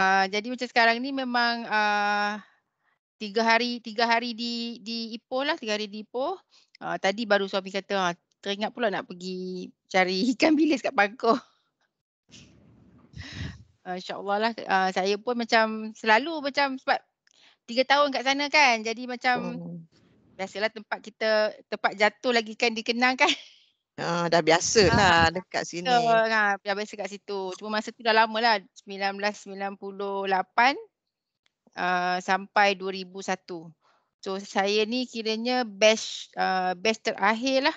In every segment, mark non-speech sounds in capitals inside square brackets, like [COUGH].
Ah, jadi macam sekarang ni memang uh, tiga hari tiga hari di di Ipoh lah, tiga hari di Ipoh. Uh, tadi baru suami kata uh, teringat pula nak pergi cari [LAUGHS] ikan bilis kat pangkuh. InsyaAllah lah uh, saya pun macam selalu macam sebab tiga tahun kat sana kan jadi macam oh. biasalah tempat kita tempat jatuh lagi kan dikenang kan [LAUGHS] Ah, dah biasa ah, lah dekat sini. Ya, ha, dah biasa kat situ. Cuma masa tu dah lama lah. 1998 uh, ah, sampai 2001. So saya ni kiranya batch, uh, ah, best terakhir lah.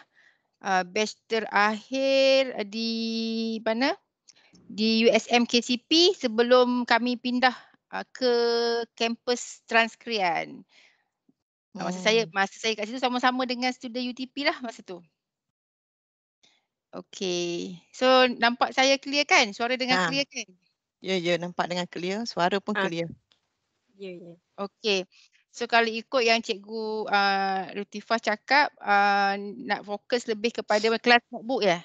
Uh, batch terakhir di mana? Di USM KCP sebelum kami pindah uh, ke kampus Transkrian. Hmm. Masa saya hmm. masa saya kat situ sama-sama dengan student UTP lah masa tu. Okay. So nampak saya clear kan? Suara dengan ha. clear kan? Ya, yeah, ya. Yeah, nampak dengan clear. Suara pun ha. clear. Ya, yeah, ya. Yeah. Okay. So kalau ikut yang Cikgu uh, ah, Rutifah cakap, uh, nak fokus lebih kepada kelas notebook ya?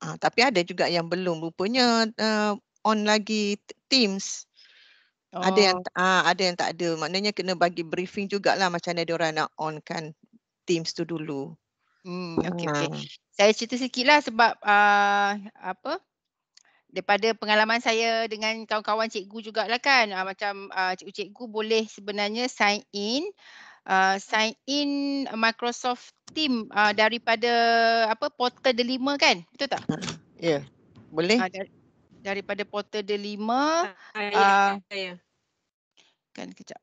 Ha, tapi ada juga yang belum. Rupanya uh, on lagi Teams. Oh. Ada yang oh. ah uh, ada yang tak ada. Maknanya kena bagi briefing jugalah macam mana dia orang nak on kan Teams tu dulu. Hmm, okay, okay. Saya cerita sikit lah sebab uh, apa? Daripada pengalaman saya dengan kawan-kawan cikgu juga lah kan. Uh, macam uh, cikgu-cikgu boleh sebenarnya sign in. Uh, sign in Microsoft Team uh, daripada apa portal delima kan betul tak? Hmm, ya yeah. boleh. Uh, dar- daripada portal delima. Uh, ya. Yeah, ya, uh, ya, yeah. Kan kejap.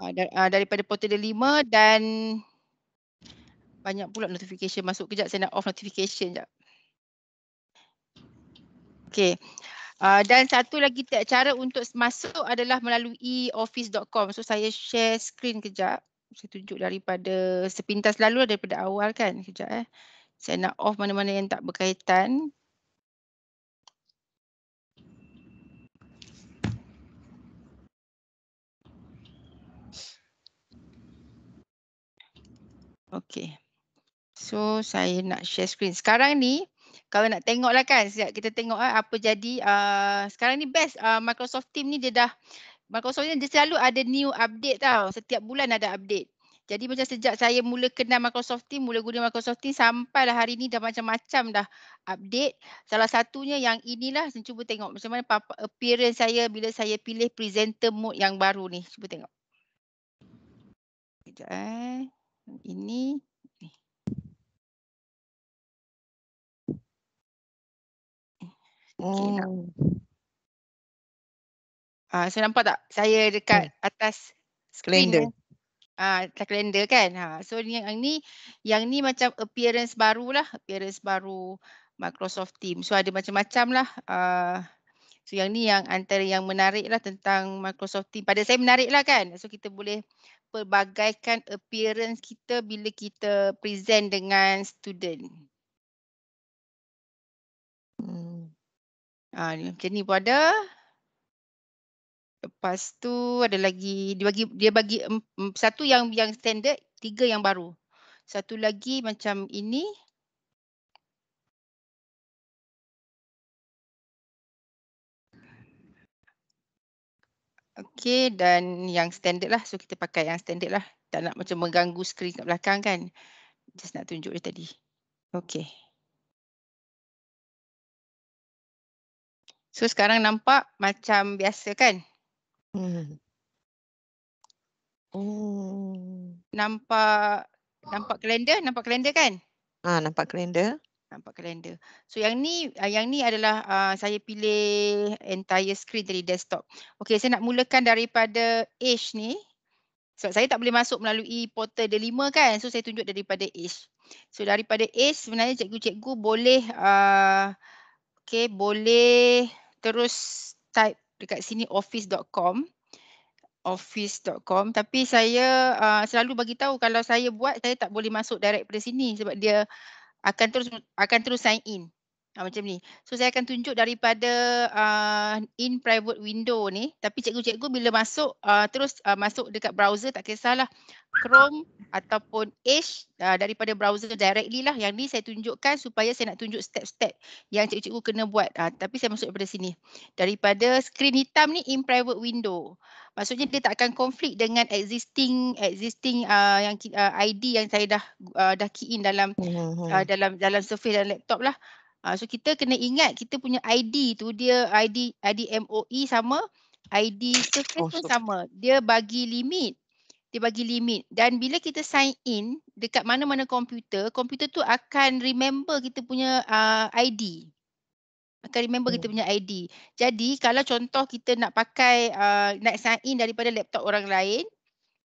Uh, dar- uh, daripada portal delima dan banyak pula notification masuk kejap saya nak off notification kejap. Okay. Uh, ah, dan satu lagi cara untuk masuk adalah melalui office.com. So saya share screen kejap. Saya tunjuk daripada sepintas lalu daripada awal kan. Kejap eh. Saya nak off mana-mana yang tak berkaitan. Okay. So saya nak share screen. Sekarang ni kalau nak tengoklah kan sejak kita tengok ah, apa jadi uh, sekarang ni best uh, Microsoft Team ni dia dah Microsoft ni dia selalu ada new update tau. Setiap bulan ada update. Jadi macam sejak saya mula kenal Microsoft Team, mula guna Microsoft Team sampai lah hari ni dah macam-macam dah update. Salah satunya yang inilah saya cuba tengok macam mana appearance saya bila saya pilih presenter mode yang baru ni. Cuba tengok. Sekejap eh. Ini. Okay, uh, so nampak tak saya dekat hmm. atas kalender. Ah, uh, kalender kan. Ha, so ni yang ni yang ni macam appearance baru lah, appearance baru Microsoft Teams. So ada macam-macam lah. Uh, so yang ni yang antara yang menarik lah tentang Microsoft Teams. Pada saya menarik lah kan. So kita boleh pelbagaikan appearance kita bila kita present dengan student. Ha, ni, macam ni pun ada. Lepas tu ada lagi dia bagi dia bagi um, um, satu yang yang standard, tiga yang baru. Satu lagi macam ini. Okey dan yang standard lah. So kita pakai yang standard lah. Tak nak macam mengganggu skrin kat belakang kan. Just nak tunjuk je tadi. Okey. So sekarang nampak macam biasa kan? Hmm. Oh. Nampak nampak kalender, nampak kalender kan? Ah, nampak kalender. Nampak kalender. So yang ni ah, yang ni adalah uh, saya pilih entire screen dari desktop. Okay, saya nak mulakan daripada age ni. so, saya tak boleh masuk melalui portal dia lima kan. So saya tunjuk daripada age. So daripada age sebenarnya cikgu-cikgu boleh uh, ah, Okay, boleh terus type dekat sini office.com office.com tapi saya uh, selalu bagi tahu kalau saya buat saya tak boleh masuk direct pada sini sebab dia akan terus akan terus sign in Ha, macam ni. So saya akan tunjuk daripada uh, in private window ni. Tapi cikgu-cikgu bila masuk uh, terus uh, masuk dekat browser tak kisahlah. Chrome ataupun Edge uh, daripada browser directly lah. Yang ni saya tunjukkan supaya saya nak tunjuk step-step yang cikgu-cikgu kena buat. Uh, tapi saya masuk daripada sini. Daripada screen hitam ni in private window. Maksudnya dia tak akan konflik dengan existing existing uh, yang uh, ID yang saya dah uh, dah key in dalam uh, dalam dalam surface dan laptop lah. Ah, so kita kena ingat kita punya ID tu dia ID ID MOE sama ID surface oh, pun sama. Dia bagi limit. Dia bagi limit. Dan bila kita sign in dekat mana-mana komputer, komputer tu akan remember kita punya uh, ah, ID. Akan remember kita oh. punya ID. Jadi kalau contoh kita nak pakai uh, nak sign in daripada laptop orang lain,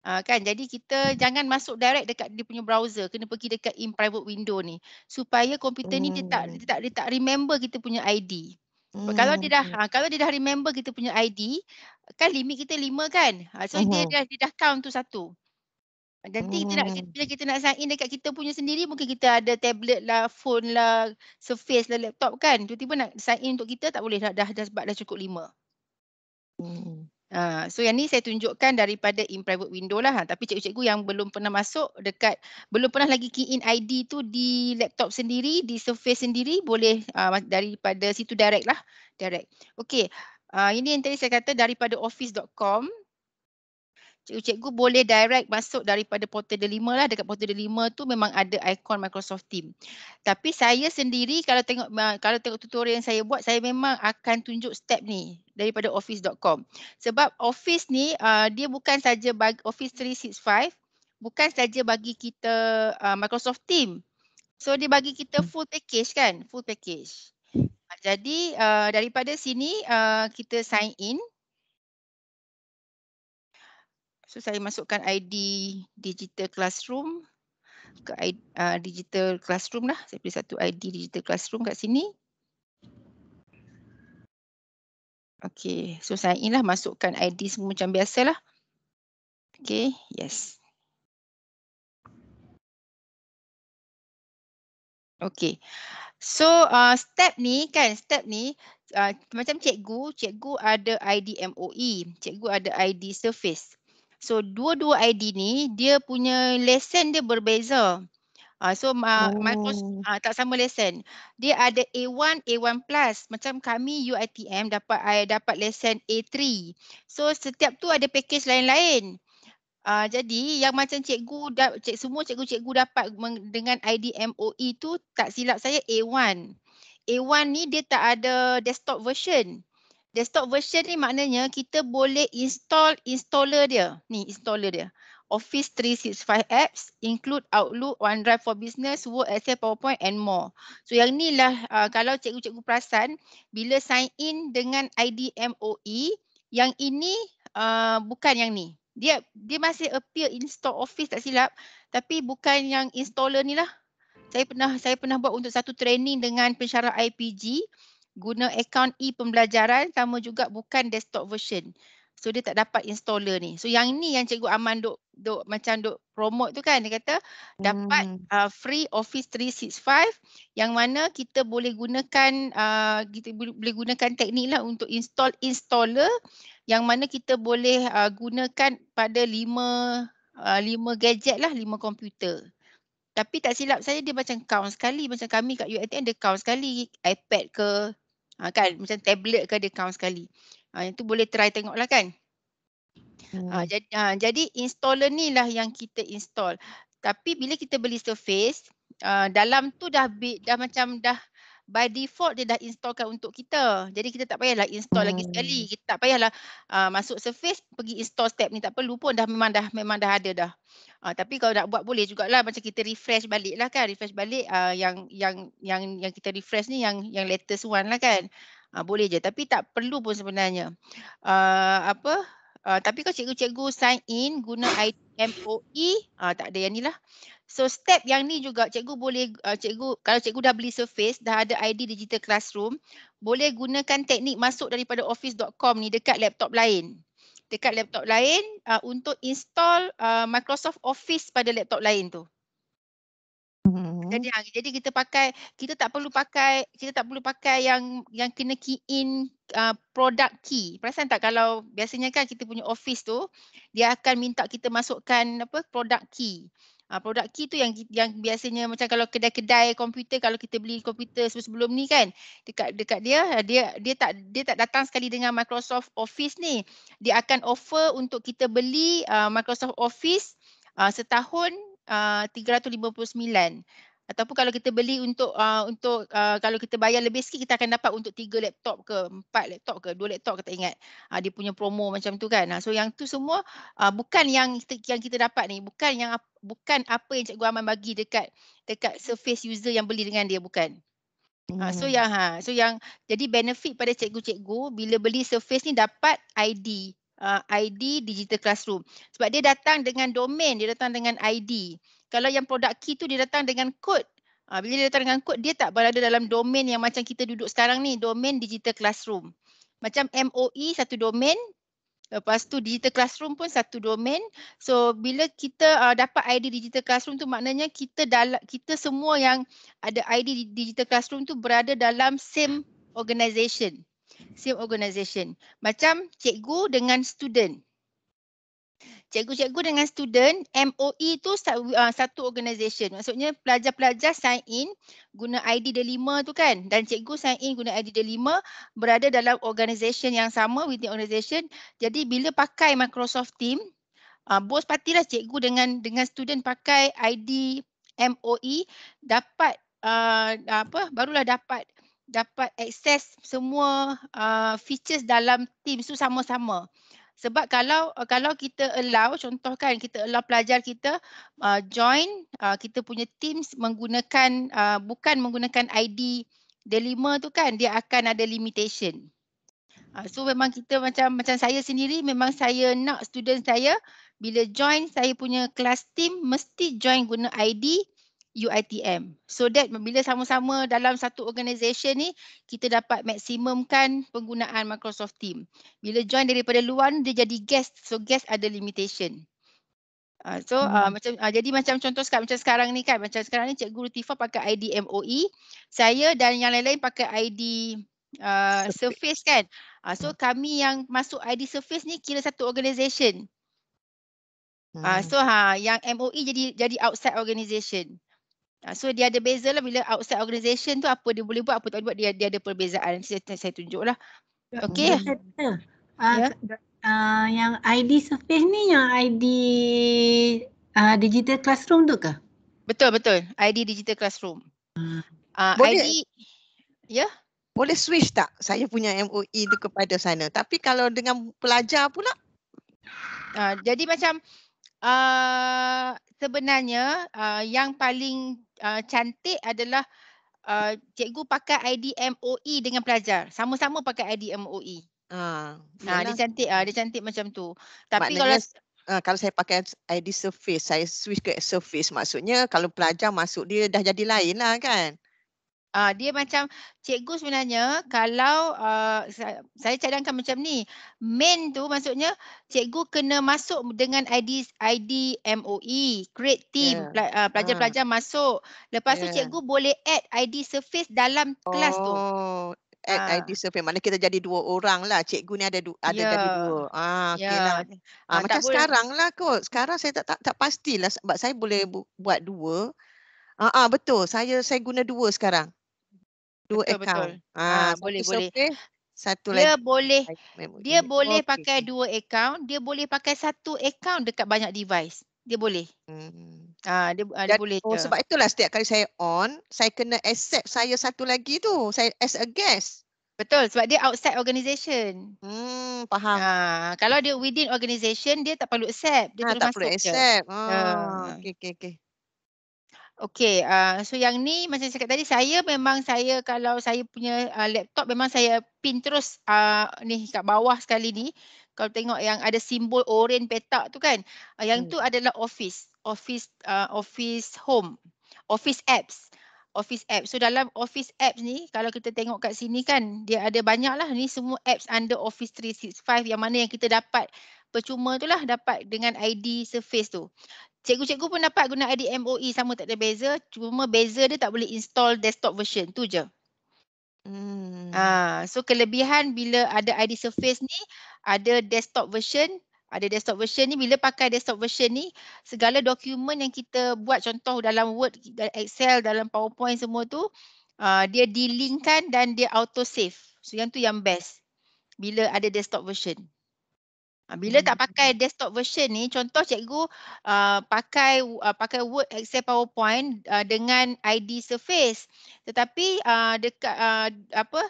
Ha, kan jadi kita jangan masuk direct dekat dia punya browser kena pergi dekat in private window ni supaya komputer ni dia tak hmm. dia tak dia tak remember kita punya ID. Hmm. Kalau dia dah ha, kalau dia dah remember kita punya ID kan limit kita lima kan. Ha, so uh-huh. dia, dia hmm. dah dia dah count tu satu. Nanti hmm. kita nak bila kita nak sign in dekat kita punya sendiri mungkin kita ada tablet lah, phone lah, surface lah, laptop kan. Tiba-tiba nak sign in untuk kita tak boleh dah dah, dah sebab dah cukup lima. Hmm. Uh, so yang ni saya tunjukkan daripada in private window lah. Ha. Tapi cikgu-cikgu yang belum pernah masuk dekat, belum pernah lagi key in ID tu di laptop sendiri, di surface sendiri boleh uh, daripada situ direct lah. Direct. Okay. Uh, ha, ini yang tadi saya kata daripada office.com cikgu-cikgu boleh direct masuk daripada portal delima lah dekat portal delima tu memang ada ikon Microsoft Team. Tapi saya sendiri kalau tengok kalau tengok tutorial yang saya buat saya memang akan tunjuk step ni daripada office.com. Sebab office ni uh, dia bukan saja bagi Office 365 bukan saja bagi kita uh, Microsoft Team. So dia bagi kita full package kan? Full package. Jadi uh, daripada sini uh, kita sign in So saya masukkan ID digital classroom ke uh, digital classroom lah. Saya pilih satu ID digital classroom kat sini. Okay, so saya inilah masukkan ID semua macam biasalah. Okay, yes. Okay, so uh, step ni kan, step ni uh, macam cikgu, cikgu ada ID MOE, cikgu ada ID surface. So dua-dua ID ni dia punya lesen dia berbeza. Uh, so uh, oh. Microsoft uh, ah, tak sama lesen. Dia ada A1, A1 plus. Macam kami UITM dapat uh, dapat lesen A3. So setiap tu ada package lain-lain. Uh, jadi yang macam cikgu, da- cik, semua cikgu-cikgu dapat dengan ID MOE tu tak silap saya A1. A1 ni dia tak ada desktop version. Desktop version ni maknanya kita boleh install installer dia. Ni installer dia. Office 365 apps include Outlook, OneDrive for Business, Word, Excel, PowerPoint and more. So yang ni lah uh, kalau cikgu-cikgu perasan bila sign in dengan ID MOE yang ini uh, bukan yang ni. Dia dia masih appear install office tak silap tapi bukan yang installer ni lah. Saya pernah saya pernah buat untuk satu training dengan pensyarah IPG guna account e-pembelajaran sama juga bukan desktop version. So dia tak dapat installer ni. So yang ni yang cikgu Aman duk, duk macam duk promote tu kan dia kata hmm. dapat uh, free Office 365 yang mana kita boleh gunakan uh, kita boleh gunakan teknik lah untuk install installer yang mana kita boleh uh, gunakan pada lima uh, lima gadget lah lima komputer. Tapi tak silap saya dia macam count sekali macam kami kat UITM dia count sekali iPad ke Ha, kan macam tablet ke dia count sekali. Ha, yang tu boleh try tengoklah kan. Ha, hmm. Ha, jadi, ha, jadi installer ni lah yang kita install. Tapi bila kita beli surface, uh, dalam tu dah dah macam dah by default dia dah installkan untuk kita. Jadi kita tak payahlah install hmm. lagi sekali. Kita tak payahlah uh, masuk surface pergi install step ni tak perlu pun dah memang dah memang dah ada dah. Uh, tapi kalau nak buat boleh juga lah macam kita refresh balik lah kan refresh balik uh, yang yang yang yang kita refresh ni yang yang latest one lah kan uh, boleh je tapi tak perlu pun sebenarnya uh, apa uh, tapi kalau cikgu-cikgu sign in guna ID MOE uh, tak ada yang ni lah so step yang ni juga cikgu boleh uh, cikgu kalau cikgu dah beli surface dah ada ID digital classroom boleh gunakan teknik masuk daripada office.com ni dekat laptop lain dekat laptop lain uh, untuk install uh, Microsoft Office pada laptop lain tu. Mm-hmm. Jadi, ha, jadi kita pakai kita tak perlu pakai kita tak perlu pakai yang yang kena key in uh, product key. Perasan tak kalau biasanya kan kita punya office tu dia akan minta kita masukkan apa product key uh, produk key tu yang yang biasanya macam kalau kedai-kedai komputer kalau kita beli komputer sebelum-sebelum ni kan dekat dekat dia ah, dia dia tak dia tak datang sekali dengan Microsoft Office ni dia akan offer untuk kita beli uh, Microsoft Office uh, setahun uh, 359 ataupun kalau kita beli untuk uh, untuk uh, kalau kita bayar lebih sikit kita akan dapat untuk tiga laptop ke empat laptop ke dua laptop kita ingat uh, dia punya promo macam tu kan uh, so yang tu semua uh, bukan yang kita, yang kita dapat ni bukan yang bukan apa yang cikgu aman bagi dekat dekat surface user yang beli dengan dia bukan Hmm. Uh, so yang ha, so yang jadi benefit pada cikgu-cikgu bila beli surface ni dapat ID uh, ID digital classroom sebab dia datang dengan domain dia datang dengan ID kalau yang produk key tu dia datang dengan kod ha, bila dia datang dengan kod dia tak berada dalam domain yang macam kita duduk sekarang ni domain digital classroom macam MOE satu domain lepas tu digital classroom pun satu domain so bila kita uh, dapat ID digital classroom tu maknanya kita dalam kita semua yang ada ID digital classroom tu berada dalam same organisation same organisation macam cikgu dengan student cikgu-cikgu dengan student MOE tu uh, satu organisation. Maksudnya pelajar-pelajar sign in guna ID Delima tu kan dan cikgu sign in guna ID Delima berada dalam organisation yang sama with the organisation. Jadi bila pakai Microsoft Team, uh, bos patilah cikgu dengan dengan student pakai ID MOE dapat uh, apa barulah dapat dapat akses semua uh, features dalam Teams tu sama-sama. Sebab kalau uh, kalau kita allow, kan kita allow pelajar kita uh, join uh, kita punya teams menggunakan uh, bukan menggunakan ID delima tu kan dia akan ada limitation. Uh, so memang kita macam macam saya sendiri memang saya nak student saya bila join saya punya class team mesti join guna ID UITM. So that bila sama-sama dalam satu organisation ni kita dapat maksimumkan penggunaan Microsoft Team. Bila join daripada luar dia jadi guest. So guest ada limitation. Uh, so uh, hmm. macam uh, jadi macam contoh sekarang macam sekarang ni kan macam sekarang ni cik guru Tifa pakai ID MOE, saya dan yang lain-lain pakai ID uh, Surface kan. Uh, so hmm. kami yang masuk ID Surface ni kira satu organisation. Uh, so ha yang MOE jadi jadi outside organisation. Hmm. Ah, so dia ada beza lah bila outside organisation tu apa dia boleh buat apa tak buat dia dia ada perbezaan Nanti saya, saya tunjuk lah ya, Okay uh, ah, yeah. Ya. uh, Yang ID surface ni yang ID uh, ah, digital classroom tu ke? Betul betul ID digital classroom uh, boleh, ID Ya yeah? Boleh switch tak saya punya MOE tu kepada sana tapi kalau dengan pelajar pula uh, Jadi macam uh, Sebenarnya uh, yang paling Uh, cantik adalah uh, cikgu pakai IDMOE dengan pelajar. Sama-sama pakai IDMOE. Ha, ah, ah, ha, dia cantik ah, dia cantik macam tu. Tapi Maknanya, kalau uh, kalau saya pakai ID surface, saya switch ke surface maksudnya kalau pelajar masuk dia dah jadi lain lah kan. Uh, dia macam cikgu sebenarnya kalau uh, saya, cadangkan macam ni main tu maksudnya cikgu kena masuk dengan ID ID MOE create team ya. ah, pelajar-pelajar yeah. uh, uh. masuk lepas yeah. tu ya, ya. cikgu boleh add ID surface dalam oh. kelas tu oh, Add ha. ID survey. Mana kita jadi dua orang lah. Cikgu ni ada ada yeah. jadi dua. Ha, okay yeah. lah. ha, ha, macam sekarang lah kot. Sekarang saya tak, tak, tak pastilah sebab saya boleh bu buat dua. Ah uh, betul. Saya saya guna dua sekarang. Dua betul, account. Betul. Ah uh, ah, boleh satu boleh. Satu dia lagi. boleh dia okay. boleh pakai dua account, dia boleh pakai satu account dekat banyak device. Dia boleh. Hmm. Ah dia, ah, dia boleh. Oh, je. sebab itulah setiap kali saya on, saya kena accept saya satu lagi tu. Saya as a guest. Betul sebab dia outside organisation. Hmm faham. Ha, kalau dia within organisation dia tak perlu accept, dia ha, tak perlu masuk. Tak perlu accept. Je. Ha, okey okey okey. Okey, uh, so yang ni macam cakap tadi saya memang saya kalau saya punya uh, laptop memang saya pin terus uh, ni kat bawah sekali ni. Kalau tengok yang ada simbol oren petak tu kan. Uh, yang hmm. tu adalah office, office uh, office home, office apps. Office apps. So dalam office apps ni kalau kita tengok kat sini kan dia ada banyak lah ni semua apps under office 365 yang mana yang kita dapat percuma tu lah dapat dengan ID surface tu cikgu-cikgu pun dapat guna ID MOE sama tak ada beza. Cuma beza dia tak boleh install desktop version. tu je. Hmm. Ha, so kelebihan bila ada ID Surface ni, ada desktop version. Ada desktop version ni, bila pakai desktop version ni, segala dokumen yang kita buat contoh dalam Word, Excel, dalam PowerPoint semua tu, uh, dia di linkkan dan dia auto-save. So yang tu yang best. Bila ada desktop version. Ha, bila tak hmm. pakai desktop version ni contoh cikgu uh, pakai uh, pakai word excel powerpoint uh, dengan id surface tetapi uh, dekat uh, apa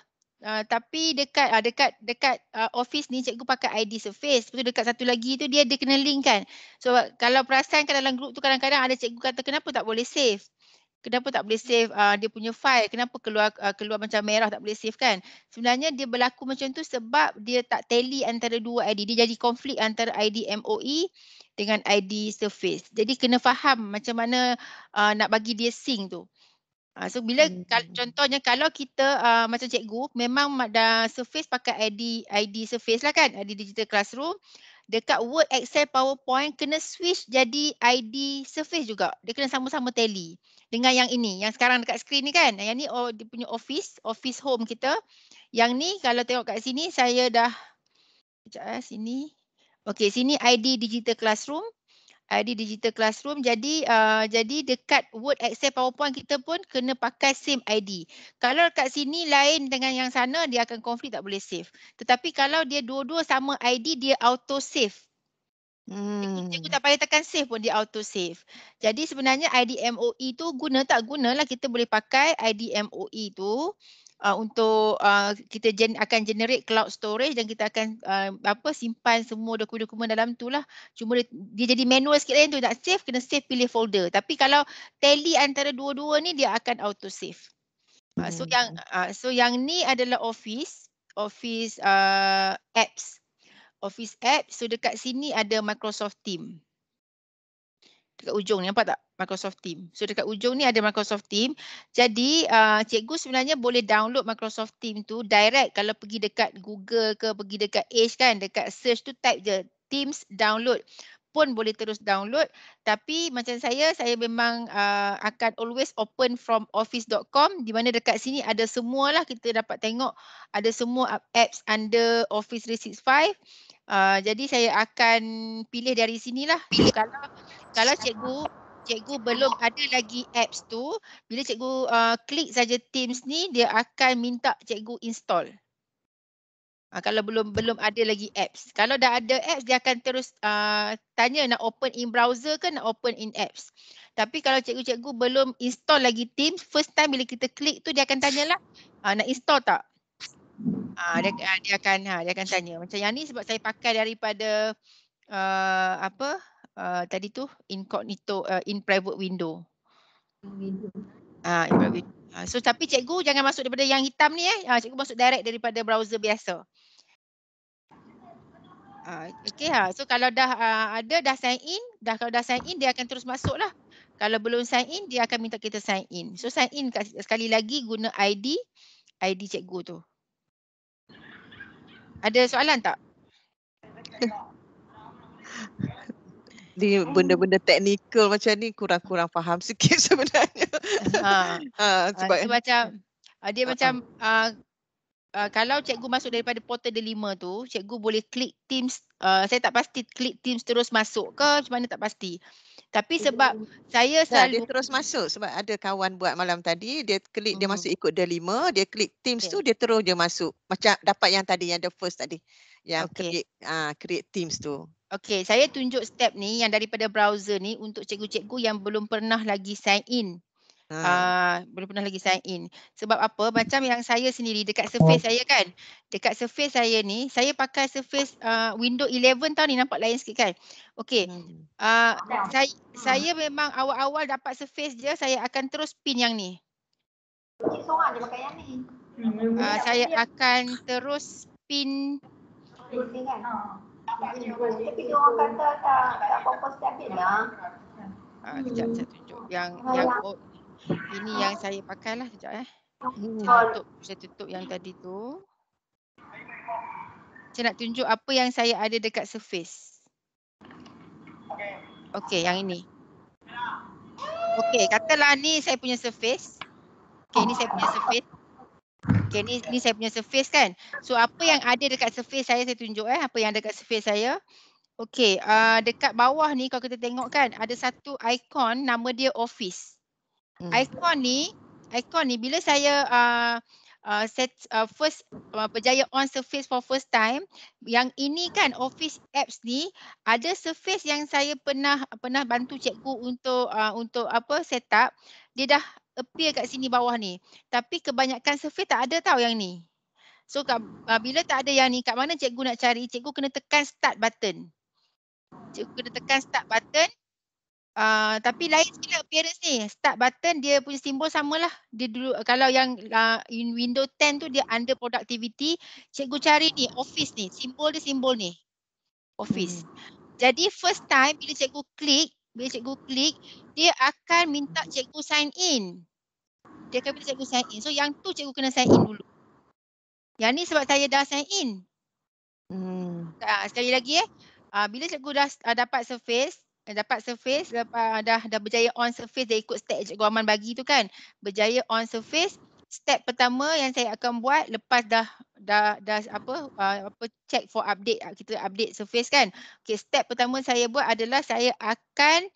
uh, tapi dekat uh, dekat dekat uh, office ni cikgu pakai id surface betul dekat satu lagi tu dia dia kena link kan so kalau perasan kan dalam group tu kadang-kadang ada cikgu kata kenapa tak boleh save kenapa tak boleh save uh, dia punya file kenapa keluar uh, keluar macam merah tak boleh save kan sebenarnya dia berlaku macam tu sebab dia tak tally antara dua ID dia jadi konflik antara ID MOE dengan ID surface jadi kena faham macam mana uh, nak bagi dia sync tu uh, so bila hmm. kal- contohnya kalau kita uh, macam cikgu memang ada surface pakai ID ID surface lah kan ID digital classroom dekat Word, Excel, PowerPoint kena switch jadi ID Surface juga. Dia kena sama-sama tally dengan yang ini. Yang sekarang dekat skrin ni kan. Yang ni oh, dia punya office, office home kita. Yang ni kalau tengok kat sini saya dah, sekejap eh, sini. Okay, sini ID Digital Classroom uh, di digital classroom jadi uh, jadi dekat word excel powerpoint kita pun kena pakai same id kalau kat sini lain dengan yang sana dia akan konflik tak boleh save tetapi kalau dia dua-dua sama id dia auto save Hmm. Cikgu tak payah tekan save pun dia auto save. Jadi sebenarnya ID MOE tu guna tak guna lah kita boleh pakai ID MOE tu uh, untuk uh, kita gen- akan generate cloud storage dan kita akan uh, apa simpan semua dokumen-dokumen dalam tu lah. Cuma dia, dia jadi manual sikit lain tu nak save kena save pilih folder. Tapi kalau tally antara dua-dua ni dia akan auto save. Uh, so hmm. yang uh, so yang ni adalah office office uh, apps. Office apps. so dekat sini ada Microsoft Teams dekat ujung ni nampak tak Microsoft Team. So dekat ujung ni ada Microsoft Team. Jadi uh, cikgu sebenarnya boleh download Microsoft Team tu direct kalau pergi dekat Google ke pergi dekat Edge kan dekat search tu type je Teams download pun boleh terus download tapi macam saya saya memang uh, akan always open from office.com di mana dekat sini ada semualah kita dapat tengok ada semua apps under Office 365 Ah, jadi saya akan pilih dari sini lah. kalau kalau cikgu cikgu belum ada lagi apps tu, bila cikgu uh, klik saja Teams ni, dia akan minta cikgu install. Uh, kalau belum belum ada lagi apps. Kalau dah ada apps, dia akan terus uh, tanya nak open in browser ke nak open in apps. Tapi kalau cikgu-cikgu belum install lagi Teams, first time bila kita klik tu dia akan tanyalah uh, nak install tak? Ah dia hmm. ah, dia akan ha dia akan tanya. Macam yang ni sebab saya pakai daripada uh, apa? Uh, tadi tu incognito uh, in private window. Ah in private window. So tapi cikgu jangan masuk daripada yang hitam ni eh. Cikgu masuk direct daripada browser biasa. Okay ha. So kalau dah ada dah sign in. dah Kalau dah sign in dia akan terus masuk lah. Kalau belum sign in dia akan minta kita sign in. So sign in sekali lagi guna ID. ID cikgu tu. Ada soalan tak? Di benda-benda teknikal macam ni kurang-kurang faham [LAUGHS] sikit sebenarnya. Ha. ha sebab ah, dia macam ah, dia uh macam uh, Uh, kalau cikgu masuk daripada portal delima tu, cikgu boleh klik Teams. Uh, saya tak pasti klik Teams terus masuk ke macam mana tak pasti. Tapi sebab uh, saya selalu dia terus masuk sebab ada kawan buat malam tadi, dia klik dia hmm. masuk ikut delima, dia klik Teams okay. tu dia terus dia masuk. Macam dapat yang tadi yang the first tadi yang okay. klik uh, create Teams tu. Okey, saya tunjuk step ni yang daripada browser ni untuk cikgu-cikgu yang belum pernah lagi sign in ha. uh, belum pernah lagi sign in. Sebab apa? Macam yang saya sendiri dekat surface saya kan. Dekat surface saya ni, saya pakai surface uh, ah, Windows 11 tau ni nampak lain sikit kan. okay Uh, hmm. ah, saya saya memang awal-awal dapat surface dia saya akan terus pin yang ni. Uh, saya akan terus pin Pin kan? Lah. kejap yang yang, yang oh, ini yang saya pakai lah sekejap eh. Hmm. Saya tutup, saya tutup yang tadi tu. Saya nak tunjuk apa yang saya ada dekat surface. Okay, yang ini. Okay, katalah ni saya punya surface. Okay, ni saya punya surface. Okay, ni, ni saya punya surface kan. So apa yang ada dekat surface saya saya tunjuk eh. Apa yang ada dekat surface saya. Okay, uh, dekat bawah ni kalau kita tengok kan ada satu icon nama dia office. Hmm. Icon ni, icon ni bila saya uh, uh, set uh, first uh, berjaya on surface for first time, yang ini kan office apps ni ada surface yang saya pernah pernah bantu cikgu untuk uh, untuk apa set up. dia dah appear kat sini bawah ni. Tapi kebanyakan surface tak ada tau yang ni. So kat, uh, bila tak ada yang ni, kat mana cikgu nak cari? Cikgu kena tekan start button. Cikgu kena tekan start button. Uh, tapi hmm. lain sikit appearance ni. Start button dia punya simbol samalah. Dia dulu kalau yang uh, in window 10 tu dia under productivity. Cikgu cari ni office ni. Simbol dia simbol ni. Office. Hmm. Jadi first time bila cikgu klik, bila cikgu klik, dia akan minta cikgu sign in. Dia akan minta cikgu sign in. So yang tu cikgu kena sign in dulu. Yang ni sebab saya dah sign in. Hmm. Uh, sekali lagi eh. Uh, bila cikgu dah uh, dapat surface, dah eh, dapat surface dah, dah dah berjaya on surface dia ikut step cikgu Aman bagi tu kan berjaya on surface step pertama yang saya akan buat lepas dah dah dah apa uh, apa check for update ah, kita update surface kan Okay, step pertama saya buat adalah saya akan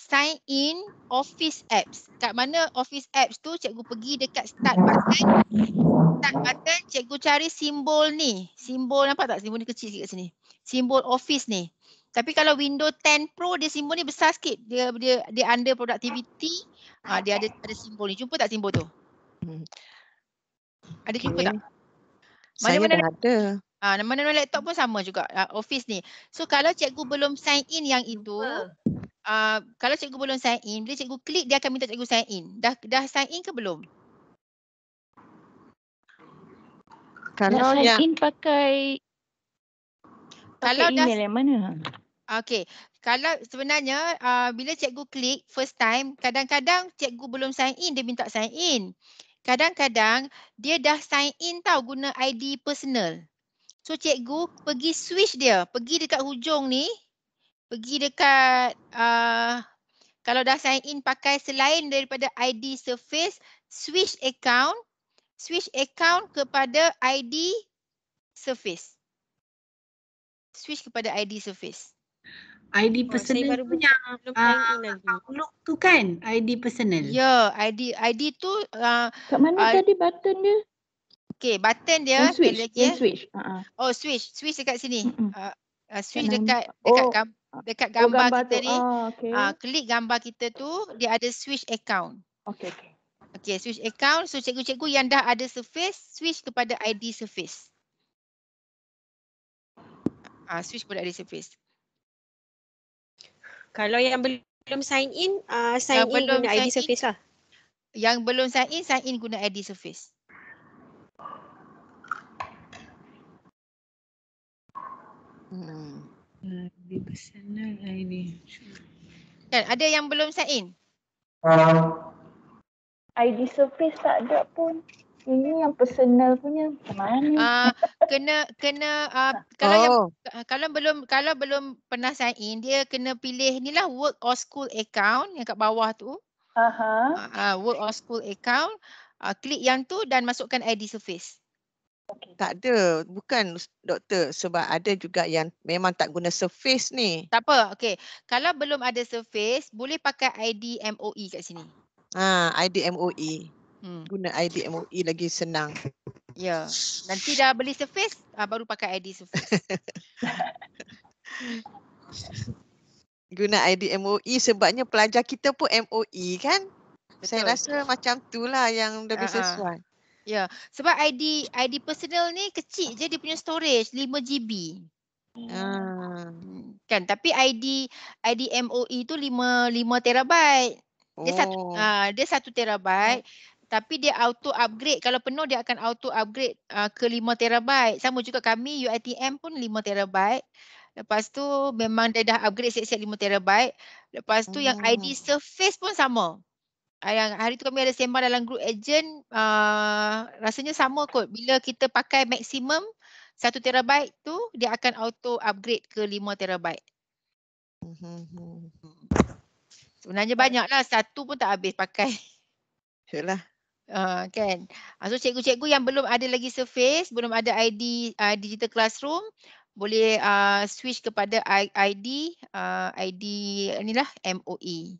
sign in office apps kat mana office apps tu cikgu pergi dekat start button start button cikgu cari simbol ni simbol nampak tak simbol ni kecil sikit kat sini simbol office ni tapi kalau Windows 10 Pro dia simbol ni besar sikit. Dia dia dia under productivity, ha, dia ada ada simbol ni. Jumpa tak simbol tu? Hmm. Ada jumpa tak? Mana-mana mana ada. Ah, mana-mana laptop pun sama juga uh, office ni. So kalau cikgu belum sign in yang itu, uh, kalau cikgu belum sign in, bila cikgu klik dia akan minta cikgu sign in. Dah dah sign in ke belum? Kalau sign in pakai kalau dah, email yang mana? Okay, Kalau sebenarnya uh, bila cikgu klik first time, kadang-kadang cikgu belum sign in, dia minta sign in. Kadang-kadang dia dah sign in tau guna ID personal. So cikgu pergi switch dia, pergi dekat hujung ni, pergi dekat uh, kalau dah sign in pakai selain daripada ID surface, switch account, switch account kepada ID surface. Switch kepada ID surface. ID oh, personal baru tu yang belum uh, lagi. tu kan ID personal. Ya, ID ID tu uh, kat mana uh, tadi button dia? Okay, button dia. And switch, lagi, and switch. Uh-huh. Oh, switch. Switch dekat sini. Uh, uh, switch dekat dekat, oh. gam, dekat oh, gambar, oh, gambar kita tu. ni. Ah okay. uh, klik gambar kita tu, dia ada switch account. Okay, okay. Okay, switch account. So, cikgu-cikgu yang dah ada surface, switch kepada ID surface. Ah, uh, switch kepada ID surface kalau yang belum sign in, uh, sign yang in belum guna sign ID in, Surface lah. Yang belum sign in, sign in guna ID Surface. Hmm. Lebih personal Kan, ada yang belum sign in? Uh. Ah. ID Surface tak ada pun ini yang personal punya mana uh, kena kena uh, kalau oh. yang, ah, kalau belum kalau belum pernah sign in dia kena pilih ni lah work or school account yang kat bawah tu uh-huh. uh, work or school account uh, klik yang tu dan masukkan ID surface Okay. Tak ada. Bukan doktor. Sebab ada juga yang memang tak guna surface ni. Tak apa. Okay. Kalau belum ada surface, boleh pakai ID MOE kat sini. Ah, ID MOE hmm. guna ID MOE lagi senang. Ya. Yeah. Nanti dah beli surface uh, baru pakai ID surface. [LAUGHS] guna ID MOE sebabnya pelajar kita pun MOE kan? Betul. Saya rasa macam tu lah yang lebih uh-huh. sesuai. Ya, yeah. sebab ID ID personal ni kecil je dia punya storage 5 GB. Hmm. Kan tapi ID ID MOE tu 5 5 terabyte. Dia oh. satu ah uh, dia 1 terabyte tapi dia auto upgrade kalau penuh dia akan auto upgrade uh, ke 5 terabyte sama juga kami UiTM pun 5 terabyte lepas tu memang dia dah upgrade set-set 5 terabyte lepas tu hmm. yang ID surface pun sama ah, yang hari tu kami ada sembang dalam group agent uh, rasanya sama kot bila kita pakai maksimum 1 terabyte tu dia akan auto upgrade ke 5 terabyte hmm, hmm, hmm, Sebenarnya banyaklah satu pun tak habis pakai. Yalah. Uh, kan. Uh, so cikgu-cikgu yang belum ada lagi surface, belum ada ID uh, ah, digital classroom, boleh uh, switch kepada ID uh, ID inilah MOE.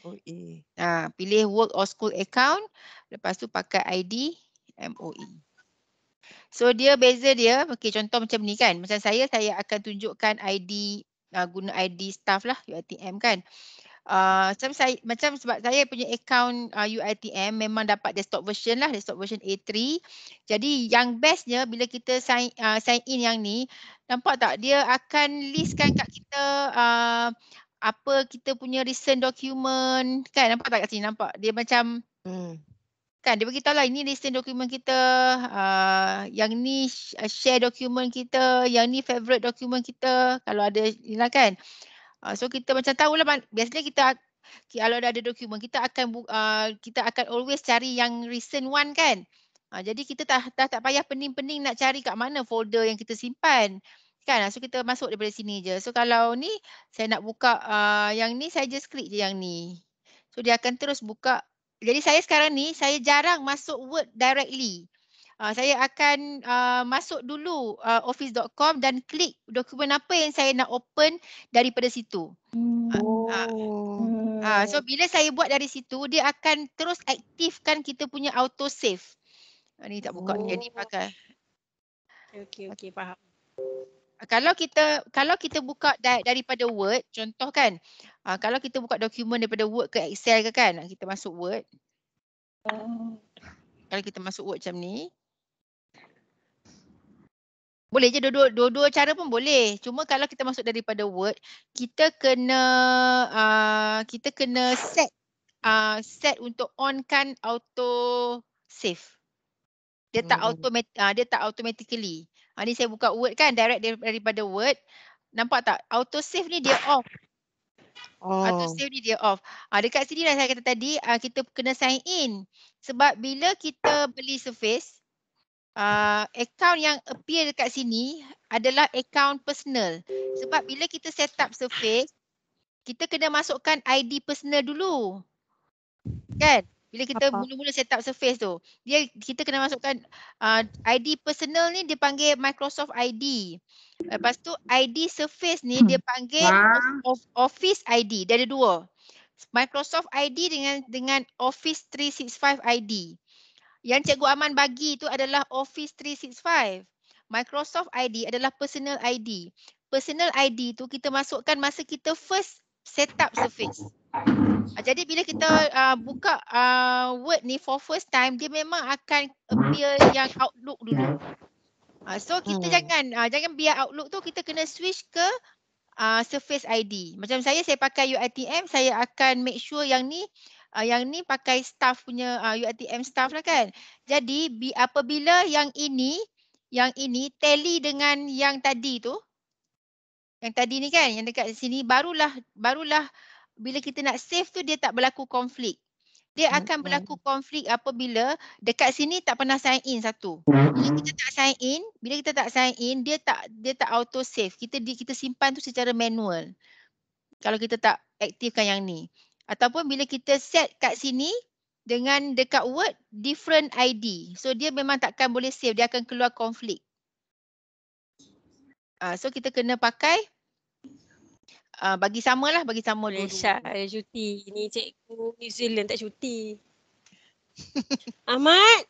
MOE. uh, pilih work or school account, lepas tu pakai ID MOE. So dia beza dia. Okey contoh macam ni kan. Macam saya saya akan tunjukkan ID uh, guna ID staff lah UiTM kan. Ah, macam saya macam sebab saya punya account uh, ah, UiTM memang dapat desktop version lah desktop version A3 jadi yang bestnya bila kita sign uh, sign in yang ni nampak tak dia akan listkan kat kita uh, apa kita punya recent document kan nampak tak kat sini nampak dia macam hmm kan dia beritahu lah ini recent document kita uh, yang ni share document kita yang ni favorite document kita kalau ada ni kan Uh, so kita macam lah. biasanya kita kalau ada dokumen kita akan uh, kita akan always cari yang recent one kan. Uh, jadi kita tak tak tak payah pening-pening nak cari kat mana folder yang kita simpan. Kan? So kita masuk daripada sini je. So kalau ni saya nak buka uh, yang ni saya just klik je yang ni. So dia akan terus buka. Jadi saya sekarang ni saya jarang masuk word directly. Uh, saya akan uh, masuk dulu uh, ah, office.com dan klik dokumen apa yang saya nak open daripada situ. Oh. uh, uh, so bila saya buat dari situ, dia akan terus aktifkan kita punya auto save. Uh, ni tak buka oh. ni pakai. okay, okey faham. Kalau kita kalau kita buka daripada Word, contoh kan. Uh, kalau kita buka dokumen daripada Word ke Excel ke kan, kita masuk Word. Oh. Kalau kita masuk Word macam ni, boleh je dua-dua, dua-dua cara pun boleh. Cuma kalau kita masuk daripada word, kita kena uh, kita kena set uh, set untuk on kan auto save. Dia tak hmm. automat uh, dia tak automatically. Ha, ni saya buka word kan direct daripada word. Nampak tak auto save ni dia off. Oh. Auto save ni dia off. Ha, dekat sini lah saya kata tadi uh, kita kena sign in. Sebab bila kita beli surface, uh, account yang appear dekat sini adalah account personal. Sebab bila kita set up surface, kita kena masukkan ID personal dulu. Kan? Bila kita mula-mula set up surface tu. dia Kita kena masukkan uh, ah, ID personal ni dia panggil Microsoft ID. Lepas tu ID surface ni dia panggil of, Office ID. Dia ada dua. Microsoft ID dengan dengan Office 365 ID. Yang Cikgu Aman bagi itu adalah Office 365. Microsoft ID adalah personal ID. Personal ID itu kita masukkan masa kita first set up Surface. Ah, jadi bila kita uh, buka uh, Word ni for first time, dia memang akan appear yang Outlook dulu. Uh, so kita hmm. jangan uh, jangan biar Outlook tu kita kena switch ke uh, Surface ID. Macam saya, saya pakai UITM, saya akan make sure yang ni Uh, yang ni pakai staff punya uh, ah, UITM staff lah kan. Jadi bi apabila yang ini yang ini tally dengan yang tadi tu yang tadi ni kan yang dekat sini barulah barulah bila kita nak save tu dia tak berlaku konflik. Dia hmm, akan berlaku hmm. konflik apabila dekat sini tak pernah sign in satu. Bila kita tak sign in, bila kita tak sign in, dia tak dia tak auto save. Kita kita simpan tu secara manual. Kalau kita tak aktifkan yang ni ataupun bila kita set kat sini dengan dekat word different ID. So dia memang takkan boleh save, dia akan keluar konflik. uh, ah, so kita kena pakai Uh, bagi samalah, bagi sama lah, dulu. Syah, eh, ada cuti. Ni cikgu New Zealand tak cuti. Ahmad!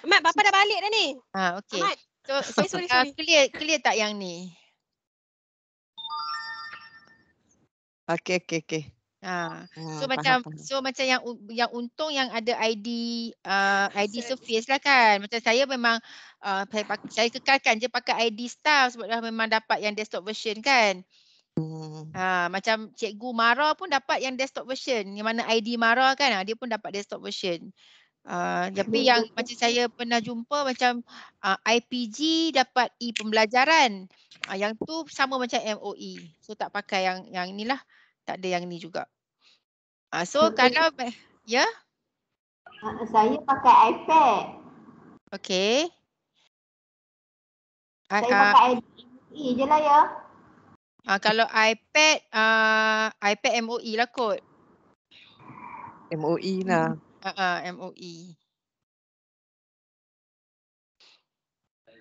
Ahmad, Papa dah balik dah ni. Ha, uh, okay. Ahmad. So, sorry, sorry, ah, sorry. Uh, clear, clear tak yang ni? Okay, okay, okay. Ha. Hmm, so macam faham. so macam yang yang untung yang ada ID uh, ID surface lah kan. Macam saya memang uh, saya, saya kekalkan je pakai ID staff sebab dah memang dapat yang desktop version kan. Hmm. Ha, macam cikgu Mara pun dapat yang desktop version. Yang mana ID Mara kan ha, dia pun dapat desktop version. Uh, hmm. tapi yang macam saya pernah jumpa macam uh, IPG dapat E pembelajaran. Uh, yang tu sama macam MOE. So tak pakai yang yang inilah. Tak ada yang ni juga. Ah uh, so okay. kalau ya? Yeah? Saya pakai iPad. Okey. Ah, saya uh, pakai MOE je lah ya. Ah kalau iPad uh, iPad MOE lah kot. MOE lah. Hmm. Ah uh, MOE.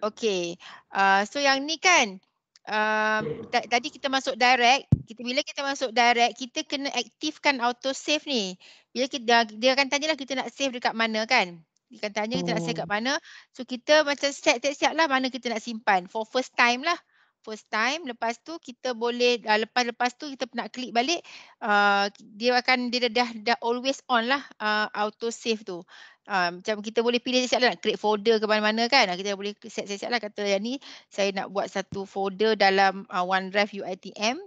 Okey. Ah uh, so yang ni kan Um, hmm. tadi kita masuk direct, kita bila kita masuk direct, kita kena aktifkan auto save ni. Bila kita dia akan tanyalah kita nak save dekat mana kan? Dia akan tanya kita oh. nak save dekat hmm. mana. So kita macam set siap lah mana kita nak simpan for first time lah first time lepas tu kita boleh uh, lepas lepas tu kita nak klik balik uh, dia akan dia dah dah, dah always on lah uh, ah, auto save tu Uh, macam kita boleh pilih siap lah nak create folder ke mana-mana kan Kita boleh set siap lah kata yang ni Saya nak buat satu folder dalam uh, OneDrive UITM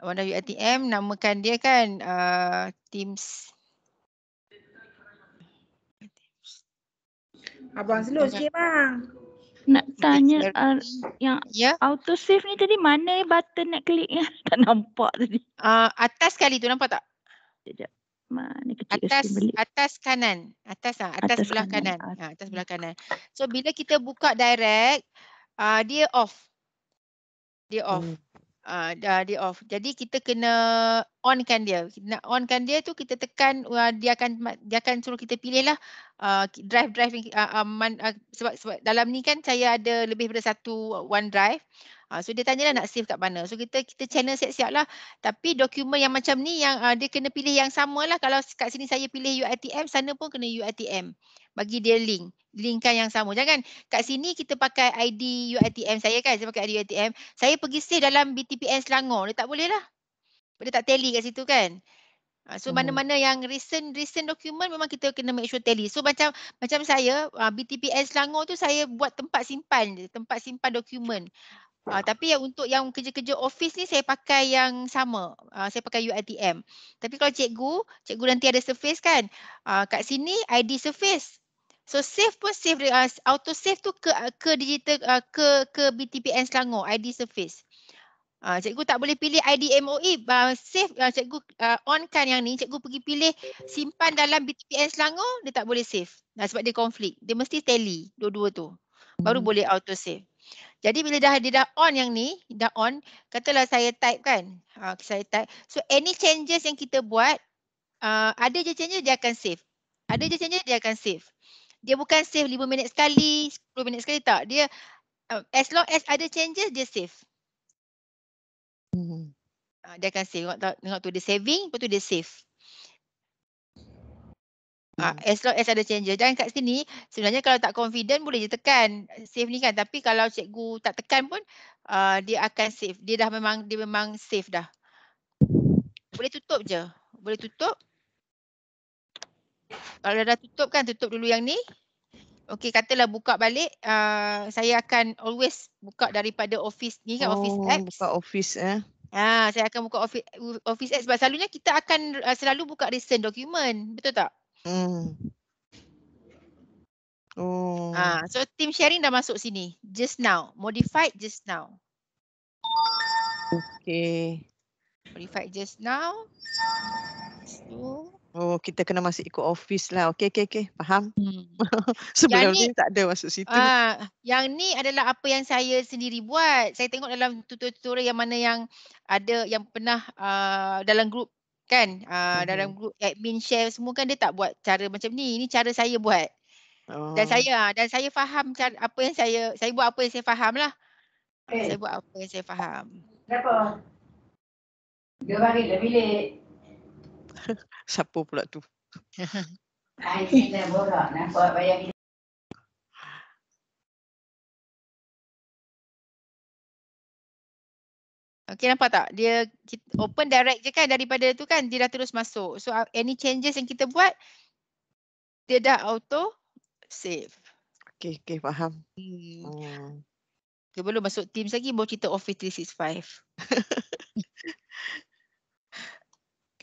OneDrive UITM namakan dia kan uh, Teams Abang slow sikit bang nak tanya uh, yang yeah. auto save ni tadi mana button nak klik yang [LAUGHS] tak nampak tadi. Uh, atas kali tu nampak tak? Sekejap. Mana kecil atas atas kanan. Atas lah atas, atas belah kanan. kanan. Ha, atas belah kanan. So bila kita buka direct, uh, dia off. Dia off. Hmm. Ah, dah dia off. Jadi kita kena onkan dia. Nak onkan dia tu kita tekan uh, dia akan dia akan suruh kita pilih lah uh, drive drive yang uh, ah, aman uh, sebab, sebab dalam ni kan saya ada lebih daripada satu one drive. Uh, so dia tanyalah nak save kat mana. So kita kita channel siap-siap lah. Tapi dokumen yang macam ni yang uh, dia kena pilih yang sama lah. Kalau kat sini saya pilih UITM sana pun kena UITM bagi dia link linkkan yang sama. Jangan kat sini kita pakai ID UITM saya kan. Saya pakai ID UITM. Saya pergi save dalam BTPN Selangor. Dia tak boleh lah. Dia tak tally kat situ kan. Ha, so hmm. mana-mana hmm. yang recent recent document memang kita kena make sure tally. So macam macam saya ha, BTPN Selangor tu saya buat tempat simpan. Tempat simpan dokumen. Uh, tapi yang untuk yang kerja-kerja office ni saya pakai yang sama. Uh, saya pakai UITM. Tapi kalau cikgu, cikgu nanti ada surface kan. Uh, kat sini ID surface. So save pun save uh, ah, auto save tu ke ah, ke digital uh, ke ke BTPN Selangor ID surface. Uh, cikgu tak boleh pilih ID MOE uh, save uh, cikgu uh, on kan yang ni cikgu pergi pilih simpan dalam BTPN Selangor dia tak boleh save. Nah, sebab dia konflik. Dia mesti tally dua-dua tu. Baru hmm. boleh auto save. Jadi bila dah dia dah on yang ni, dah on, katalah saya type kan. Uh, saya type. So any changes yang kita buat uh, ada je changes dia akan save. Ada je changes dia akan save dia bukan save lima minit sekali, sepuluh minit sekali tak. Dia uh, as long as ada changes dia save. Hmm. Uh, dia akan save. Tengok, tengok tu dia saving, lepas tu dia save. Uh, ah, hmm. as long as ada changes. Dan kat sini sebenarnya kalau tak confident boleh je tekan save ni kan. Tapi kalau cikgu tak tekan pun uh, dia akan save. Dia dah memang dia memang save dah. Boleh tutup je. Boleh tutup kalau dah tutup kan tutup dulu yang ni. Okey katalah buka balik uh, saya akan always buka daripada office ni kan oh, office X. Buka office eh. Ha, saya akan buka office, office X sebab selalunya kita akan uh, selalu buka recent document. Betul tak? Hmm. Oh. Ah, so team sharing dah masuk sini just now. Modified just now. Okay. Modified just now. So, Oh, kita kena masih ikut office lah. okay okey, okey. Faham? Hmm. Sebelum [LAUGHS] ni, ni tak ada masuk situ. Uh, yang ni adalah apa yang saya sendiri buat. Saya tengok dalam tutorial yang mana yang ada yang pernah uh, dalam grup kan. Uh, hmm. Dalam grup admin share semua kan dia tak buat cara macam ni. Ini cara saya buat. Oh. Dan saya dan saya faham cara, apa yang saya saya buat apa yang saya faham lah. Okay. Saya buat apa yang saya faham. Kenapa? Dia balik dah bilik. [LAUGHS] Siapa pula tu? [LAUGHS] Okay nampak tak? Dia open direct je kan daripada tu kan dia dah terus masuk. So uh, any changes yang kita buat dia dah auto save. Okay, okay faham. Hmm. Oh. Dia belum masuk Teams lagi baru cerita Office 365. [LAUGHS]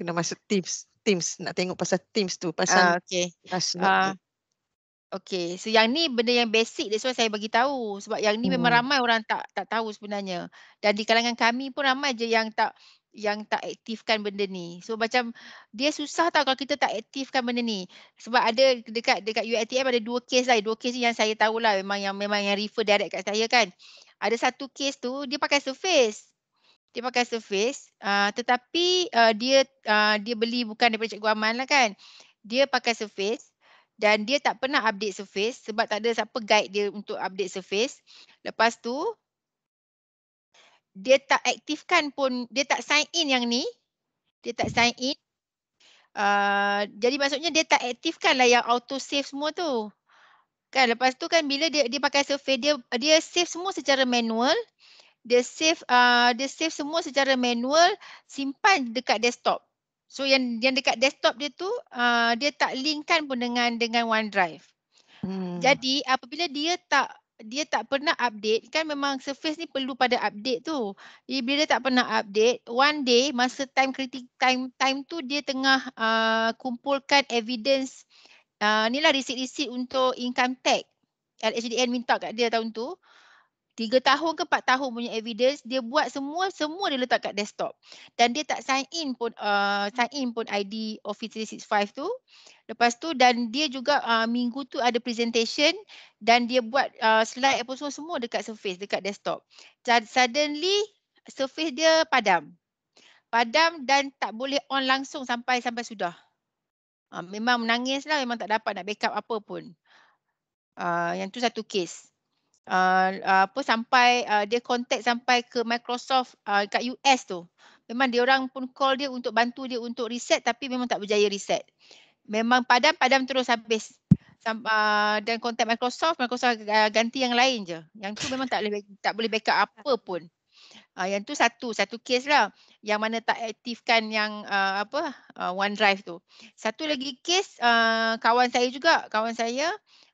kena masuk Teams. Teams nak tengok pasal Teams tu pasal uh, ah, okay. password. Ah, uh, okay, so yang ni benda yang basic that's why saya bagi tahu sebab yang ni hmm. memang ramai orang tak tak tahu sebenarnya. Dan di kalangan kami pun ramai je yang tak yang tak aktifkan benda ni. So macam dia susah tau kalau kita tak aktifkan benda ni. Sebab ada dekat dekat UITM ada dua case lah. Dua case ni yang saya tahu lah memang yang memang yang refer direct kat saya kan. Ada satu case tu dia pakai surface dia pakai surface uh, tetapi uh, dia uh, dia beli bukan daripada cikgu Aman lah kan. Dia pakai surface dan dia tak pernah update surface sebab tak ada siapa guide dia untuk update surface. Lepas tu dia tak aktifkan pun, dia tak sign in yang ni. Dia tak sign in. Uh, jadi maksudnya dia tak aktifkan lah yang auto save semua tu. Kan lepas tu kan bila dia dia pakai surface dia dia save semua secara manual dia save uh, dia save semua secara manual simpan dekat desktop. So yang yang dekat desktop dia tu uh, dia tak linkkan pun dengan dengan OneDrive. Hmm. Jadi apabila dia tak dia tak pernah update kan memang surface ni perlu pada update tu. Jadi bila dia tak pernah update, one day masa time critical time time tu dia tengah uh, kumpulkan evidence uh, ni lah receipt-receipt untuk income tax. LHDN minta kat dia tahun tu. Uh, Tiga tahun ke empat tahun punya evidence dia buat semua semua dia letak kat desktop dan dia tak sign in pun uh, sign in pun ID Office 365 tu lepas tu dan dia juga uh, minggu tu ada presentation dan dia buat uh, slide apa semua semua dekat surface dekat desktop dan suddenly surface dia padam padam dan tak boleh on langsung sampai sampai sudah uh, memang menangis lah memang tak dapat nak backup apa pun uh, yang tu satu case uh, apa sampai uh, dia contact sampai ke Microsoft uh, kat US tu. Memang dia orang pun call dia untuk bantu dia untuk reset tapi memang tak berjaya reset. Memang padam-padam terus habis. Uh, dan contact Microsoft, Microsoft ganti yang lain je. Yang tu memang tak boleh tak boleh backup apa pun. Uh, yang tu satu, satu case lah. Yang mana tak aktifkan yang uh, apa OneDrive tu. Satu lagi case, kawan saya juga, kawan saya.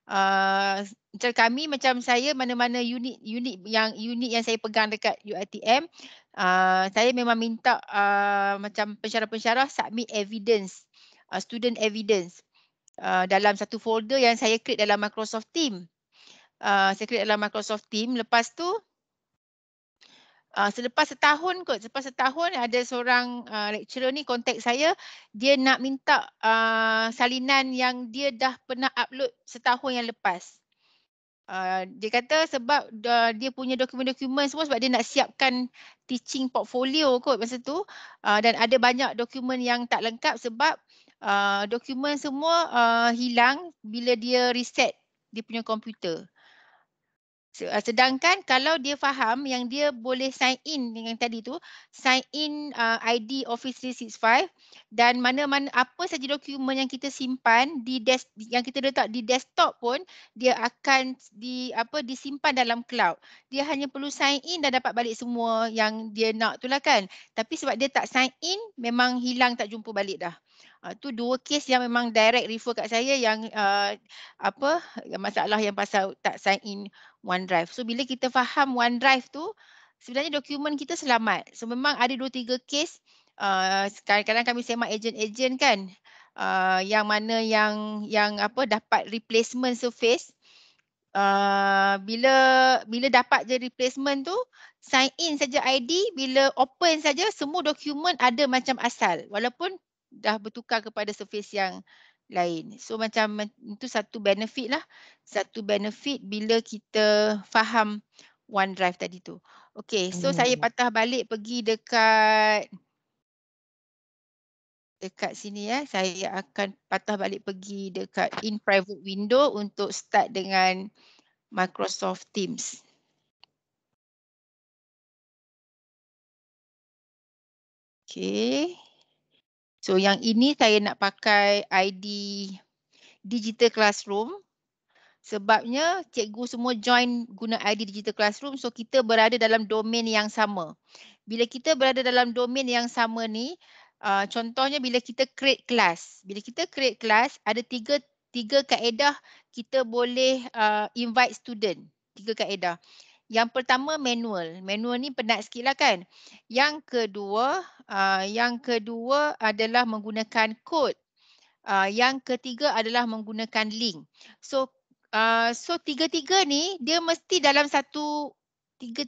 Uh, macam kami macam saya mana-mana unit unit yang unit yang saya pegang dekat UiTM uh, saya memang minta uh, macam pensyarah-pensyarah submit evidence uh, student evidence uh, dalam satu folder yang saya create dalam Microsoft Team uh, saya create dalam Microsoft Team lepas tu Uh, selepas setahun kot, selepas setahun ada seorang uh, lecturer ni kontak saya Dia nak minta uh, salinan yang dia dah pernah upload setahun yang lepas uh, Dia kata sebab uh, dia punya dokumen-dokumen semua sebab dia nak siapkan teaching portfolio kot masa tu uh, Dan ada banyak dokumen yang tak lengkap sebab uh, dokumen semua uh, hilang bila dia reset dia punya komputer Ah, sedangkan kalau dia faham yang dia boleh sign in dengan tadi tu, sign in uh, ah, ID Office 365 dan mana-mana apa saja dokumen yang kita simpan di des yang kita letak di desktop pun dia akan di apa disimpan dalam cloud. Dia hanya perlu sign in dan dapat balik semua yang dia nak tu lah kan. Tapi sebab dia tak sign in memang hilang tak jumpa balik dah. Uh, tu dua kes yang memang direct refer kat saya yang uh, apa masalah yang pasal tak sign in OneDrive. So bila kita faham OneDrive tu sebenarnya dokumen kita selamat. So memang ada dua tiga kes uh, kadang-kadang kami semak ejen-ejen kan uh, yang mana yang yang apa dapat replacement surface Uh, bila bila dapat je replacement tu sign in saja ID bila open saja semua dokumen ada macam asal walaupun dah bertukar kepada surface yang lain. So macam itu satu benefit lah. Satu benefit bila kita faham OneDrive tadi tu. Okay so hmm. saya patah balik pergi dekat dekat sini ya. Eh. Saya akan patah balik pergi dekat in private window untuk start dengan Microsoft Teams. Okay. So yang ini saya nak pakai ID digital classroom sebabnya cikgu semua join guna ID digital classroom so kita berada dalam domain yang sama. Bila kita berada dalam domain yang sama ni uh, contohnya bila kita create class. Bila kita create class ada tiga tiga kaedah kita boleh uh, invite student. Tiga kaedah. Yang pertama manual. Manual ni penat sikit lah kan. Yang kedua, uh, yang kedua adalah menggunakan kod. Uh, yang ketiga adalah menggunakan link. So uh, so tiga-tiga ni dia mesti dalam satu, tiga,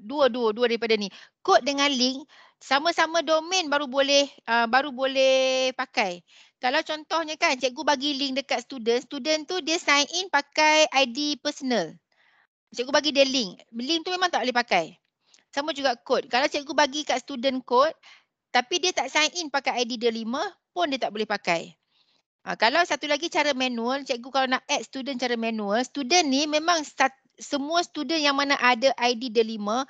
dua-dua, dua daripada ni. Kod dengan link sama-sama domain baru boleh uh, baru boleh pakai. Kalau contohnya kan cikgu bagi link dekat student, student tu dia sign in pakai ID personal cikgu bagi dia link. Link tu memang tak boleh pakai. Sama juga kod. Kalau cikgu bagi kat student kod tapi dia tak sign in pakai ID dia lima pun dia tak boleh pakai. Ha, kalau satu lagi cara manual, cikgu kalau nak add student cara manual, student ni memang start, semua student yang mana ada ID dia lima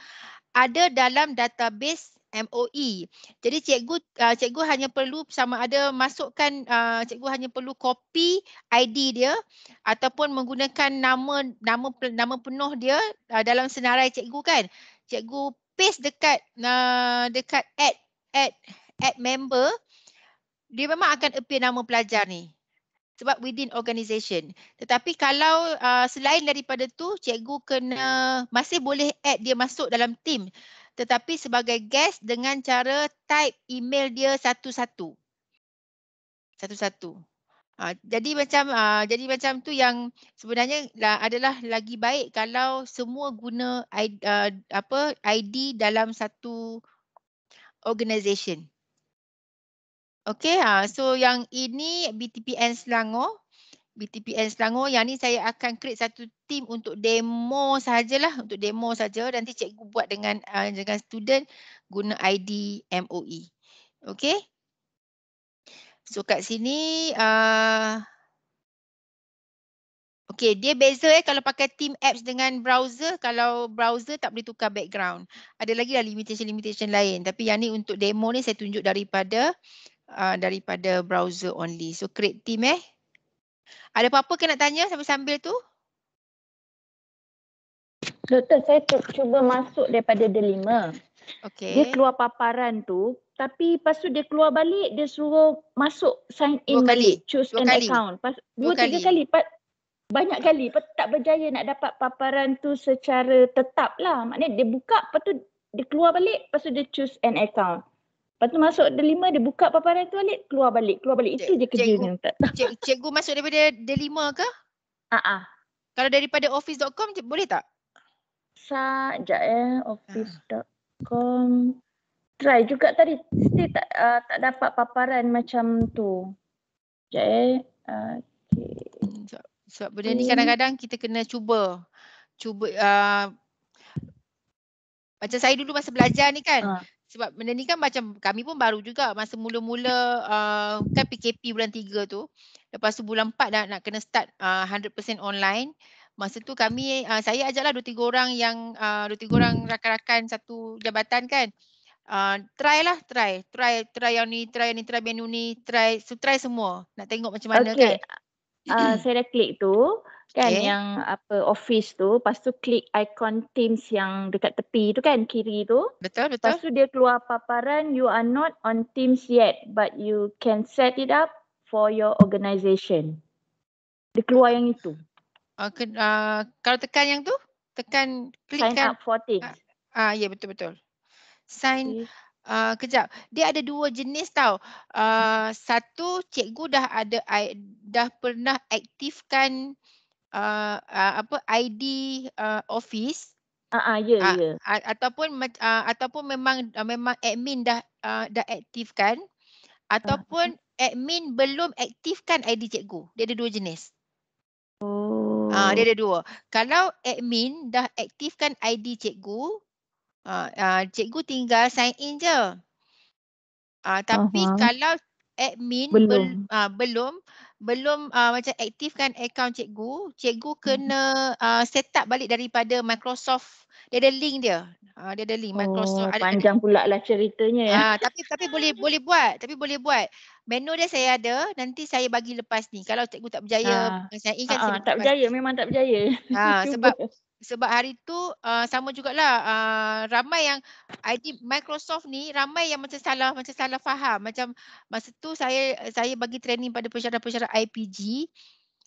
ada dalam database MOE. Jadi cikgu uh, cikgu hanya perlu sama ada masukkan uh, cikgu hanya perlu copy ID dia ataupun menggunakan nama nama nama penuh dia uh, dalam senarai cikgu kan. Cikgu paste dekat uh, dekat add add add member dia memang akan appear nama pelajar ni sebab within organisation. Tetapi kalau uh, selain daripada tu cikgu kena masih boleh add dia masuk dalam team tetapi sebagai guest dengan cara type email dia satu-satu. Satu-satu. Ha, jadi macam ha, jadi macam tu yang sebenarnya lah, adalah lagi baik kalau semua guna ID, uh, ha, apa ID dalam satu organisation. Okay, ha, so yang ini BTPN Selangor. BTPN Selangor. Yang ni saya akan create satu team untuk demo sajalah, untuk demo saja nanti cikgu buat dengan uh, dengan student guna ID MOE. Okay? So kat sini uh, Okey, dia beza eh kalau pakai team apps dengan browser, kalau browser tak boleh tukar background. Ada lagi lah limitation-limitation lain. Tapi yang ni untuk demo ni saya tunjuk daripada uh, daripada browser only. So create team eh. Ada apa-apa ke nak tanya sambil-sambil tu? Doktor, saya tu, cuba masuk daripada delima. Okay. Dia keluar paparan tu, tapi lepas tu dia keluar balik, dia suruh masuk sign dua in, kali. choose dua an kali. account. Pas, dua, dua, tiga kali. kali banyak kali, pat, tak berjaya nak dapat paparan tu secara tetap lah. Maknanya dia buka, lepas tu dia keluar balik, lepas tu dia choose an account. Lepas tu masuk delima, dia buka paparan toilet, keluar balik, keluar balik. Itu je kerjanya. Cikgu, [LAUGHS] cikgu masuk daripada delima ke? Aa. Kalau daripada office.com boleh tak? Sekejap ya, eh. Ah. office.com. Try juga tadi, still tak, uh, tak dapat paparan macam tu. Sekejap ya. Eh. Ah, okay. Sebab benda ni kadang-kadang kita kena cuba. Cuba uh, macam saya dulu masa belajar ni kan, uh sebab benda ni kan macam kami pun baru juga masa mula-mula uh, kan PKP bulan tiga tu lepas tu bulan empat dah nak kena start uh, 100% online masa tu kami uh, saya ajaklah dua tiga orang yang uh, dua tiga orang rakan-rakan satu jabatan kan uh, try lah try try try yang ni try yang ni try yang ni try so try semua nak tengok macam mana okay. kan uh, saya dah klik tu kan okay. yang apa office tu lepas tu klik icon Teams yang dekat tepi tu kan kiri tu betul betul lepas tu dia keluar paparan you are not on Teams yet but you can set it up for your organisation dia keluar yang itu uh, ke, uh, kalau tekan yang tu tekan klik sign kan sign up for Teams ah uh, uh, ya yeah, betul betul sign okay. uh, ah, kejap dia ada dua jenis tau uh, satu cikgu dah ada dah pernah aktifkan Uh, uh, apa ID uh, office. Ah uh, uh, ya uh, Ataupun uh, ataupun memang uh, memang admin dah uh, dah aktifkan ah, ataupun uh. admin belum aktifkan ID cikgu. Dia ada dua jenis. Oh. Ah uh, dia ada dua. Kalau admin dah aktifkan ID cikgu, uh, uh, cikgu tinggal sign in je. Uh, tapi uh-huh. kalau admin belum bel, uh, belum belum uh, macam aktifkan account cikgu, cikgu hmm. kena hmm. uh, set up balik daripada Microsoft. Dia ada link dia. Uh, dia ada link oh, Microsoft. Oh, panjang pula lah ceritanya ya. Uh, tapi tapi boleh boleh buat. Tapi boleh buat. Menu dia saya ada, nanti saya bagi lepas ni. Kalau cikgu tak berjaya, ha. saya ingat ha, ha, saya tak berjaya, memang tak berjaya. Ha, [LAUGHS] sebab sebab hari tu uh, sama jugalah uh, ramai yang ID Microsoft ni ramai yang macam salah macam salah faham macam masa tu saya saya bagi training pada pensyarah-pensyarah IPG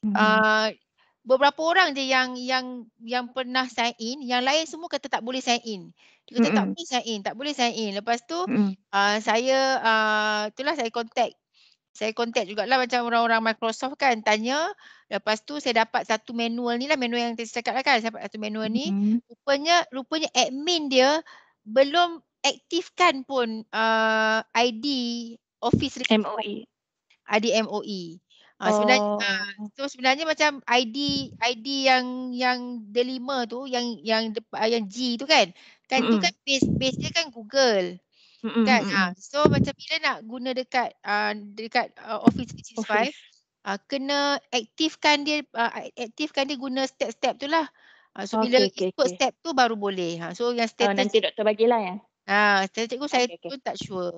mm-hmm. uh, eh, beberapa orang je yang yang yang pernah sign in yang lain semua kata tak boleh sign in dia kata mm-hmm. tak hmm. boleh sign in tak boleh sign in lepas tu mm-hmm. uh, saya uh, itulah saya contact saya contact jugalah macam orang-orang Microsoft kan tanya lepas tu saya dapat satu manual ni lah manual yang saya cakap lah kan saya dapat satu manual ni hmm rupanya rupanya admin dia belum aktifkan pun uh, ID office recovery. MOE ID MOE uh, oh. sebenarnya ah, so sebenarnya macam ID ID yang yang delima tu yang yang yang G tu kan kan mm tu kan base base dia kan Google mm-hmm. kan ah uh, so macam bila nak guna dekat uh, dekat uh, office 365 okay. uh, kena aktifkan dia uh, aktifkan dia guna step-step tu lah uh, so bila okay, ikut okay. step tu baru boleh ha so yang status oh, nanti doktor bagilah ya ah uh, cikgu okay, saya okay. pun tak sure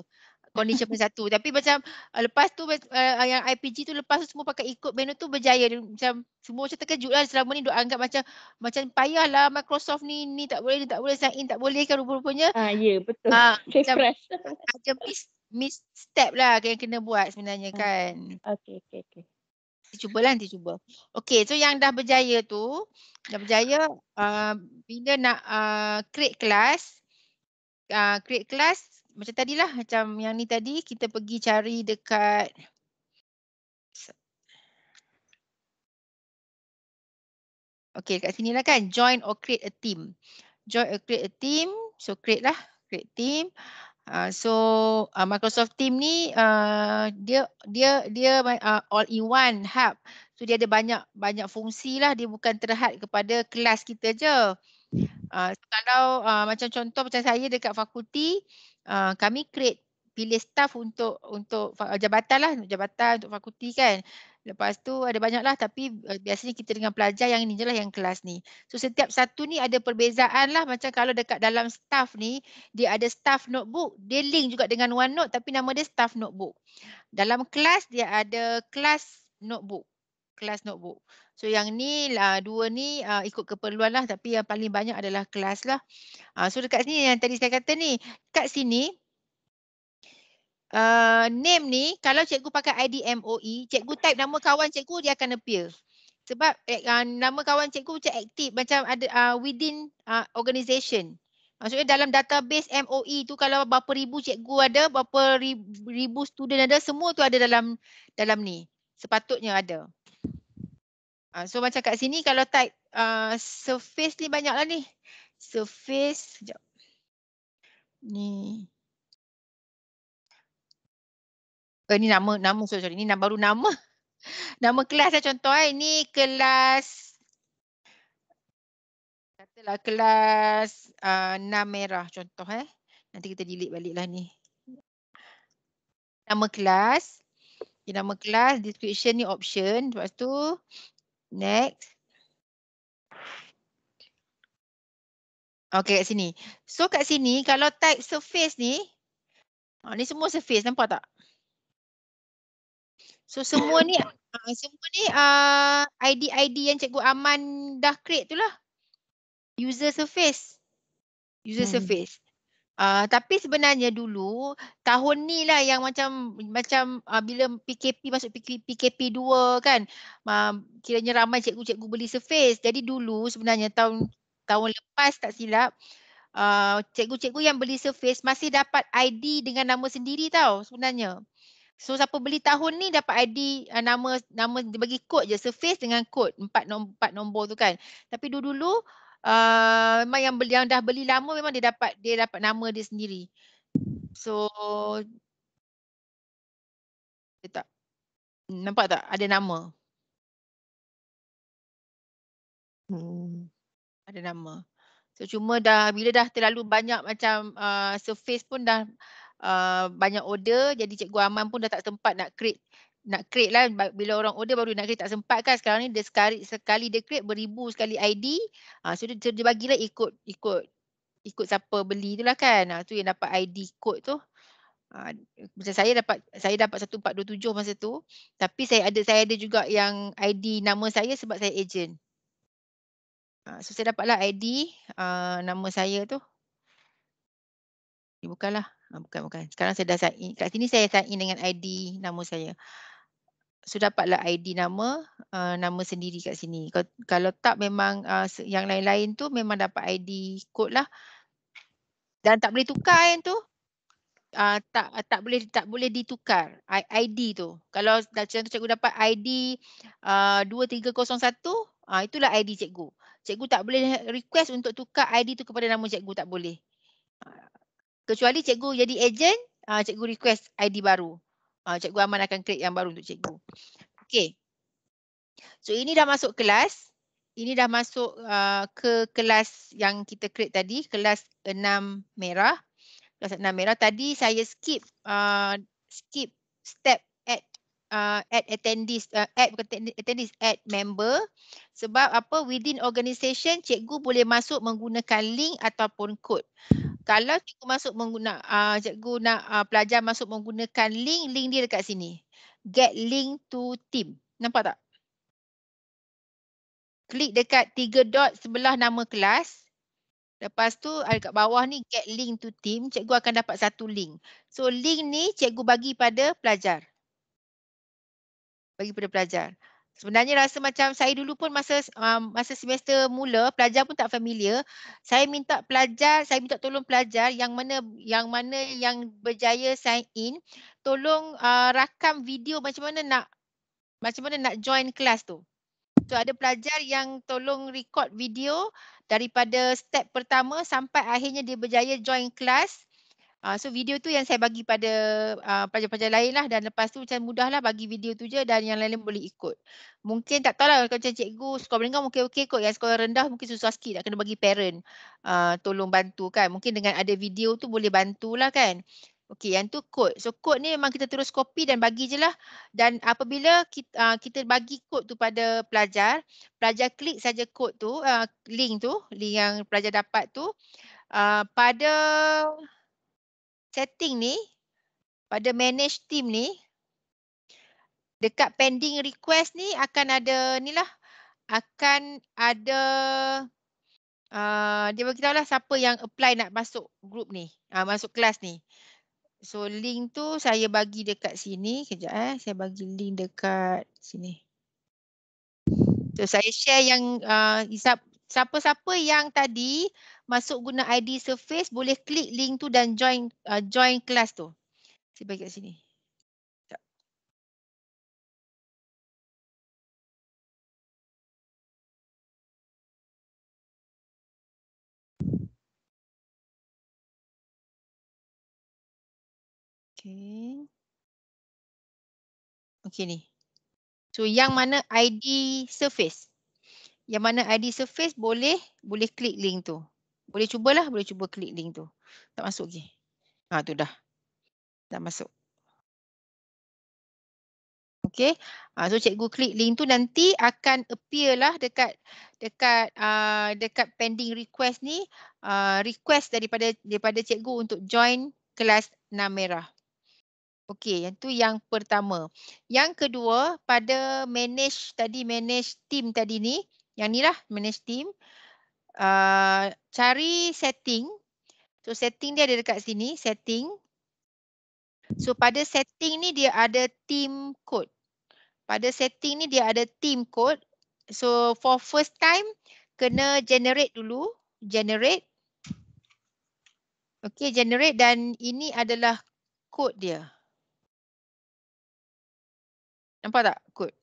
condition pun satu tapi macam uh, lepas tu uh, yang IPG tu lepas tu semua pakai ikut menu tu berjaya dia macam semua macam terkejut lah selama ni duk anggap macam macam payah lah Microsoft ni ni tak boleh ni tak boleh sign in tak boleh kan rupanya ah ya yeah, betul uh, [LAUGHS] macam, ada miss, miss step lah yang kena buat sebenarnya hmm. kan Okay okay. okey nanti cuba lah nanti cuba Okay, so yang dah berjaya tu dah berjaya uh, bila nak uh, create kelas uh, create kelas macam tadilah macam yang ni tadi kita pergi cari dekat Okay kat sini lah kan join or create a team. Join or create a team. So create lah. Create team. Uh, so uh, Microsoft Team ni uh, dia dia dia uh, all in one hub. So dia ada banyak banyak fungsi lah. Dia bukan terhad kepada kelas kita je. Uh, kalau uh, macam contoh macam saya dekat fakulti Ah, kami create pilih staff untuk untuk ah, jabatan lah untuk jabatan untuk fakulti kan lepas tu ada banyak lah tapi uh, biasanya kita dengan pelajar yang ni je lah yang kelas ni so setiap satu ni ada perbezaan lah macam kalau dekat dalam staff ni dia ada staff notebook dia link juga dengan OneNote tapi nama dia staff notebook dalam kelas dia ada kelas notebook kelas notebook So yang ni uh, dua ni uh, ikut keperluan lah tapi yang paling banyak adalah kelas lah. Uh, so dekat sini yang tadi saya kata ni, kat sini uh, name ni kalau cikgu pakai ID MOE, cikgu type nama kawan cikgu dia akan appear. Sebab uh, nama kawan cikgu macam aktif macam ada uh, within uh, organisation. Maksudnya dalam database MOE tu kalau berapa ribu cikgu ada, berapa ribu student ada, semua tu ada dalam dalam ni. Sepatutnya ada. Uh, so macam kat sini kalau type uh, surface ni banyaklah ni. Surface, sekejap. Ni. Uh, ni nama, nama sorry, sorry. Ni nama, baru nama. [LAUGHS] Nama kelas lah contoh eh. Ni kelas. Katalah kelas ah, enam uh, merah contoh eh. Nanti kita delete baliklah ni. Nama kelas. Nama kelas, description ni option. Lepas tu Next. okay kat sini. So kat sini kalau type surface ni. Ah, ni semua surface nampak tak? So semua ni [COUGHS] ah, semua ni ah, ID-ID uh, yang cikgu Aman dah create tu lah. User surface. User hmm. surface. Uh, tapi sebenarnya dulu tahun ni lah yang macam macam uh, bila PKP masuk PK, PKP 2 kan uh, kiranya ramai cikgu-cikgu beli surface. Jadi dulu sebenarnya tahun tahun lepas tak silap uh, cikgu-cikgu yang beli surface masih dapat ID dengan nama sendiri tau sebenarnya. So siapa beli tahun ni dapat ID uh, nama nama bagi kod je surface dengan kod empat nombor, empat nombor tu kan. Tapi dulu-dulu Ah, memang yang beli yang dah beli lama memang dia dapat dia dapat nama dia sendiri. So tak nampak tak ada nama. Hmm. Ada nama. So cuma dah bila dah terlalu banyak macam uh, surface pun dah uh, banyak order jadi cikgu Aman pun dah tak sempat nak create nak create lah bila orang order baru nak create tak sempat kan sekarang ni dia sekali, sekali dia create beribu sekali ID ha, ah, so dia, dia bagilah ikut ikut ikut siapa beli tu lah kan ha, tu yang dapat ID code tu ha, macam saya dapat saya dapat 1427 masa tu tapi saya ada saya ada juga yang ID nama saya sebab saya agent ha, so saya dapatlah ID uh, nama saya tu eh, bukanlah bukan bukan sekarang saya dah sign in kat sini saya sign in dengan ID nama saya so dapatlah ID nama uh, nama sendiri kat sini. Kalau, kalau tak memang uh, yang lain-lain tu memang dapat ID kod lah. Dan tak boleh tukar yang tu. Uh, tak tak boleh tak boleh ditukar ID tu. Kalau contoh cikgu dapat ID uh, 2301, uh, ah, itulah ID cikgu. Cikgu tak boleh request untuk tukar ID tu kepada nama cikgu tak boleh. Uh, kecuali cikgu jadi agent, uh, cikgu request ID baru uh, cikgu Aman akan create yang baru untuk cikgu. Okay. So ini dah masuk kelas. Ini dah masuk uh, ke kelas yang kita create tadi. Kelas 6 merah. Kelas 6 merah. Tadi saya skip uh, skip step add, uh, add attendees. Uh, add bukan attendees, add member. Sebab apa within organisation cikgu boleh masuk menggunakan link ataupun code kalau cikgu masuk menggunakan uh, cikgu nak uh, pelajar masuk menggunakan link link dia dekat sini get link to team nampak tak klik dekat tiga dot sebelah nama kelas lepas tu ada ah, kat bawah ni get link to team cikgu akan dapat satu link so link ni cikgu bagi pada pelajar bagi pada pelajar Sebenarnya rasa macam saya dulu pun masa um, masa semester mula pelajar pun tak familiar. Saya minta pelajar, saya minta tolong pelajar yang mana yang mana yang berjaya sign in, tolong uh, rakam video macam mana nak macam mana nak join kelas tu. So ada pelajar yang tolong record video daripada step pertama sampai akhirnya dia berjaya join kelas Uh, so video tu yang saya bagi pada ah, pelajar-pelajar lain lah dan lepas tu macam mudah lah bagi video tu je dan yang lain-lain boleh ikut. Mungkin tak tahu lah kalau macam cikgu skor meninggal mungkin okey kot. Yang skor rendah mungkin susah sikit nak kena bagi parent uh, tolong bantu kan. Mungkin dengan ada video tu boleh bantulah kan. Okey yang tu kod. So kod ni memang kita terus copy dan bagi je lah. Dan apabila kita, uh, kita bagi kod tu pada pelajar, pelajar klik saja kod tu, uh, link tu, link yang pelajar dapat tu. Uh, pada setting ni pada manage team ni dekat pending request ni akan ada ni lah akan ada uh, dia beritahu lah siapa yang apply nak masuk group ni uh, masuk kelas ni so link tu saya bagi dekat sini kejap eh saya bagi link dekat sini so saya share yang uh, siapa-siapa yang tadi masuk guna ID Surface boleh klik link tu dan join uh, join kelas tu. Saya bagi kat sini. Okay. okay ni. So yang mana ID Surface. Yang mana ID Surface boleh boleh klik link tu. Boleh cubalah, boleh cuba klik link tu. Tak masuk lagi. Ha tu dah. Tak masuk. okay Ha, so cikgu klik link tu nanti akan appear lah dekat dekat uh, dekat pending request ni, uh, request daripada daripada cikgu untuk join kelas merah okay yang tu yang pertama. Yang kedua, pada manage tadi manage team tadi ni, yang ni lah manage team. Uh, Ah, cari setting. So setting dia ada dekat sini, setting. So pada setting ni dia ada team code. Pada setting ni dia ada team code. So for first time kena generate dulu, generate. Okay generate dan ini adalah code dia. Nampak tak code?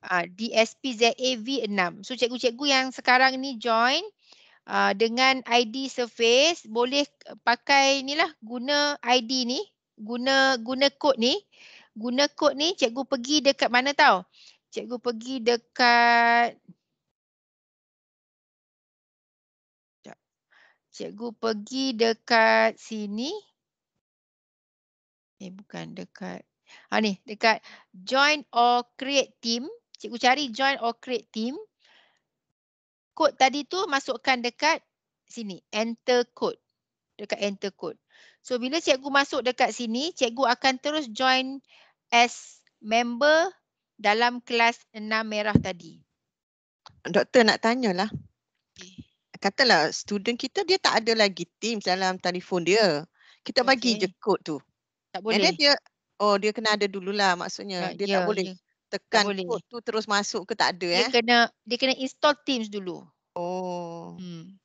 Ah, DSP ZAV6. So cikgu-cikgu yang sekarang ni join uh, dengan ID surface boleh pakai ni lah guna ID ni. Guna guna kod ni. Guna kod ni cikgu pergi dekat mana tau. Cikgu pergi dekat Cikgu pergi dekat sini. Eh bukan dekat. Ha ni dekat join or create team cikgu cari join or create team. Kod tadi tu masukkan dekat sini, enter code. Dekat enter code. So bila cikgu masuk dekat sini, cikgu akan terus join as member dalam kelas enam merah tadi. Doktor nak tanyalah. Okay. Katalah student kita dia tak ada lagi team dalam telefon dia. Kita bagi okay. je kod tu. Tak boleh. dia, oh dia kena ada dululah maksudnya. Uh, dia yeah, tak boleh. Yeah tekan kod tu terus masuk ke tak ada dia eh? Dia kena dia kena install Teams dulu. Oh. Hmm.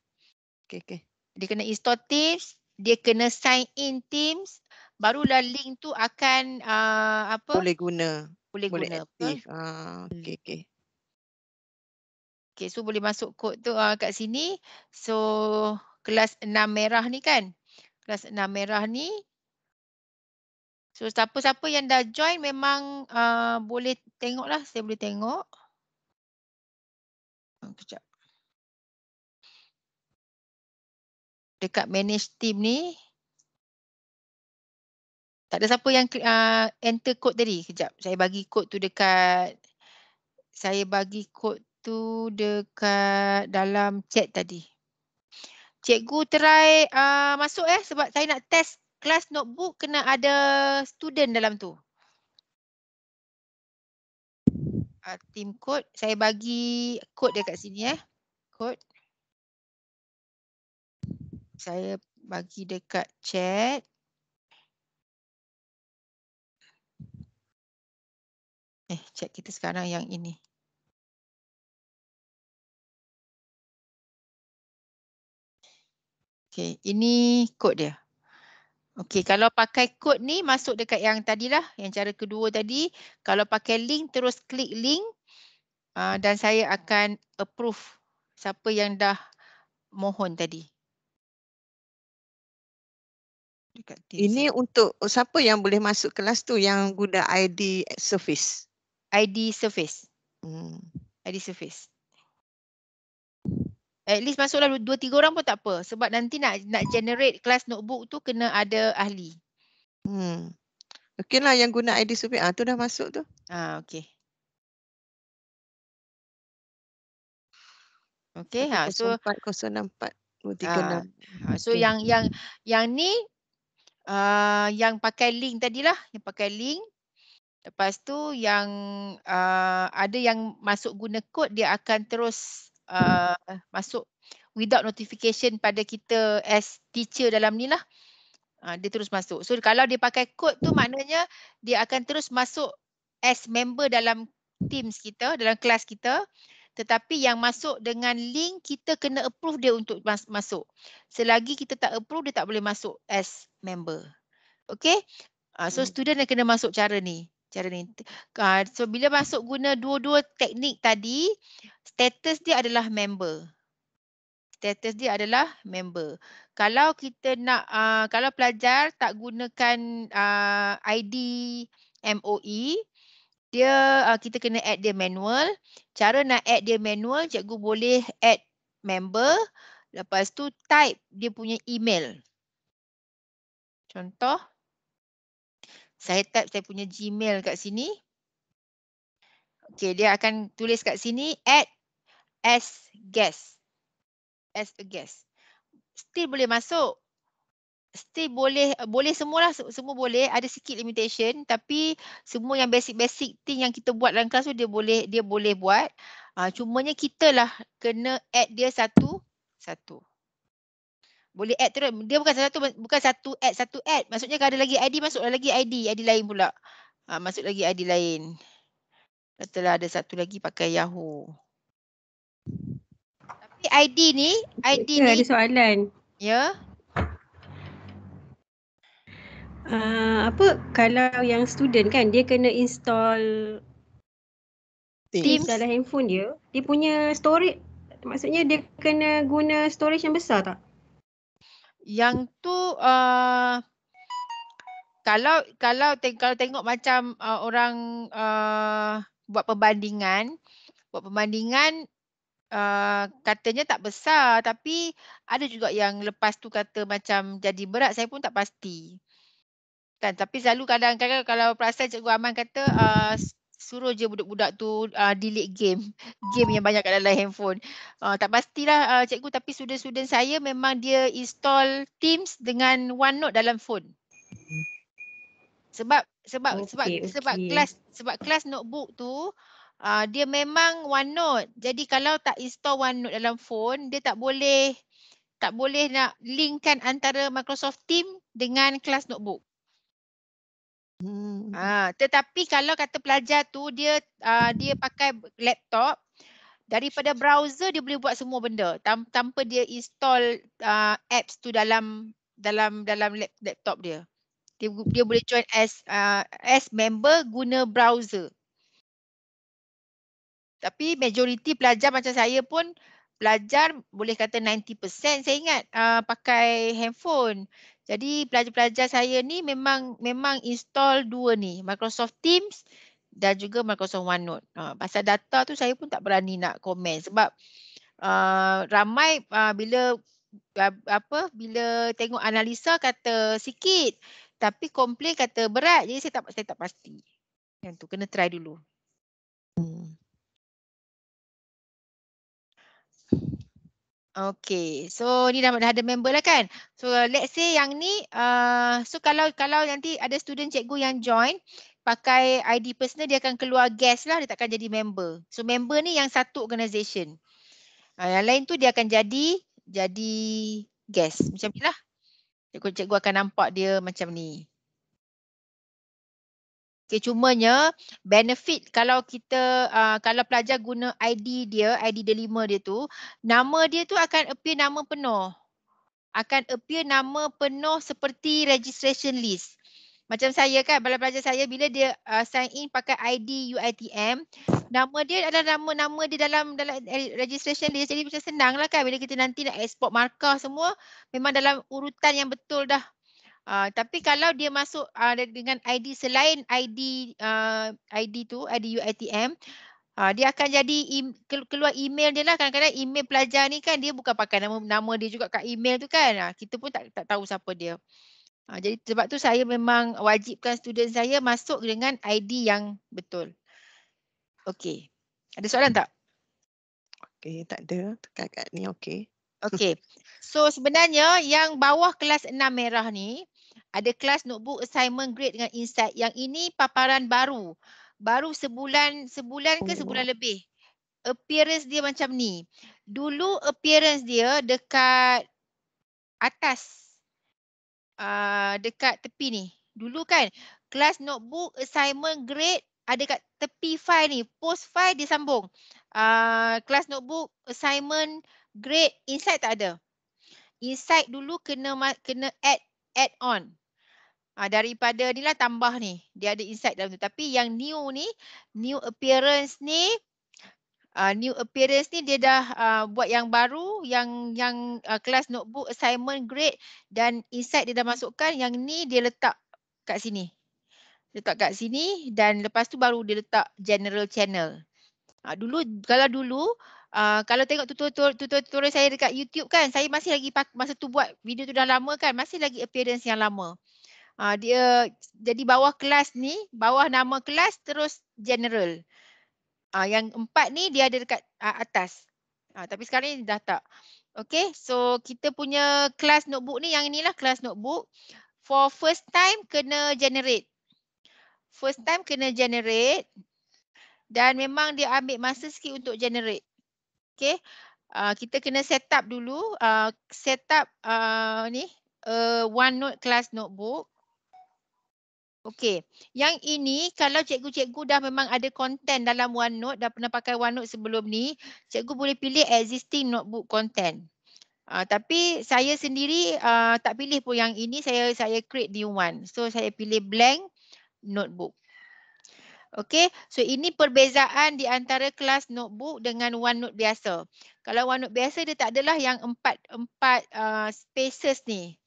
Okay, okay. Dia kena install Teams, dia kena sign in Teams, barulah link tu akan uh, apa? Boleh guna. Boleh, boleh guna. Boleh ah, ha, hmm. okay, okay. Okay, so boleh masuk kod tu uh, kat sini. So, kelas 6 merah ni kan? Kelas 6 merah ni So siapa-siapa yang dah join memang uh, boleh lah. Saya boleh tengok. Hmm, kejap. Dekat manage team ni. Tak ada siapa yang uh, enter code tadi. Kejap. Saya bagi code tu dekat. Saya bagi code tu dekat dalam chat tadi. Cikgu try uh, masuk eh sebab saya nak test kelas notebook kena ada student dalam tu. Uh, team code, saya bagi code dia kat sini eh. Code. Saya bagi dekat chat. Eh, chat kita sekarang yang ini. Okay, ini kod dia. Okey, kalau pakai kod ni masuk dekat yang tadilah, yang cara kedua tadi. Kalau pakai link, terus klik link uh, dan saya akan approve siapa yang dah mohon tadi. ini untuk oh, siapa yang boleh masuk kelas tu yang guna ID service. ID service. Hmm. ID service at least masuklah dua tiga orang pun tak apa sebab nanti nak nak generate kelas notebook tu kena ada ahli. Hmm. Okay lah yang guna ID Sufi ah tu dah masuk tu. Ah okey. Okey ha so 04064236. Ah, so yang yang yang ni uh, yang pakai link tadilah yang pakai link Lepas tu yang uh, ada yang masuk guna kod dia akan terus uh, masuk without notification pada kita as teacher dalam ni lah. Uh, dia terus masuk. So kalau dia pakai kod tu maknanya dia akan terus masuk as member dalam teams kita, dalam kelas kita. Tetapi yang masuk dengan link kita kena approve dia untuk mas masuk. Selagi kita tak approve dia tak boleh masuk as member. Okay. Uh, so hmm. student dia kena masuk cara ni cara ni. Uh, so bila masuk guna dua-dua teknik tadi, status dia adalah member. Status dia adalah member. Kalau kita nak, uh, kalau pelajar tak gunakan uh, ah, ID MOE, dia uh, kita kena add dia manual. Cara nak add dia manual, cikgu boleh add member. Lepas tu type dia punya email. Contoh, saya type saya punya Gmail kat sini. Okey, dia akan tulis kat sini at as guest. As a guest. Still boleh masuk. Still boleh, boleh semualah, semua boleh. Ada sikit limitation tapi semua yang basic-basic thing yang kita buat dalam kelas tu dia boleh dia boleh buat. Uh, cumanya lah kena add dia satu, satu. Boleh add terus. Dia bukan satu bukan satu add satu add. Maksudnya kalau ada lagi ID masuk lagi ID, ID lain pula. Ha, masuk lagi ID lain. Katalah ada satu lagi pakai Yahoo. Tapi ID ni, ID ya, ni. Ada soalan. Ya. Uh, apa kalau yang student kan dia kena install Team dalam handphone dia, dia punya storage maksudnya dia kena guna storage yang besar tak? yang tu uh, kalau kalau teng kalau tengok macam uh, orang uh, buat perbandingan buat perbandingan uh, katanya tak besar tapi ada juga yang lepas tu kata macam jadi berat saya pun tak pasti kan tapi selalu kadang-kadang kalau perasaan cikgu aman kata uh, suruh je budak-budak tu uh, delete game game yang banyak kat dalam handphone uh, tak pastilah uh, cikgu tapi student-student saya memang dia install Teams dengan OneNote dalam phone sebab sebab okay, sebab okay. sebab kelas sebab kelas notebook tu uh, dia memang OneNote jadi kalau tak install OneNote dalam phone dia tak boleh tak boleh nak linkkan antara Microsoft Teams dengan kelas notebook Hmm. Ah, tetapi kalau kata pelajar tu dia uh, dia pakai laptop daripada browser dia boleh buat semua benda tam- tanpa dia install uh, apps tu dalam dalam dalam laptop dia. Dia dia boleh join as uh, as member guna browser. Tapi majoriti pelajar macam saya pun pelajar boleh kata 90% saya ingat uh, pakai handphone. Jadi pelajar-pelajar saya ni memang memang install dua ni, Microsoft Teams dan juga Microsoft OneNote. Uh, pasal data tu saya pun tak berani nak komen sebab uh, ramai uh, bila apa bila tengok analisa kata sikit tapi komplain kata berat jadi saya tak saya tak pasti. Yang tu kena try dulu. Hmm. Okay, so ni dah, dah ada member lah kan. So let's say yang ni, uh, so kalau kalau nanti ada student cikgu yang join, pakai ID personal dia akan keluar guest lah, dia takkan jadi member. So member ni yang satu organisation. Uh, yang lain tu dia akan jadi, jadi guest. Macam ni lah. Cikgu, cikgu akan nampak dia macam ni. Okay, cumanya benefit kalau kita uh, kalau pelajar guna ID dia, ID 5 dia tu, nama dia tu akan appear nama penuh. Akan appear nama penuh seperti registration list. Macam saya kan, bila pelajar saya bila dia uh, sign in pakai ID UITM, nama dia adalah nama-nama dia dalam dalam registration list. Jadi macam lah kan bila kita nanti nak export markah semua, memang dalam urutan yang betul dah. Uh, tapi kalau dia masuk uh, dengan ID selain ID uh, ah, ID tu, ID UITM, uh, dia akan jadi e keluar email dia lah. Kadang-kadang email pelajar ni kan dia bukan pakai nama nama dia juga kat email tu kan. Uh, kita pun tak tak tahu siapa dia. Uh, jadi sebab tu saya memang wajibkan student saya masuk dengan ID yang betul. Okay. Ada soalan tak? Okay, tak ada. Tekan kat ni okay. Okay. So sebenarnya yang bawah kelas enam merah ni ada kelas notebook assignment grade dengan insight. Yang ini paparan baru. Baru sebulan sebulan ke oh. sebulan oh. lebih. Appearance dia macam ni. Dulu appearance dia dekat atas. Uh, dekat tepi ni. Dulu kan kelas notebook assignment grade ada kat tepi file ni. Post file dia sambung. Uh, kelas notebook assignment grade insight tak ada. Insight dulu kena kena add add on. Ha, daripada ni lah tambah ni. Dia ada insight dalam tu. Tapi yang new ni, new appearance ni, uh, new appearance ni dia dah uh, buat yang baru, yang yang uh, kelas notebook, assignment, grade dan insight dia dah masukkan. Yang ni dia letak kat sini. Letak kat sini dan lepas tu baru dia letak general channel. Ha, dulu, kalau dulu, Uh, kalau tengok tutorial-tutorial saya dekat YouTube kan, saya masih lagi masa tu buat video tu dah lama kan, masih lagi appearance yang lama. Uh, dia jadi bawah kelas ni, bawah nama kelas terus general. Uh, yang empat ni dia ada dekat uh, atas. Uh, tapi sekarang ni dah tak. Okay, so kita punya kelas notebook ni, yang inilah kelas notebook. For first time kena generate. First time kena generate. Dan memang dia ambil masa sikit untuk generate. Okay. Uh, ah, kita kena set up dulu. Uh, set up uh, ni. Uh, OneNote class notebook. Okay, yang ini kalau cikgu-cikgu dah memang ada content dalam OneNote, dah pernah pakai OneNote sebelum ni, cikgu boleh pilih existing notebook content. Uh, tapi saya sendiri uh, tak pilih pun yang ini, saya saya create new one. So saya pilih blank notebook. Okay, so ini perbezaan di antara kelas notebook dengan OneNote biasa. Kalau OneNote biasa dia tak adalah yang empat empat uh, spaces ni.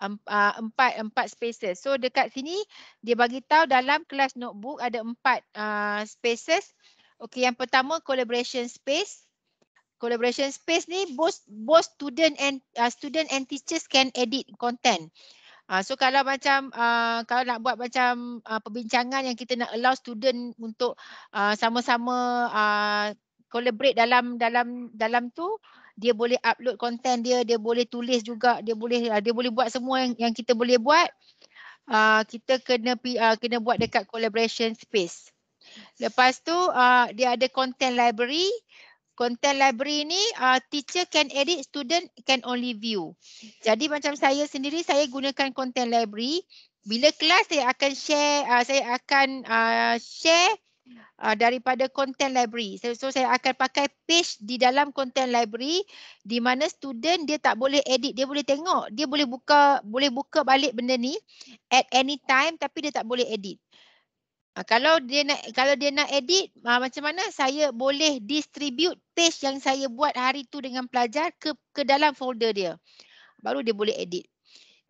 Um, uh, empat empat spaces. So dekat sini dia bagi tahu dalam kelas notebook ada empat uh, spaces. Okay, yang pertama collaboration space. Collaboration space ni both both student and uh, student and teachers can edit content. Uh, Uh, so kalau macam uh, kalau nak buat macam uh, perbincangan yang kita nak allow student untuk uh, sama-sama uh, collaborate dalam dalam dalam tu dia boleh upload konten dia dia boleh tulis juga dia boleh uh, dia boleh buat semua yang yang kita boleh buat uh, kita kena uh, kena buat dekat collaboration space lepas tu uh, dia ada content library content library ni uh, teacher can edit, student can only view. Jadi macam saya sendiri, saya gunakan content library. Bila kelas saya akan share, uh, saya akan uh, share uh, daripada content library. So, so saya akan pakai page di dalam content library di mana student dia tak boleh edit, dia boleh tengok. Dia boleh buka boleh buka balik benda ni at any time tapi dia tak boleh edit. Ah, kalau dia nak kalau dia nak edit uh, macam mana saya boleh distribute page yang saya buat hari tu dengan pelajar ke ke dalam folder dia. Baru dia boleh edit.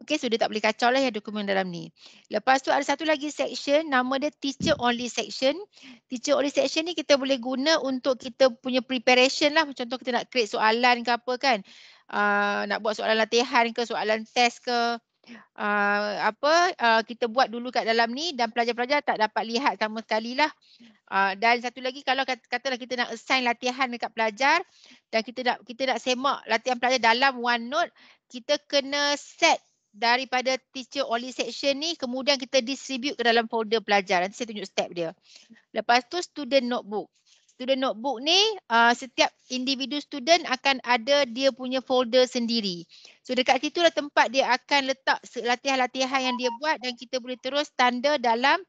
Okey so dia tak boleh kacau lah ya dokumen dalam ni. Lepas tu ada satu lagi section nama dia teacher only section. Teacher only section ni kita boleh guna untuk kita punya preparation lah. Contoh kita nak create soalan ke apa kan. Uh, nak buat soalan latihan ke soalan test ke uh, apa uh, kita buat dulu kat dalam ni dan pelajar-pelajar tak dapat lihat sama sekali lah. Uh, ah, dan satu lagi kalau kat, katalah kita nak assign latihan dekat pelajar dan kita nak kita nak semak latihan pelajar dalam one note, kita kena set daripada teacher only section ni kemudian kita distribute ke dalam folder pelajar. Nanti saya tunjuk step dia. Lepas tu student notebook student notebook ni uh, setiap individu student akan ada dia punya folder sendiri. So dekat situ lah tempat dia akan letak latihan-latihan yang dia buat dan kita boleh terus tanda dalam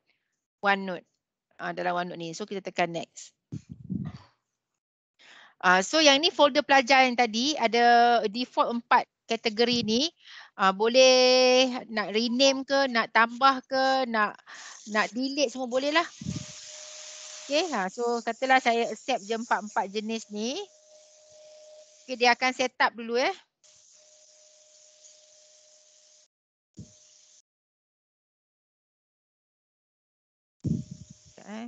OneNote. Uh, dalam OneNote ni. So kita tekan next. Uh, so yang ni folder pelajaran tadi ada default empat kategori ni. Uh, boleh nak rename ke, nak tambah ke, nak nak delete semua boleh lah. Okay, ha, so katalah saya accept je empat-empat jenis ni. Okay, dia akan set up dulu ya. Eh. Okay. Eh.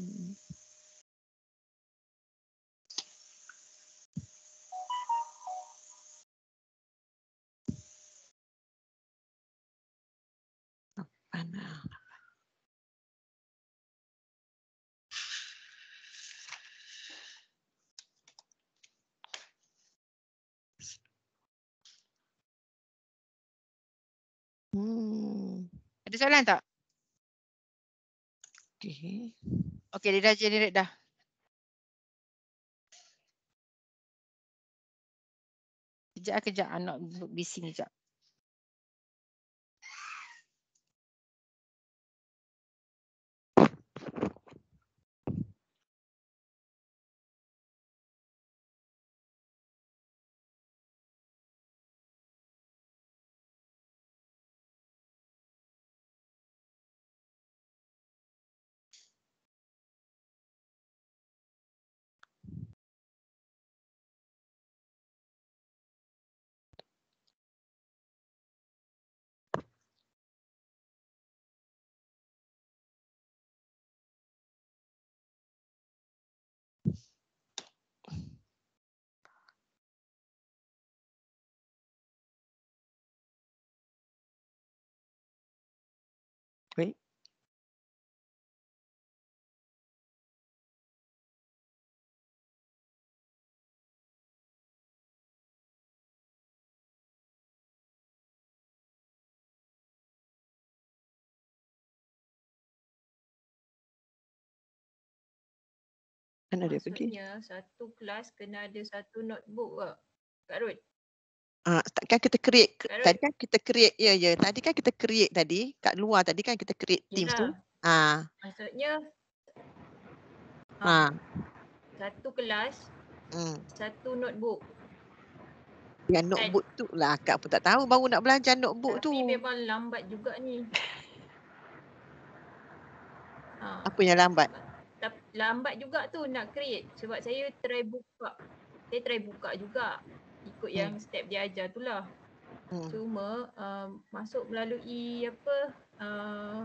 Hmm. Hmm. Ada soalan tak? Okey. Okey, dia dah generate dah. Sekejap, ah, kejap. Anak bising sekejap. Oui. Kena ada pergi. Maksudnya satu kelas kena ada satu notebook ke? Kak Ruth? Ah, kan kita create tadi kan kita create ya ya. Tadi kan kita create tadi kat luar tadi kan kita create yeah. Ya. tu. Ah. Maksudnya ah. ah, Satu kelas. Hmm. Satu notebook. Ya notebook tu lah akak pun tak tahu baru nak belajar notebook tapi tu. Tapi memang lambat juga ni. ha. [LAUGHS] Apa yang lambat? Lambat juga tu nak create sebab saya try buka. Saya try buka juga ikut hmm. yang hmm. step dia ajar tu lah. Hmm. Cuma uh, masuk melalui apa uh,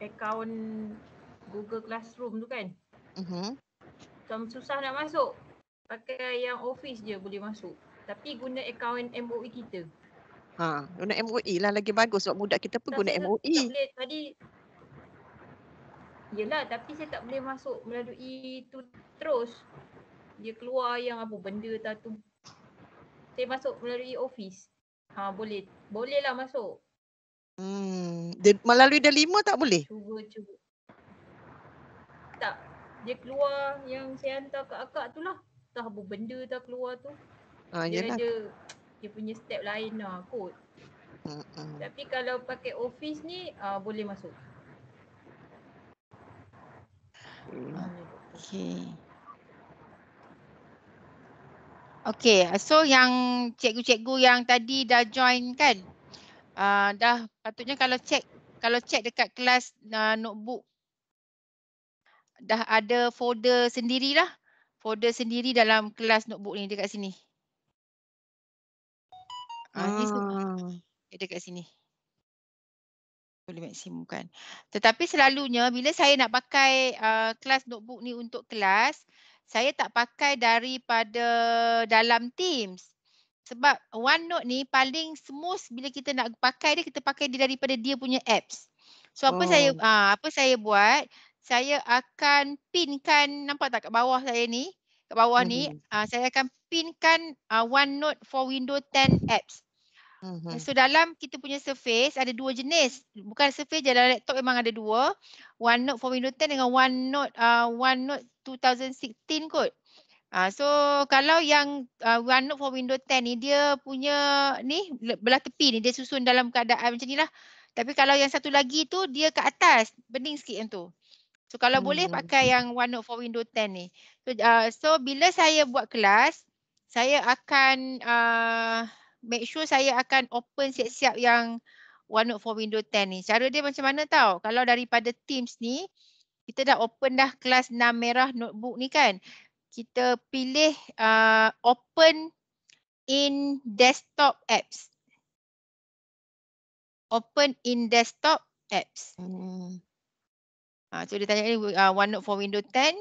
akaun Google Classroom tu kan. Uh-huh. Macam susah nak masuk. Pakai yang office je boleh masuk. Tapi guna akaun MOE kita. Ha, guna MOE lah lagi bagus sebab mudah kita pun tak guna MOE. Tak boleh tadi Yelah tapi saya tak boleh masuk melalui tu terus dia keluar yang apa benda tak tu saya masuk melalui office ha boleh boleh lah masuk hmm dia melalui dia lima tak boleh cuba cuba tak dia keluar yang saya hantar kat akak tu lah tak apa benda tak keluar tu ha, dia ada dia punya step lain lah kot Mm-mm. Hmm. Tapi kalau pakai office ni uh, boleh masuk. Okay. Okay, so yang cikgu-cikgu yang tadi dah join kan, uh, dah patutnya kalau cek kalau cek dekat kelas uh, notebook dah ada folder sendirilah. Folder sendiri dalam kelas notebook ni dekat sini. Ah, uh, uh. dekat sini. Boleh maksimum kan. Tetapi selalunya bila saya nak pakai uh, kelas notebook ni untuk kelas, saya tak pakai daripada dalam Teams. Sebab OneNote ni paling smooth bila kita nak pakai dia kita pakai dia daripada dia punya apps. So apa oh. saya ah, aa, apa saya buat? Saya akan pinkan nampak tak kat bawah saya ni? Kat bawah hmm. ni mm-hmm. aa, ah, saya akan pinkan aa, ah, OneNote for Windows 10 apps. Mm-hmm. So dalam kita punya surface ada dua jenis. Bukan surface je dalam laptop memang ada dua. OneNote for Windows 10 dengan OneNote uh, OneNote 2016 kot. Uh, so kalau yang uh, ah, OneNote for Windows 10 ni dia punya ni belah tepi ni dia susun dalam keadaan macam ni lah. Tapi kalau yang satu lagi tu dia ke atas bening sikit yang tu. So kalau hmm. boleh pakai yang OneNote for Windows 10 ni. So, uh, so bila saya buat kelas saya akan uh, make sure saya akan open siap-siap yang OneNote for Windows 10 ni. Cara dia macam mana tau. Kalau daripada Teams ni kita dah open dah kelas 6 merah notebook ni kan. Kita pilih uh, open in desktop apps. Open in desktop apps. Hmm. Uh, so dia tanya ni uh, OneNote for Windows 10.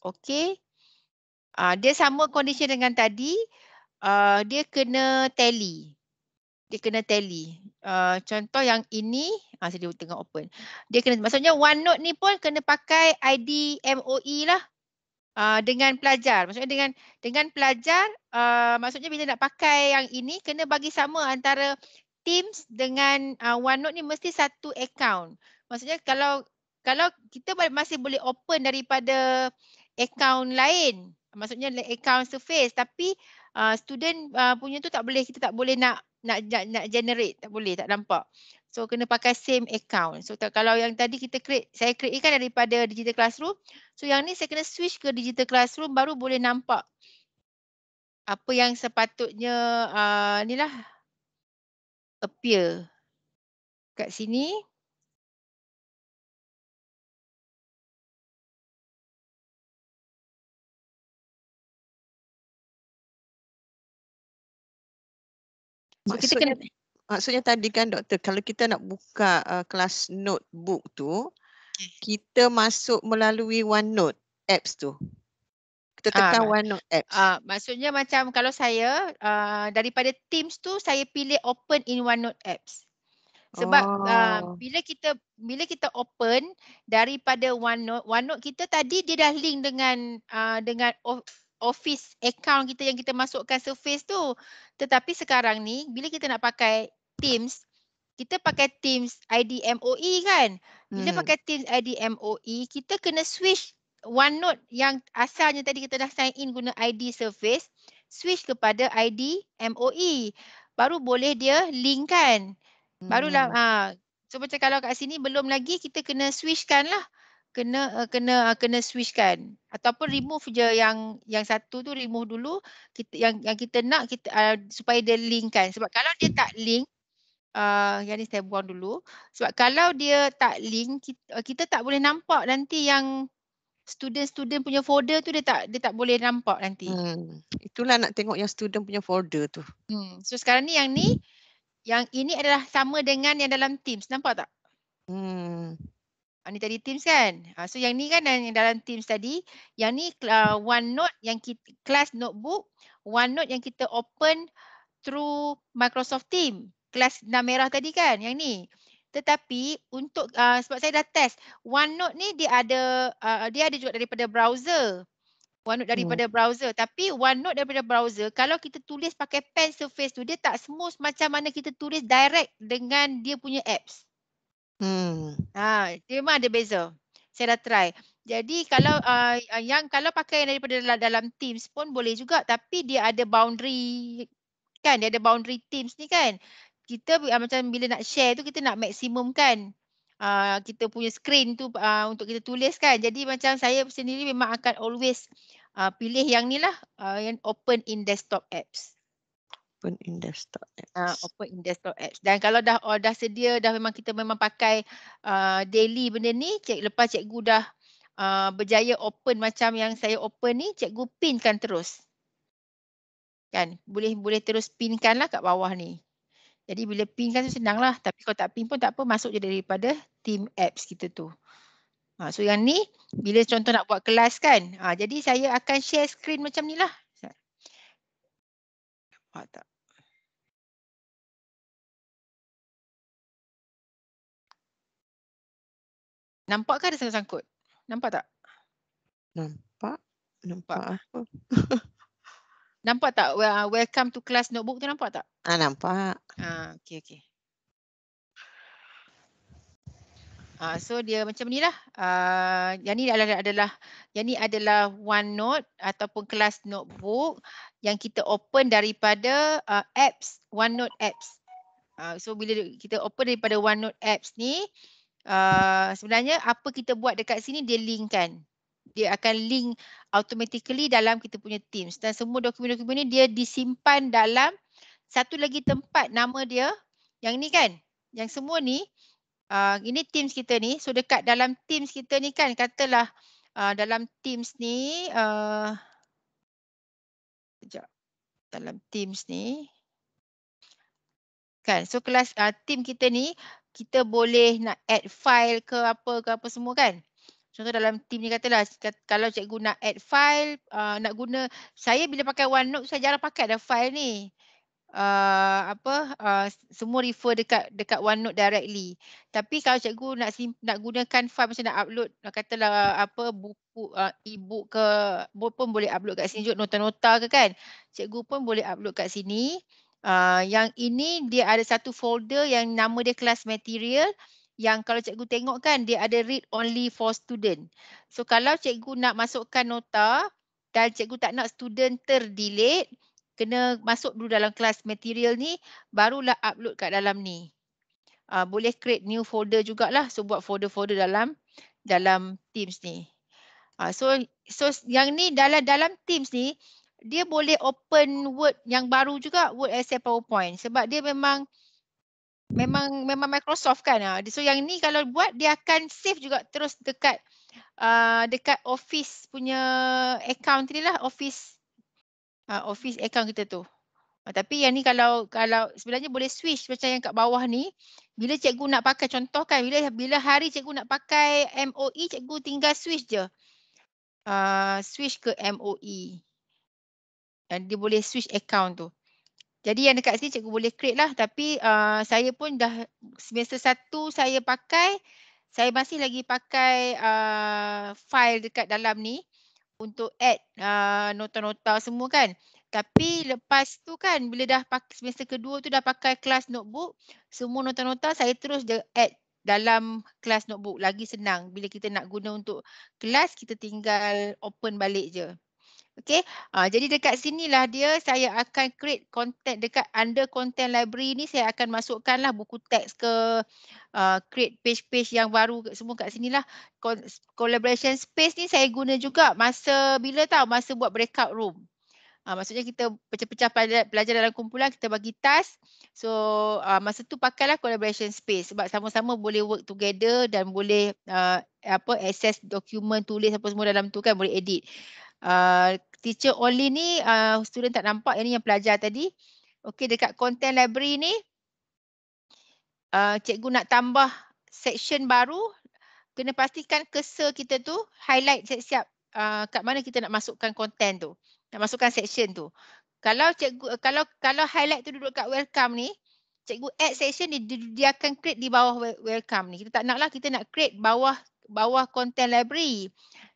Okay. Uh, dia sama condition dengan tadi. Uh, dia kena tally dia kena tally. Uh, contoh yang ini, ah uh, saya tengah open. Dia kena maksudnya OneNote ni pun kena pakai ID MOE lah. Uh, dengan pelajar. Maksudnya dengan dengan pelajar uh, maksudnya bila nak pakai yang ini kena bagi sama antara Teams dengan uh, OneNote ni mesti satu account. Maksudnya kalau kalau kita masih boleh open daripada account lain, maksudnya account Surface tapi uh, student uh, punya tu tak boleh kita tak boleh nak nak nak, nak generate tak boleh tak nampak. So kena pakai same account. So kalau yang tadi kita create saya create kan daripada digital classroom. So yang ni saya kena switch ke digital classroom baru boleh nampak apa yang sepatutnya uh, ni lah appear kat sini. Maksudnya, kita kena... maksudnya tadi kan doktor, kalau kita nak buka uh, kelas notebook tu, kita masuk melalui OneNote apps tu. Kita ah, tekan uh, OneNote apps. Ah maksudnya macam kalau saya, uh, daripada Teams tu, saya pilih open in OneNote apps. Sebab ah, oh. uh, bila kita bila kita open daripada OneNote, OneNote kita tadi dia dah link dengan uh, dengan office account kita yang kita masukkan surface tu. Tetapi sekarang ni bila kita nak pakai Teams, kita pakai Teams ID MOE kan. Bila hmm. pakai Teams ID MOE kita kena switch OneNote yang asalnya tadi kita dah sign in guna ID surface, switch kepada ID MOE. Baru boleh dia link kan. Barulah hmm. ha, so macam kalau kat sini belum lagi kita kena switchkan lah kena uh, kena uh, kena switch kan ataupun hmm. remove je yang yang satu tu remove dulu kita yang yang kita nak kita uh, supaya dia link kan sebab kalau dia tak link uh, yang ni saya buang dulu sebab kalau dia tak link kita, uh, kita tak boleh nampak nanti yang student-student punya folder tu dia tak dia tak boleh nampak nanti. Hmm. Itulah nak tengok yang student punya folder tu. Hmm. So sekarang ni yang ni yang ini adalah sama dengan yang dalam Teams. Nampak tak? Hmm. Ni tadi Teams kan? Uh, so yang ni kan yang dalam Teams tadi, yang ni uh, OneNote yang kita, class notebook, OneNote yang kita open through Microsoft Teams. Class enam merah tadi kan yang ni. Tetapi untuk uh, sebab saya dah test, OneNote ni dia ada uh, dia ada juga daripada browser. OneNote hmm. daripada hmm. browser. Tapi OneNote daripada browser, kalau kita tulis pakai pen surface tu, dia tak smooth macam mana kita tulis direct dengan dia punya apps. Hmm. Hmm. Ah, dia memang ada beza. Saya dah try. Jadi kalau uh, yang kalau pakai yang daripada dalam, dalam Teams pun boleh juga tapi dia ada boundary kan dia ada boundary Teams ni kan. Kita uh, macam bila nak share tu kita nak maksimum kan. Uh, kita punya screen tu uh, untuk kita tulis kan. Jadi macam saya sendiri memang akan always uh, pilih yang ni lah uh, yang open in desktop apps. Open desktop apps. Ah uh, apps. Dan kalau dah oh, dah sedia dah memang kita memang pakai uh, daily benda ni, cik lepas cikgu dah uh, berjaya open macam yang saya open ni, cikgu pinkan terus. Kan? Boleh boleh terus pinkan lah kat bawah ni. Jadi bila pinkan tu senang lah. Tapi kalau tak pin pun tak apa masuk je daripada team apps kita tu. Ha, so yang ni bila contoh nak buat kelas kan. Ha, jadi saya akan share screen macam ni lah. Nampak tak? Nampak ke ada sangkut sangkut? Nampak tak? Nampak. Nampak. Nampak, [LAUGHS] nampak tak uh, welcome to class notebook tu nampak tak? Ah nampak. Ah okey okey. Ah so dia macam ni lah. Ah yang ni adalah adalah yang ni adalah OneNote ataupun kelas notebook yang kita open daripada uh, apps OneNote apps. Ah so bila kita open daripada OneNote apps ni uh, sebenarnya apa kita buat dekat sini dia link kan dia akan link automatically dalam kita punya teams dan semua dokumen-dokumen ni dia disimpan dalam satu lagi tempat nama dia yang ni kan yang semua ni uh, ini teams kita ni so dekat dalam teams kita ni kan katalah uh, dalam teams ni uh, sekejap dalam teams ni kan so kelas uh, team kita ni kita boleh nak add file ke apa ke apa semua kan. Contoh dalam team ni katalah kalau cikgu nak add file, uh, nak guna saya bila pakai OneNote saya jarang pakai ada file ni. Uh, apa uh, semua refer dekat dekat OneNote directly. Tapi kalau cikgu nak sim, nak gunakan file macam nak upload nak katalah uh, apa buku uh, e-book ke pun boleh upload kat sini juga nota-nota ke kan. Cikgu pun boleh upload kat sini. Ah, yang ini dia ada satu folder yang nama dia kelas material yang kalau cikgu tengok kan dia ada read only for student. So kalau cikgu nak masukkan nota dan cikgu tak nak student terdelete kena masuk dulu dalam class material ni barulah upload kat dalam ni. Uh, boleh create new folder jugalah so buat folder-folder dalam dalam Teams ni. Uh, so so yang ni dalam dalam Teams ni dia boleh open Word yang baru juga Word Excel PowerPoint sebab dia memang memang memang Microsoft kan. Ah. So yang ni kalau buat dia akan save juga terus dekat uh, dekat Office punya account ni lah Office uh, Office account kita tu. Tapi yang ni kalau kalau sebenarnya boleh switch macam yang kat bawah ni bila cikgu nak pakai contoh kan bila bila hari cikgu nak pakai MOE cikgu tinggal switch je. Uh, switch ke MOE dia boleh switch account tu. Jadi yang dekat sini cikgu boleh create lah tapi uh, saya pun dah semester satu saya pakai saya masih lagi pakai uh, file dekat dalam ni untuk add uh, nota-nota uh, semua kan. Tapi lepas tu kan bila dah pakai semester kedua tu dah pakai kelas notebook semua nota-nota saya terus add dalam kelas notebook lagi senang bila kita nak guna untuk kelas kita tinggal open balik je. Okay. Ha, ah, jadi dekat sinilah dia saya akan create content dekat under content library ni saya akan masukkanlah buku teks ke uh, create page-page yang baru semua kat sinilah. Co collaboration space ni saya guna juga masa bila tahu masa buat breakout room. Ha, maksudnya kita pecah-pecah pelajar dalam kumpulan kita bagi task. So uh, masa tu pakailah collaboration space sebab sama-sama boleh work together dan boleh uh, apa access dokumen tulis apa semua dalam tu kan boleh edit uh, teacher only ni uh, student tak nampak ini yang pelajar tadi. Okey dekat content library ni uh, cikgu nak tambah section baru kena pastikan kese kita tu highlight siap-siap uh, kat mana kita nak masukkan content tu. Nak masukkan section tu. Kalau cikgu kalau kalau highlight tu duduk kat welcome ni cikgu add section ni dia, dia akan create di bawah welcome ni. Kita tak naklah kita nak create bawah bawah content library.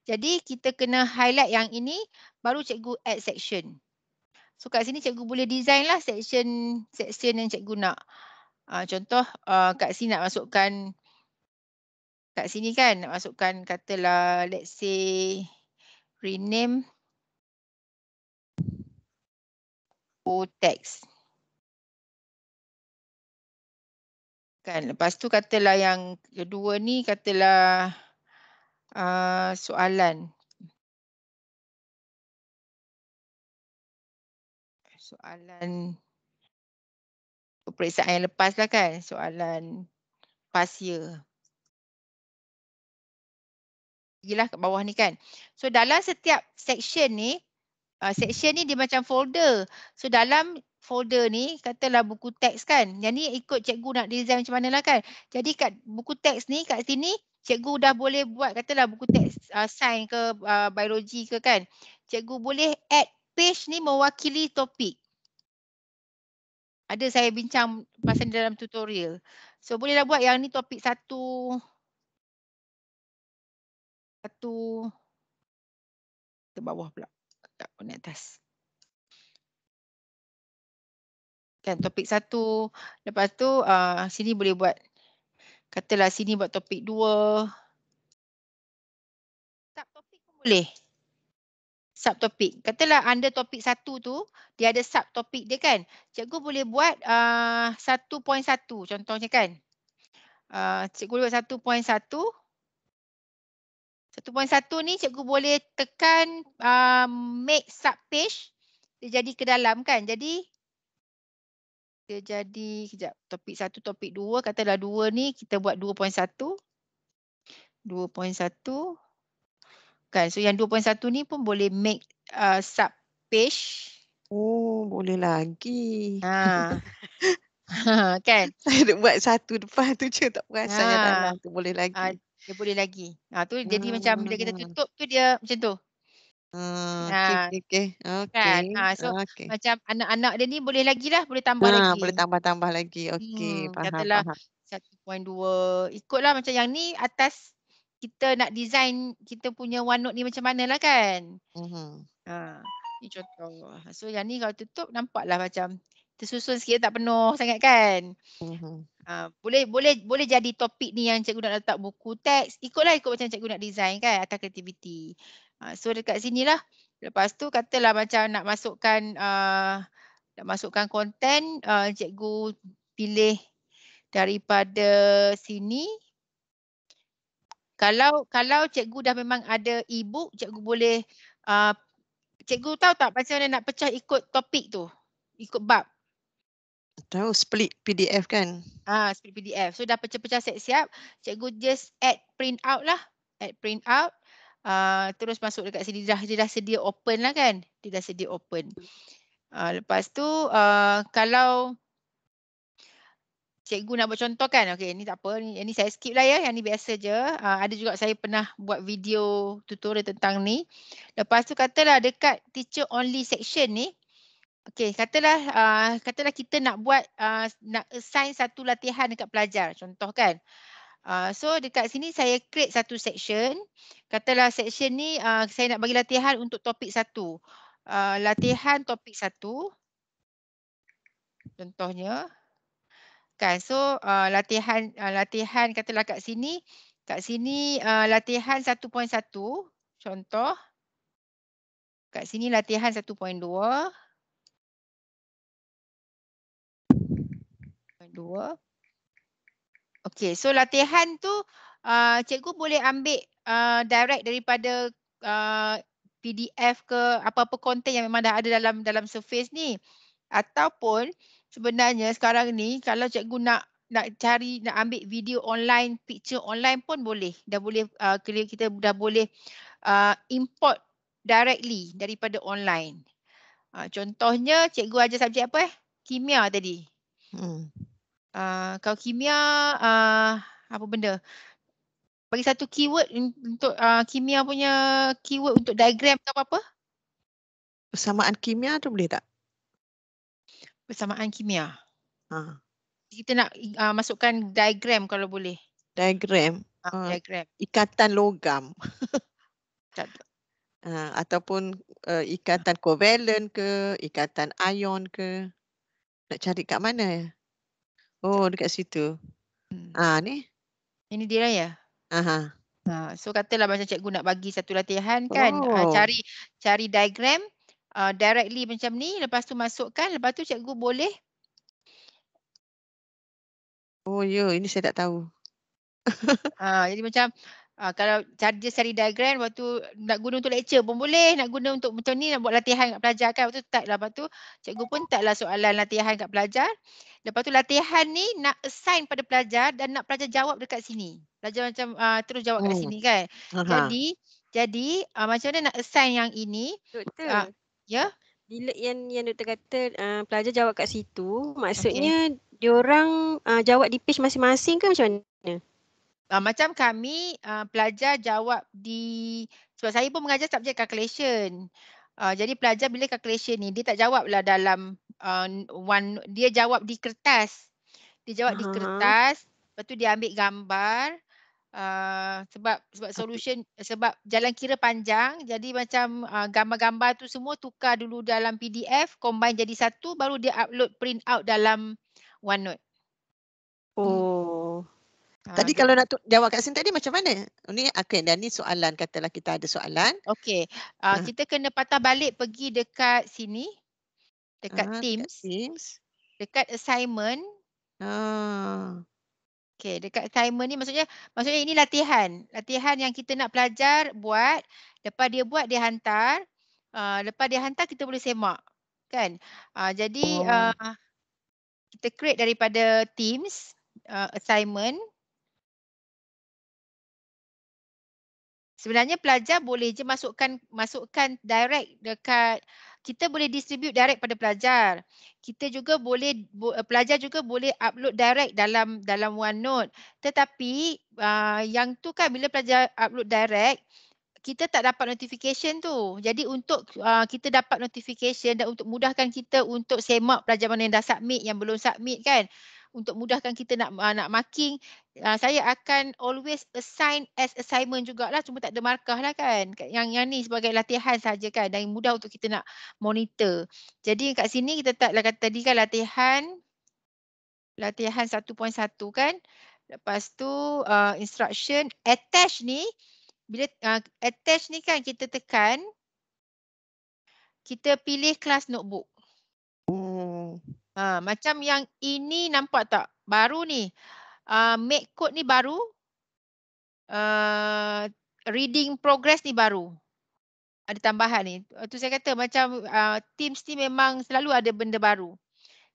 Jadi kita kena highlight yang ini baru cikgu add section. So kat sini cikgu boleh design lah section, section yang cikgu nak. Uh, contoh uh, kat sini nak masukkan, kat sini kan nak masukkan katalah let's say rename O text. Kan lepas tu katalah yang kedua ni katalah uh, soalan. Soalan peperiksaan yang lepas lah kan. Soalan pasir. gila kat bawah ni kan. So dalam setiap section ni, uh, section ni dia macam folder. So dalam folder ni katalah buku teks kan. Yang ni ikut cikgu nak design macam mana lah kan. Jadi kat buku teks ni kat sini cikgu dah boleh buat katalah buku teks uh, sains ke uh, biologi ke kan cikgu boleh add page ni mewakili topik ada saya bincang pasal dalam tutorial so bolehlah buat yang ni topik satu satu ke bawah pula tak pun atas kan topik satu lepas tu uh, sini boleh buat katalah sini buat topik dua. sub topik pun boleh sub topik katalah under topik satu tu dia ada sub topik dia kan cikgu boleh buat uh, satu poin satu. contohnya kan a uh, cikgu buat poin satu ni cikgu boleh tekan uh, make sub page dia jadi ke dalam kan. Jadi dia jadi kejap topik satu topik dua katalah dua ni kita buat 2.1 2.1 kan so yang 2.1 ni pun boleh make uh, sub page oh boleh lagi ha, [LAUGHS] ha kan saya buat satu depan tu je tak perasan ha. yang dalam tu boleh lagi ha. dia boleh lagi ha tu jadi hmm, macam bila kita hmm. tutup tu dia macam tu Ah, okay, okay. Kan? Ha, so okay. macam anak-anak dia ni boleh lagi lah, boleh tambah ha, lagi. Boleh tambah-tambah lagi. Okay, hmm, faham. Katalah faham. 1.2. Ikutlah macam yang ni atas kita nak design kita punya one note ni macam mana lah kan. Mm-hmm. Ha, ni contoh. So yang ni kalau tutup nampak lah macam tersusun sikit tak penuh sangat kan. Mm-hmm. Ha, boleh boleh boleh jadi topik ni yang cikgu nak letak buku teks. Ikutlah ikut macam cikgu nak design kan atas kreativiti. Ah, so dekat sini lah. Lepas tu katalah macam nak masukkan uh, nak masukkan konten uh, cikgu pilih daripada sini. Kalau kalau cikgu dah memang ada e-book, cikgu boleh uh, cikgu tahu tak macam mana nak pecah ikut topik tu? Ikut bab. Tahu split PDF kan? Ah, split PDF. So dah pecah-pecah set siap, cikgu just add print out lah. Add print out uh, terus masuk dekat sini. Dia dah, dia dah sedia open lah kan. Dia dah sedia open. Uh, lepas tu uh, kalau cikgu nak buat contoh kan. Okay ni tak apa. Ni, ni saya skip lah ya. Yang ni biasa je. Uh, ada juga saya pernah buat video tutorial tentang ni. Lepas tu katalah dekat teacher only section ni. okay, katalah uh, katalah kita nak buat uh, nak assign satu latihan dekat pelajar. Contoh kan. Uh, so dekat sini saya create satu section. Katalah section ni uh, saya nak bagi latihan untuk topik satu. Uh, latihan topik satu. Contohnya. Kan so uh, latihan uh, latihan katalah kat sini. Kat sini uh, latihan 1.1 contoh. Kat sini latihan 1.2. Dua. Okay, so latihan tu uh, cikgu boleh ambil uh, direct daripada uh, PDF ke apa-apa konten yang memang dah ada dalam dalam surface ni. Ataupun sebenarnya sekarang ni kalau cikgu nak nak cari nak ambil video online, picture online pun boleh. Dah boleh uh, kita dah boleh uh, import directly daripada online. Uh, contohnya cikgu ajar subjek apa eh? Kimia tadi. Hmm. Ah, kalau kimia uh, apa benda bagi satu keyword untuk uh, kimia punya keyword untuk diagram ke apa-apa persamaan kimia tu boleh tak persamaan kimia ha. kita nak uh, masukkan diagram kalau boleh diagram uh, diagram ikatan logam Uh, [LAUGHS] ataupun uh, ikatan kovalen ke, ikatan ion ke. Nak cari kat mana? Oh dekat situ. Hmm. Ah ni. Ini dia lah ya. Aha. Ha, so katalah macam cikgu nak bagi satu latihan kan ah, oh. ha, cari cari diagram uh, directly macam ni lepas tu masukkan lepas tu cikgu boleh Oh ya yeah. ini saya tak tahu. ha, jadi macam Ha, kalau charger cari diagram waktu nak guna untuk lecture pun boleh nak guna untuk macam ni nak buat latihan kat pelajar kan waktu tak lah waktu cikgu pun tak lah soalan latihan kat pelajar lepas tu latihan ni nak assign pada pelajar dan nak pelajar jawab dekat sini pelajar macam uh, terus jawab kat oh. sini kan hmm. jadi jadi uh, macam mana nak assign yang ini doktor uh, ya bila yang yang doktor kata uh, pelajar jawab kat situ maksudnya okay. diorang uh, jawab di page masing-masing ke macam mana uh, macam kami uh, pelajar jawab di sebab saya pun mengajar subjek calculation. Uh, jadi pelajar bila calculation ni dia tak jawab lah dalam uh, one dia jawab di kertas. Dia jawab uh-huh. di kertas, lepas tu dia ambil gambar Uh, sebab sebab solution sebab jalan kira panjang jadi macam uh, gambar-gambar tu semua tukar dulu dalam PDF combine jadi satu baru dia upload print out dalam OneNote. Oh. Ah, tadi ha, kalau nak jawab kat sini tadi macam mana? Ini okay, dan ni soalan katalah kita ada soalan. Okey. Uh, uh. kita kena patah balik pergi dekat sini. Dekat uh, Teams. Dekat Teams. Dekat assignment. Ah. Uh. Okey, dekat assignment ni maksudnya maksudnya ini latihan. Latihan yang kita nak pelajar buat, lepas dia buat dia hantar. Uh, lepas dia hantar kita boleh semak. Kan? Uh, jadi oh. uh, kita create daripada Teams uh, assignment. sebenarnya pelajar boleh je masukkan masukkan direct dekat kita boleh distribute direct pada pelajar. Kita juga boleh pelajar juga boleh upload direct dalam dalam OneNote. Tetapi uh, yang tu kan bila pelajar upload direct kita tak dapat notification tu. Jadi untuk uh, kita dapat notification dan untuk mudahkan kita untuk semak pelajar mana yang dah submit yang belum submit kan untuk mudahkan kita nak uh, nak marking uh, saya akan always assign as assignment jugalah cuma tak ada markah lah kan yang yang ni sebagai latihan saja kan dan mudah untuk kita nak monitor jadi kat sini kita tak lah kata tadi kan latihan latihan 1.1 kan lepas tu uh, instruction attach ni bila uh, attach ni kan kita tekan kita pilih kelas notebook Ha, macam yang ini nampak tak? Baru ni. Uh, make code ni baru. Uh, reading progress ni baru. Ada tambahan ni. Itu saya kata macam uh, Teams ni memang selalu ada benda baru.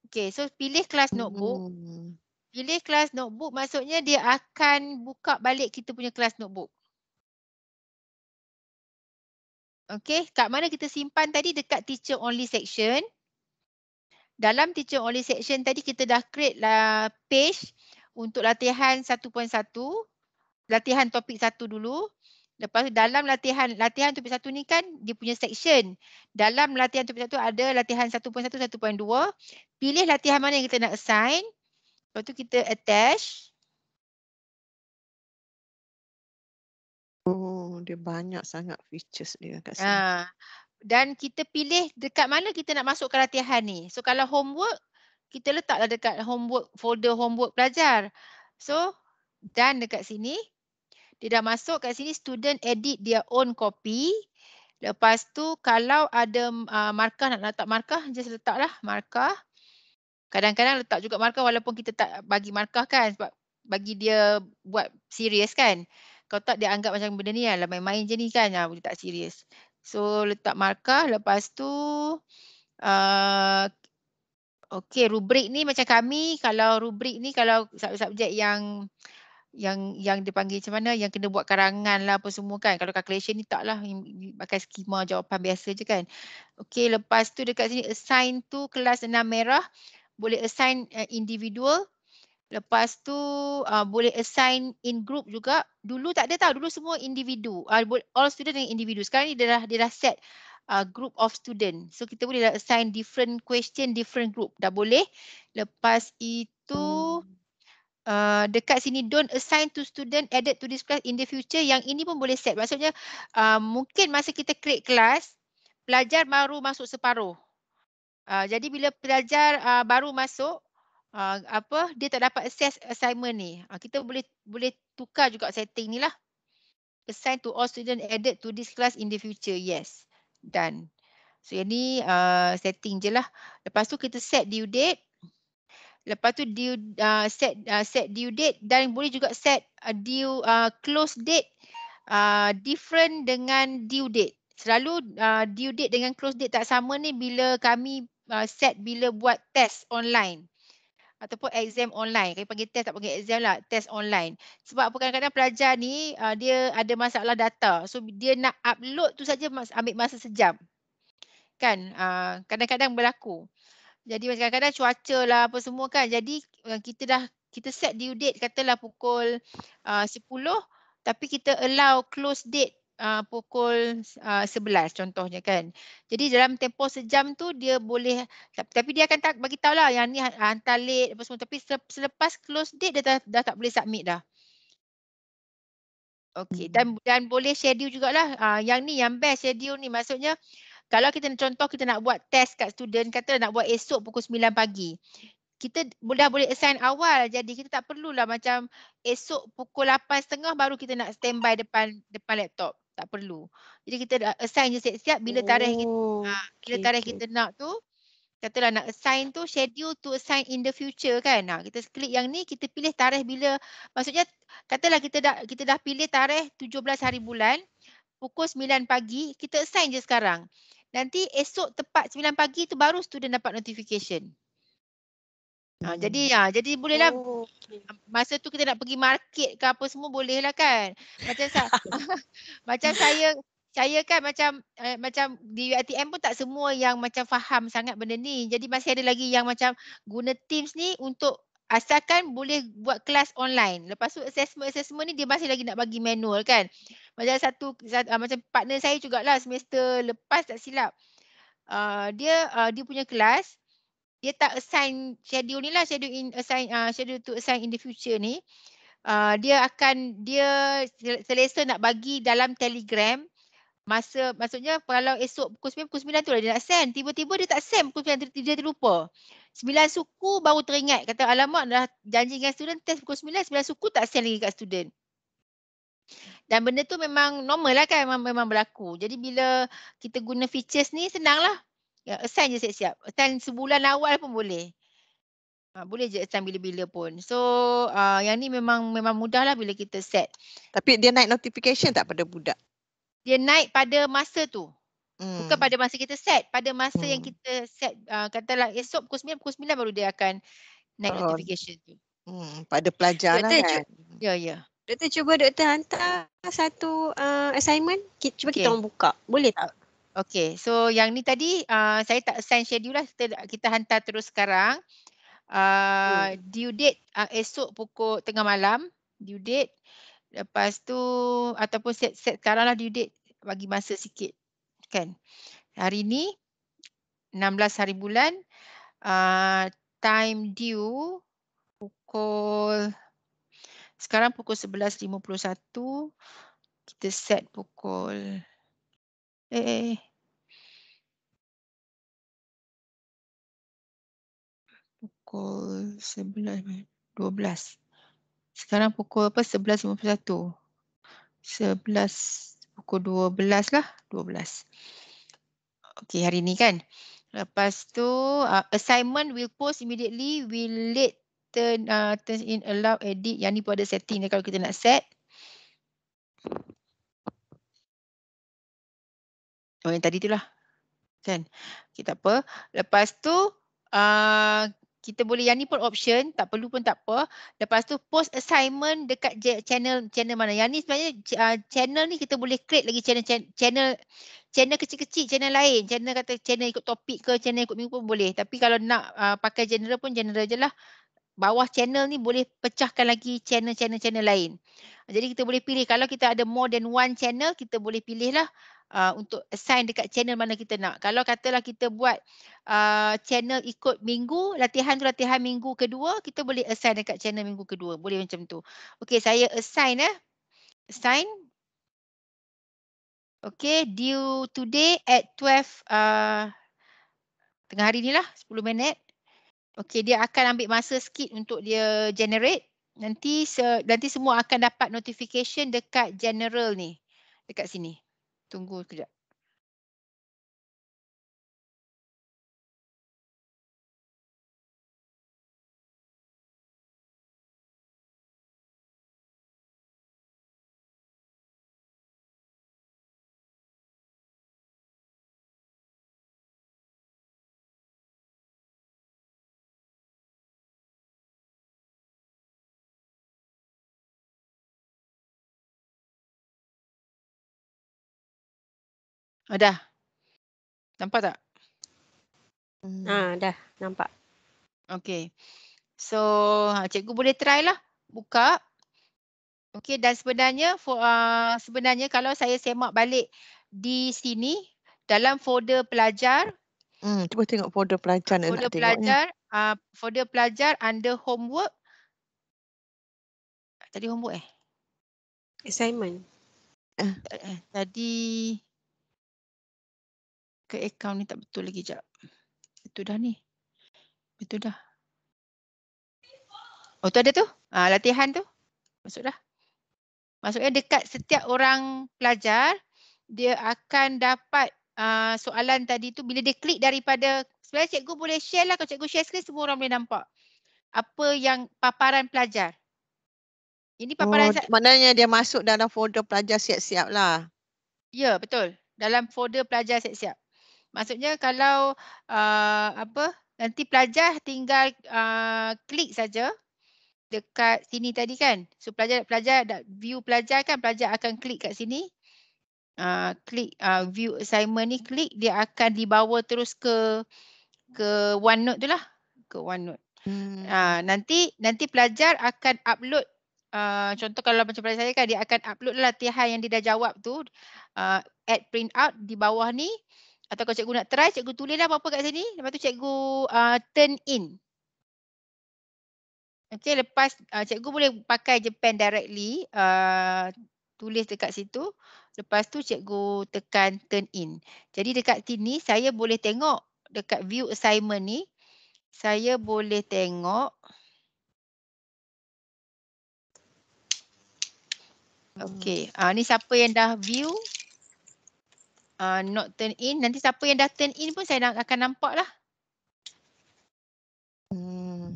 Okay so pilih kelas notebook. Hmm. Pilih kelas notebook maksudnya dia akan buka balik kita punya kelas notebook. Okay kat mana kita simpan tadi dekat teacher only section dalam teaching only section tadi kita dah create lah page untuk latihan 1.1 latihan topik 1 dulu lepas tu dalam latihan latihan topik 1 ni kan dia punya section dalam latihan topik 1 ada latihan 1.1 1.2 pilih latihan mana yang kita nak assign lepas tu kita attach oh dia banyak sangat features dia kat sini ha dan kita pilih dekat mana kita nak masukkan latihan ni. So kalau homework kita letaklah dekat homework folder homework pelajar. So dan dekat sini dia dah masuk kat sini student edit dia own copy. Lepas tu kalau ada uh, markah nak letak markah just letaklah markah. Kadang-kadang letak juga markah walaupun kita tak bagi markah kan sebab bagi dia buat serius kan. Kalau tak dia anggap macam benda ni lah main-main je ni kan lah, boleh tak serius. So letak markah lepas tu uh, okay rubrik ni macam kami kalau rubrik ni kalau subjek yang yang yang dipanggil macam mana yang kena buat karangan lah apa semua kan kalau calculation ni tak lah pakai skema jawapan biasa je kan okay lepas tu dekat sini assign tu kelas enam merah boleh assign uh, individual Lepas tu uh, boleh assign in group juga. Dulu tak ada tau. Dulu semua individu. Uh, all student dengan individu. Sekarang ni dia dah, dia dah set uh, group of student. So kita boleh assign different question, different group. Dah boleh. Lepas itu hmm. uh, dekat sini don't assign to student added to this class in the future. Yang ini pun boleh set. Maksudnya uh, mungkin masa kita create class, pelajar baru masuk separuh. Uh, jadi bila pelajar uh, baru masuk, uh, apa dia tak dapat access assignment ni. Uh, kita boleh boleh tukar juga setting ni lah. Assign to all student added to this class in the future. Yes. Done. So yang ni uh, setting je lah. Lepas tu kita set due date. Lepas tu due, uh, set uh, set due date dan boleh juga set uh, due uh, close date uh, different dengan due date. Selalu uh, due date dengan close date tak sama ni bila kami uh, set bila buat test online ataupun exam online. Kami panggil test tak panggil exam lah, test online. Sebab apa kadang-kadang pelajar ni uh, dia ada masalah data. So dia nak upload tu saja ambil masa sejam. Kan? Uh, kadang-kadang berlaku. Jadi kadang-kadang cuaca lah apa semua kan. Jadi uh, kita dah kita set due date katalah pukul uh, 10 tapi kita allow close date Uh, pukul uh, 11 contohnya kan. Jadi dalam tempoh sejam tu dia boleh tapi dia akan tak bagi lah yang ni ha, hantar late apa semua tapi selepas close date dia dah, dah tak boleh submit dah. Okey dan hmm. dan boleh schedule jugalah uh, yang ni yang best schedule ni maksudnya kalau kita contoh kita nak buat test kat student kata nak buat esok pukul 9 pagi. Kita dah boleh assign awal jadi kita tak perlulah macam esok pukul 8.30 baru kita nak standby depan depan laptop tak perlu. Jadi kita dah assign je siap-siap bila tarikh oh, kita ah, okay, tarikh okay. kita nak tu katalah nak assign tu schedule to assign in the future kan. Ha, kita klik yang ni kita pilih tarikh bila maksudnya katalah kita dah kita dah pilih tarikh 17 hari bulan pukul 9 pagi kita assign je sekarang. Nanti esok tepat 9 pagi tu baru student dapat notification. Ha, hmm. jadi ya, jadi bolehlah oh, okay. masa tu kita nak pergi market ke apa semua bolehlah kan. Macam saya [LAUGHS] macam saya saya kan macam eh, macam di ATM pun tak semua yang macam faham sangat benda ni. Jadi masih ada lagi yang macam guna Teams ni untuk asalkan boleh buat kelas online. Lepas tu assessment assessment ni dia masih lagi nak bagi manual kan. Macam satu, satu uh, ah, macam partner saya jugaklah semester lepas tak silap. Uh, dia uh, dia punya kelas dia tak assign schedule ni lah schedule in assign uh, schedule to assign in the future ni uh, dia akan dia selesa nak bagi dalam telegram masa maksudnya kalau esok pukul 9 pukul 9 tu lah dia nak send tiba-tiba dia tak send pukul 9 dia terlupa 9 suku baru teringat kata alamak dah janji dengan student test pukul 9 9 suku tak send lagi kat student dan benda tu memang normal lah kan memang, memang berlaku jadi bila kita guna features ni senanglah Ya, assign je siap-siap. Assign sebulan awal pun boleh. Ha, boleh je assign bila-bila pun. So uh, yang ni memang memang mudah lah bila kita set. Tapi dia naik notification tak pada budak? Dia naik pada masa tu. Hmm. Bukan pada masa kita set. Pada masa hmm. yang kita set. Uh, katalah esok pukul 9, pukul 9 baru dia akan naik oh. notification tu. Hmm, pada pelajar lah kan. Ya, ya. Yeah, Doktor cuba doktor hantar satu uh, assignment. cuba okay. kita orang buka. Boleh tak? Okay, so yang ni tadi uh, saya tak send schedule lah. Kita, kita hantar terus sekarang. Uh, hmm. due date uh, esok pukul tengah malam. Due date. Lepas tu, ataupun set, set sekarang lah due date. Bagi masa sikit. Kan? Hari ni, 16 hari bulan. Uh, time due pukul... Sekarang pukul 11.51. Kita set pukul... Eh, eh. Pukul 11, Sekarang pukul apa? 11.51. 11, pukul 12 lah. 12. Okay hari ni kan. Lepas tu, uh, assignment will post immediately. Will late turn, uh, turns in allow edit. Yang ni pun ada setting kalau kita nak set. Oh yang tadi itulah. Kan? Okay, tak apa. Lepas tu uh, kita boleh yang ni pun option, tak perlu pun tak apa. Lepas tu post assignment dekat channel channel mana. Yang ni sebenarnya uh, channel ni kita boleh create lagi channel channel channel kecil-kecil, channel lain. Channel kata channel ikut topik ke, channel ikut minggu pun boleh. Tapi kalau nak uh, pakai general pun general je lah. Bawah channel ni boleh pecahkan lagi channel-channel-channel lain. Jadi kita boleh pilih. Kalau kita ada more than one channel, kita boleh pilih lah uh, untuk assign dekat channel mana kita nak. Kalau katalah kita buat uh, channel ikut minggu, latihan tu latihan minggu kedua, kita boleh assign dekat channel minggu kedua. Boleh macam tu. Okay, saya assign eh. Assign. Okay, due today at 12 uh, tengah hari ni lah, 10 minit. Okay, dia akan ambil masa sikit untuk dia generate. Nanti se nanti semua akan dapat notification dekat general ni. Dekat sini. Tunggu kejap. Ada. Oh, nampak tak? Hmm. Ah, dah nampak. Okay. So, ah, cikgu boleh try lah buka. Okay, dan sebenarnya for, uh, ah, sebenarnya kalau saya semak balik di sini dalam folder pelajar. Hmm, cuba tengok folder pelajar. Folder nak pelajar, uh, folder pelajar under homework. Tadi homework eh? Assignment. Uh. Tadi ke account ni tak betul lagi jap. itu dah ni. itu dah. Oh tu ada tu. Ha, latihan tu. Masuk dah. Maksudnya dekat setiap orang pelajar dia akan dapat uh, soalan tadi tu bila dia klik daripada sebenarnya cikgu boleh share lah kalau cikgu share screen semua orang boleh nampak apa yang paparan pelajar. Ini paparan. Oh, maknanya dia masuk dalam folder pelajar siap-siap lah. Ya betul. Dalam folder pelajar siap-siap. Maksudnya kalau uh, apa nanti pelajar tinggal uh, klik saja dekat sini tadi kan. So pelajar pelajar view pelajar kan pelajar akan klik kat sini. Uh, klik uh, view assignment ni klik dia akan dibawa terus ke ke OneNote tu lah. Ke OneNote. Hmm. Uh, nanti nanti pelajar akan upload uh, contoh kalau macam pelajar saya kan dia akan upload latihan yang dia dah jawab tu uh, add print out di bawah ni atau kalau cikgu nak try, cikgu tulislah apa-apa kat sini. Lepas tu cikgu uh, turn in. Okay, lepas uh, cikgu boleh pakai Japan directly. Uh, tulis dekat situ. Lepas tu cikgu tekan turn in. Jadi dekat sini saya boleh tengok dekat view assignment ni. Saya boleh tengok. Okay, uh, ni siapa yang dah view uh, not turn in. Nanti siapa yang dah turn in pun saya nak, akan nampak lah. Hmm.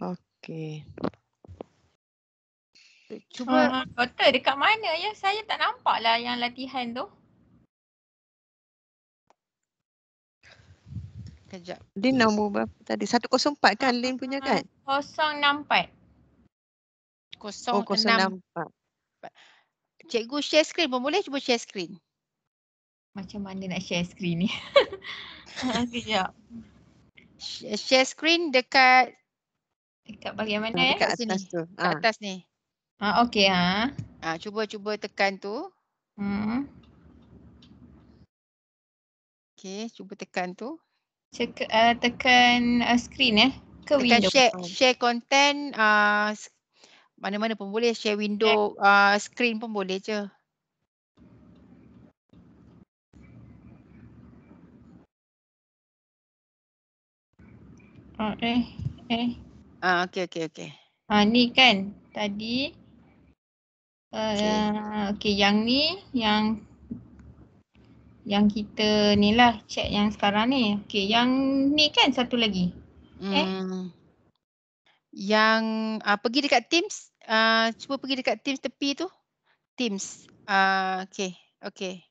Okay. Cuba. Uh, doktor dekat mana ya? Saya tak nampak lah yang latihan tu. Kejap. Dia nombor berapa tadi? 104 kan Lin punya kan? 064. Ah, 064. Cikgu share screen pun boleh cuba share screen. Macam mana nak share screen ni? Sekejap. [LAUGHS] share screen dekat dekat bahagian mana dekat Dekat eh? sini. Tu. Dekat ah. atas ni. Ha okey ha. Ha cuba cuba tekan tu. Hmm. Okey, cuba tekan tu. Cek uh, tekan uh, screen eh. Ke tekan window. share share content uh, mana-mana pun boleh share window eh. uh, screen pun boleh je. Oh, eh eh. Ah okey okey okey. Ah ni kan tadi uh, okay. okay yang ni yang yang kita ni lah chat yang sekarang ni. Okey yang ni kan satu lagi. Eh? Hmm. Eh yang uh, pergi dekat Teams, uh, cuba pergi dekat Teams tepi tu. Teams. Uh, okay, okay.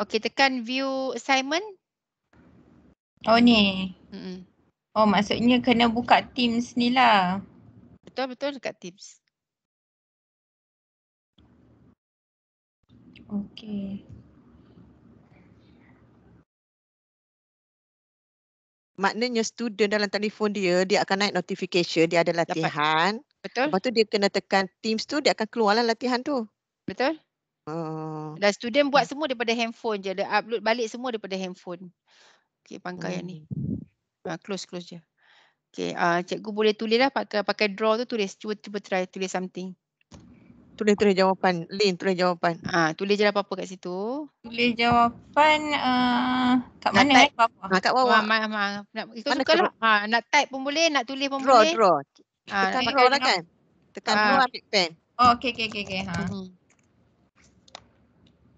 Okay, tekan view assignment. Oh ni. Mm-mm. Oh maksudnya kena buka Teams ni lah. Betul, betul dekat Teams. Okay. maknanya student dalam telefon dia dia akan naik notification dia ada latihan Dapat. betul lepas tu dia kena tekan teams tu dia akan keluarlah latihan tu betul oh. dan student buat hmm. semua daripada handphone je dia upload balik semua daripada handphone okey pangkal hmm. yang ni hmm. Ah, close close je okey uh, cikgu boleh tulis lah pakai pakai draw tu tulis cuba cuba try tulis something tulis tulis jawapan. Lin tulis jawapan. Ah, ha, tulis je lah apa-apa kat situ. Tulis jawapan uh, kat mana eh? Apa? Ha, kat bawah. Ha, ma, ma. Nak ikut mana suka lah. Ha, nak type pun boleh, nak tulis pun draw, boleh. Draw, ha, tekan draw. Lah kan? Tekan ah. draw Tekan ha. draw pen. Oh, okay, okay, okay. Ha.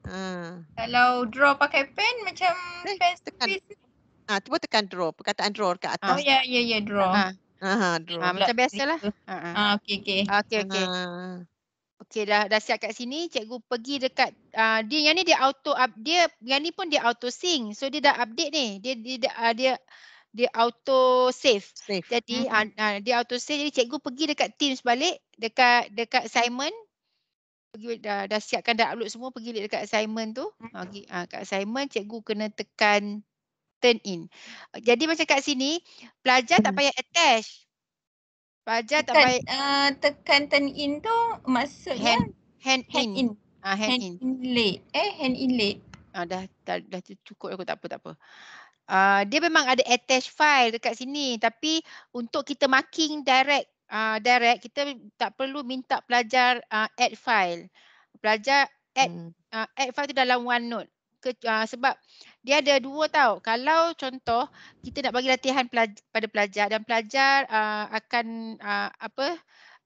Mhm. Kalau draw pakai pen macam eh, pen tekan. Ah, ha, cuba tekan draw, perkataan draw kat atas. Oh, ya, ya, ya, draw. Ha. Aha, uh draw. Ha, macam biasalah. Ha, uh-huh. uh, okey okey. Okey okey. uh Okay, dah dah siap kat sini cikgu pergi dekat uh, dia yang ni dia auto dia yang ni pun dia auto sync so dia dah update ni dia dia dia, uh, dia dia auto save. save. Jadi hmm. uh, dia auto save. Jadi cikgu pergi dekat Teams balik dekat dekat assignment. Pergi dah, dah siapkan dah upload semua pergi dekat assignment tu. Mm-hmm. Okey hmm. uh, kat assignment cikgu kena tekan turn in. Jadi macam kat sini pelajar hmm. tak mm-hmm. payah attach. Fajar tak baik. Uh, tekan turn in tu maksudnya hand, hand, hand in. in. Ah, hand, hand in. in. late. Eh, hand in late. Ah, dah, dah, dah cukup aku tak apa, tak apa. Uh, dia memang ada attach file dekat sini tapi untuk kita marking direct uh, direct kita tak perlu minta pelajar uh, add file. Pelajar add hmm. uh, add file tu dalam OneNote. Ke, uh, sebab uh, dia ada dua tau. Kalau contoh kita nak bagi latihan pelajar, pada pelajar dan pelajar uh, akan uh, apa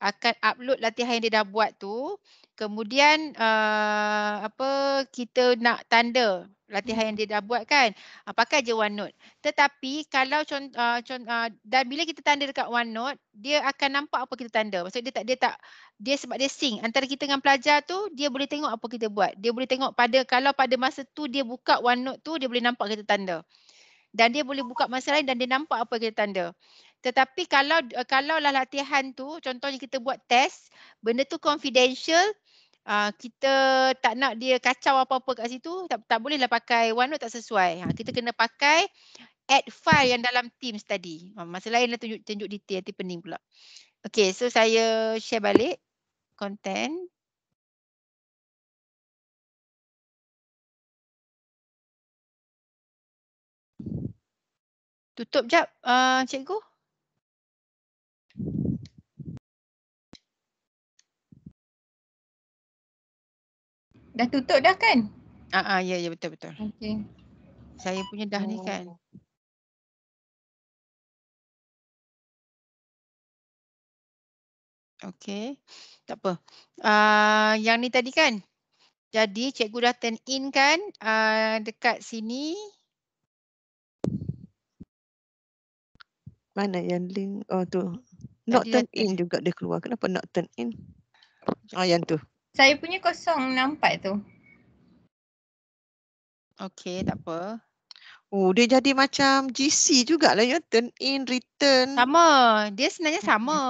akan upload latihan yang dia dah buat tu, kemudian uh, apa kita nak tanda latihan hmm. yang dia dah buat kan uh, pakai je OneNote tetapi kalau con, uh, uh, dan bila kita tanda dekat OneNote dia akan nampak apa kita tanda maksud dia tak dia tak dia sebab dia sync antara kita dengan pelajar tu dia boleh tengok apa kita buat dia boleh tengok pada kalau pada masa tu dia buka OneNote tu dia boleh nampak kita tanda dan dia boleh buka masa lain dan dia nampak apa kita tanda tetapi kalau kalau lah latihan tu contohnya kita buat test benda tu confidential uh, kita tak nak dia kacau apa-apa kat situ tak, tak bolehlah pakai OneNote tak sesuai. Ha, kita kena pakai add file yang dalam Teams tadi. Ha, masa lain dah tunjuk, tunjuk detail nanti pening pula. Okay so saya share balik content. Tutup jap uh, cikgu. Dah tutup dah kan? Ah uh, uh, ya ya betul betul. Okay, Saya punya dah oh. ni kan. Okey. Tak apa. Uh, yang ni tadi kan. Jadi cikgu dah turn in kan uh, dekat sini. Mana yang link? Oh tu. Not turn in juga dia keluar. Kenapa not turn in? Oh yang tu. Saya punya kosong nampak tu. Okey, tak apa. Oh, dia jadi macam GC jugalah ya, turn in, return. Sama, dia sebenarnya sama.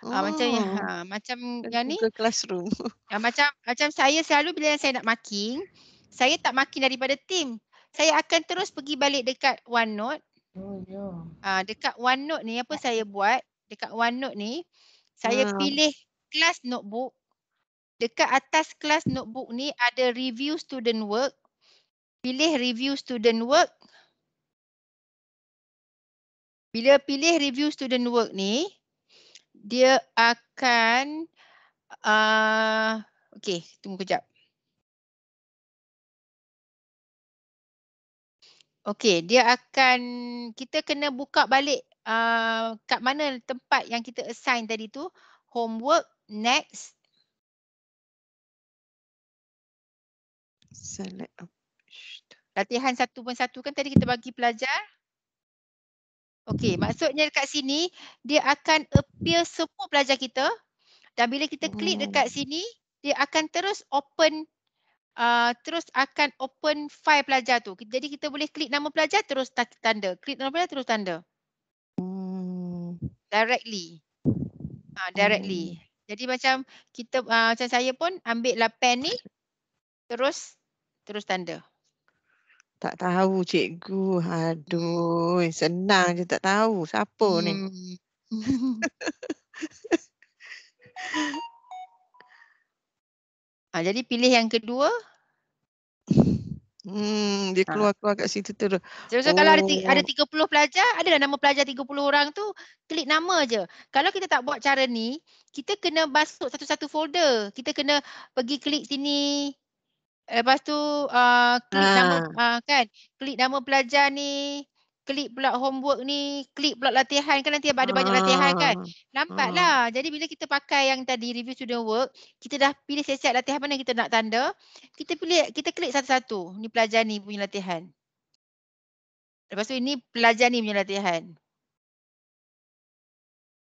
Ah, oh. Uh, macam yang, uh, macam Google yang ni. Google Classroom. Uh, [LAUGHS] macam, macam saya selalu bila saya nak marking, saya tak marking daripada team. Saya akan terus pergi balik dekat OneNote. Oh, ya. Ah dekat OneNote ni apa saya buat, dekat OneNote ni, saya uh. pilih kelas notebook. Dekat atas kelas notebook ni ada review student work. Pilih review student work. Bila pilih review student work ni, dia akan, uh, okay tunggu kejap. Okay, dia akan, kita kena buka balik uh, kat mana tempat yang kita assign tadi tu. Homework, next, select option. Latihan satu pun satu kan tadi kita bagi pelajar. Okey, maksudnya dekat sini dia akan appear semua pelajar kita. Dan bila kita klik oh. dekat sini, dia akan terus open uh, terus akan open file pelajar tu. Jadi kita boleh klik nama pelajar terus tanda. Klik nama pelajar terus tanda. Oh. Directly. Uh, directly. Jadi macam kita uh, macam saya pun ambil lah pen ni terus terus tanda. Tak tahu cikgu. Aduh, senang je tak tahu siapa hmm. ni. [LAUGHS] ha, ah, jadi pilih yang kedua. Hmm, dia ah. keluar-keluar kat situ terus. So, so oh. kalau ada oh. ada 30 pelajar, ada dah nama pelajar 30 orang tu, klik nama je. Kalau kita tak buat cara ni, kita kena masuk satu-satu folder. Kita kena pergi klik sini, Lepas tu uh, klik ha. nama uh, kan klik nama pelajar ni klik pula homework ni klik pula latihan kan nanti ada banyak ha. latihan ah. kan nampaklah ha. jadi bila kita pakai yang tadi review student work kita dah pilih siap-siap latihan mana kita nak tanda kita pilih kita klik satu-satu ni pelajar ni punya latihan lepas tu ini pelajar ni punya latihan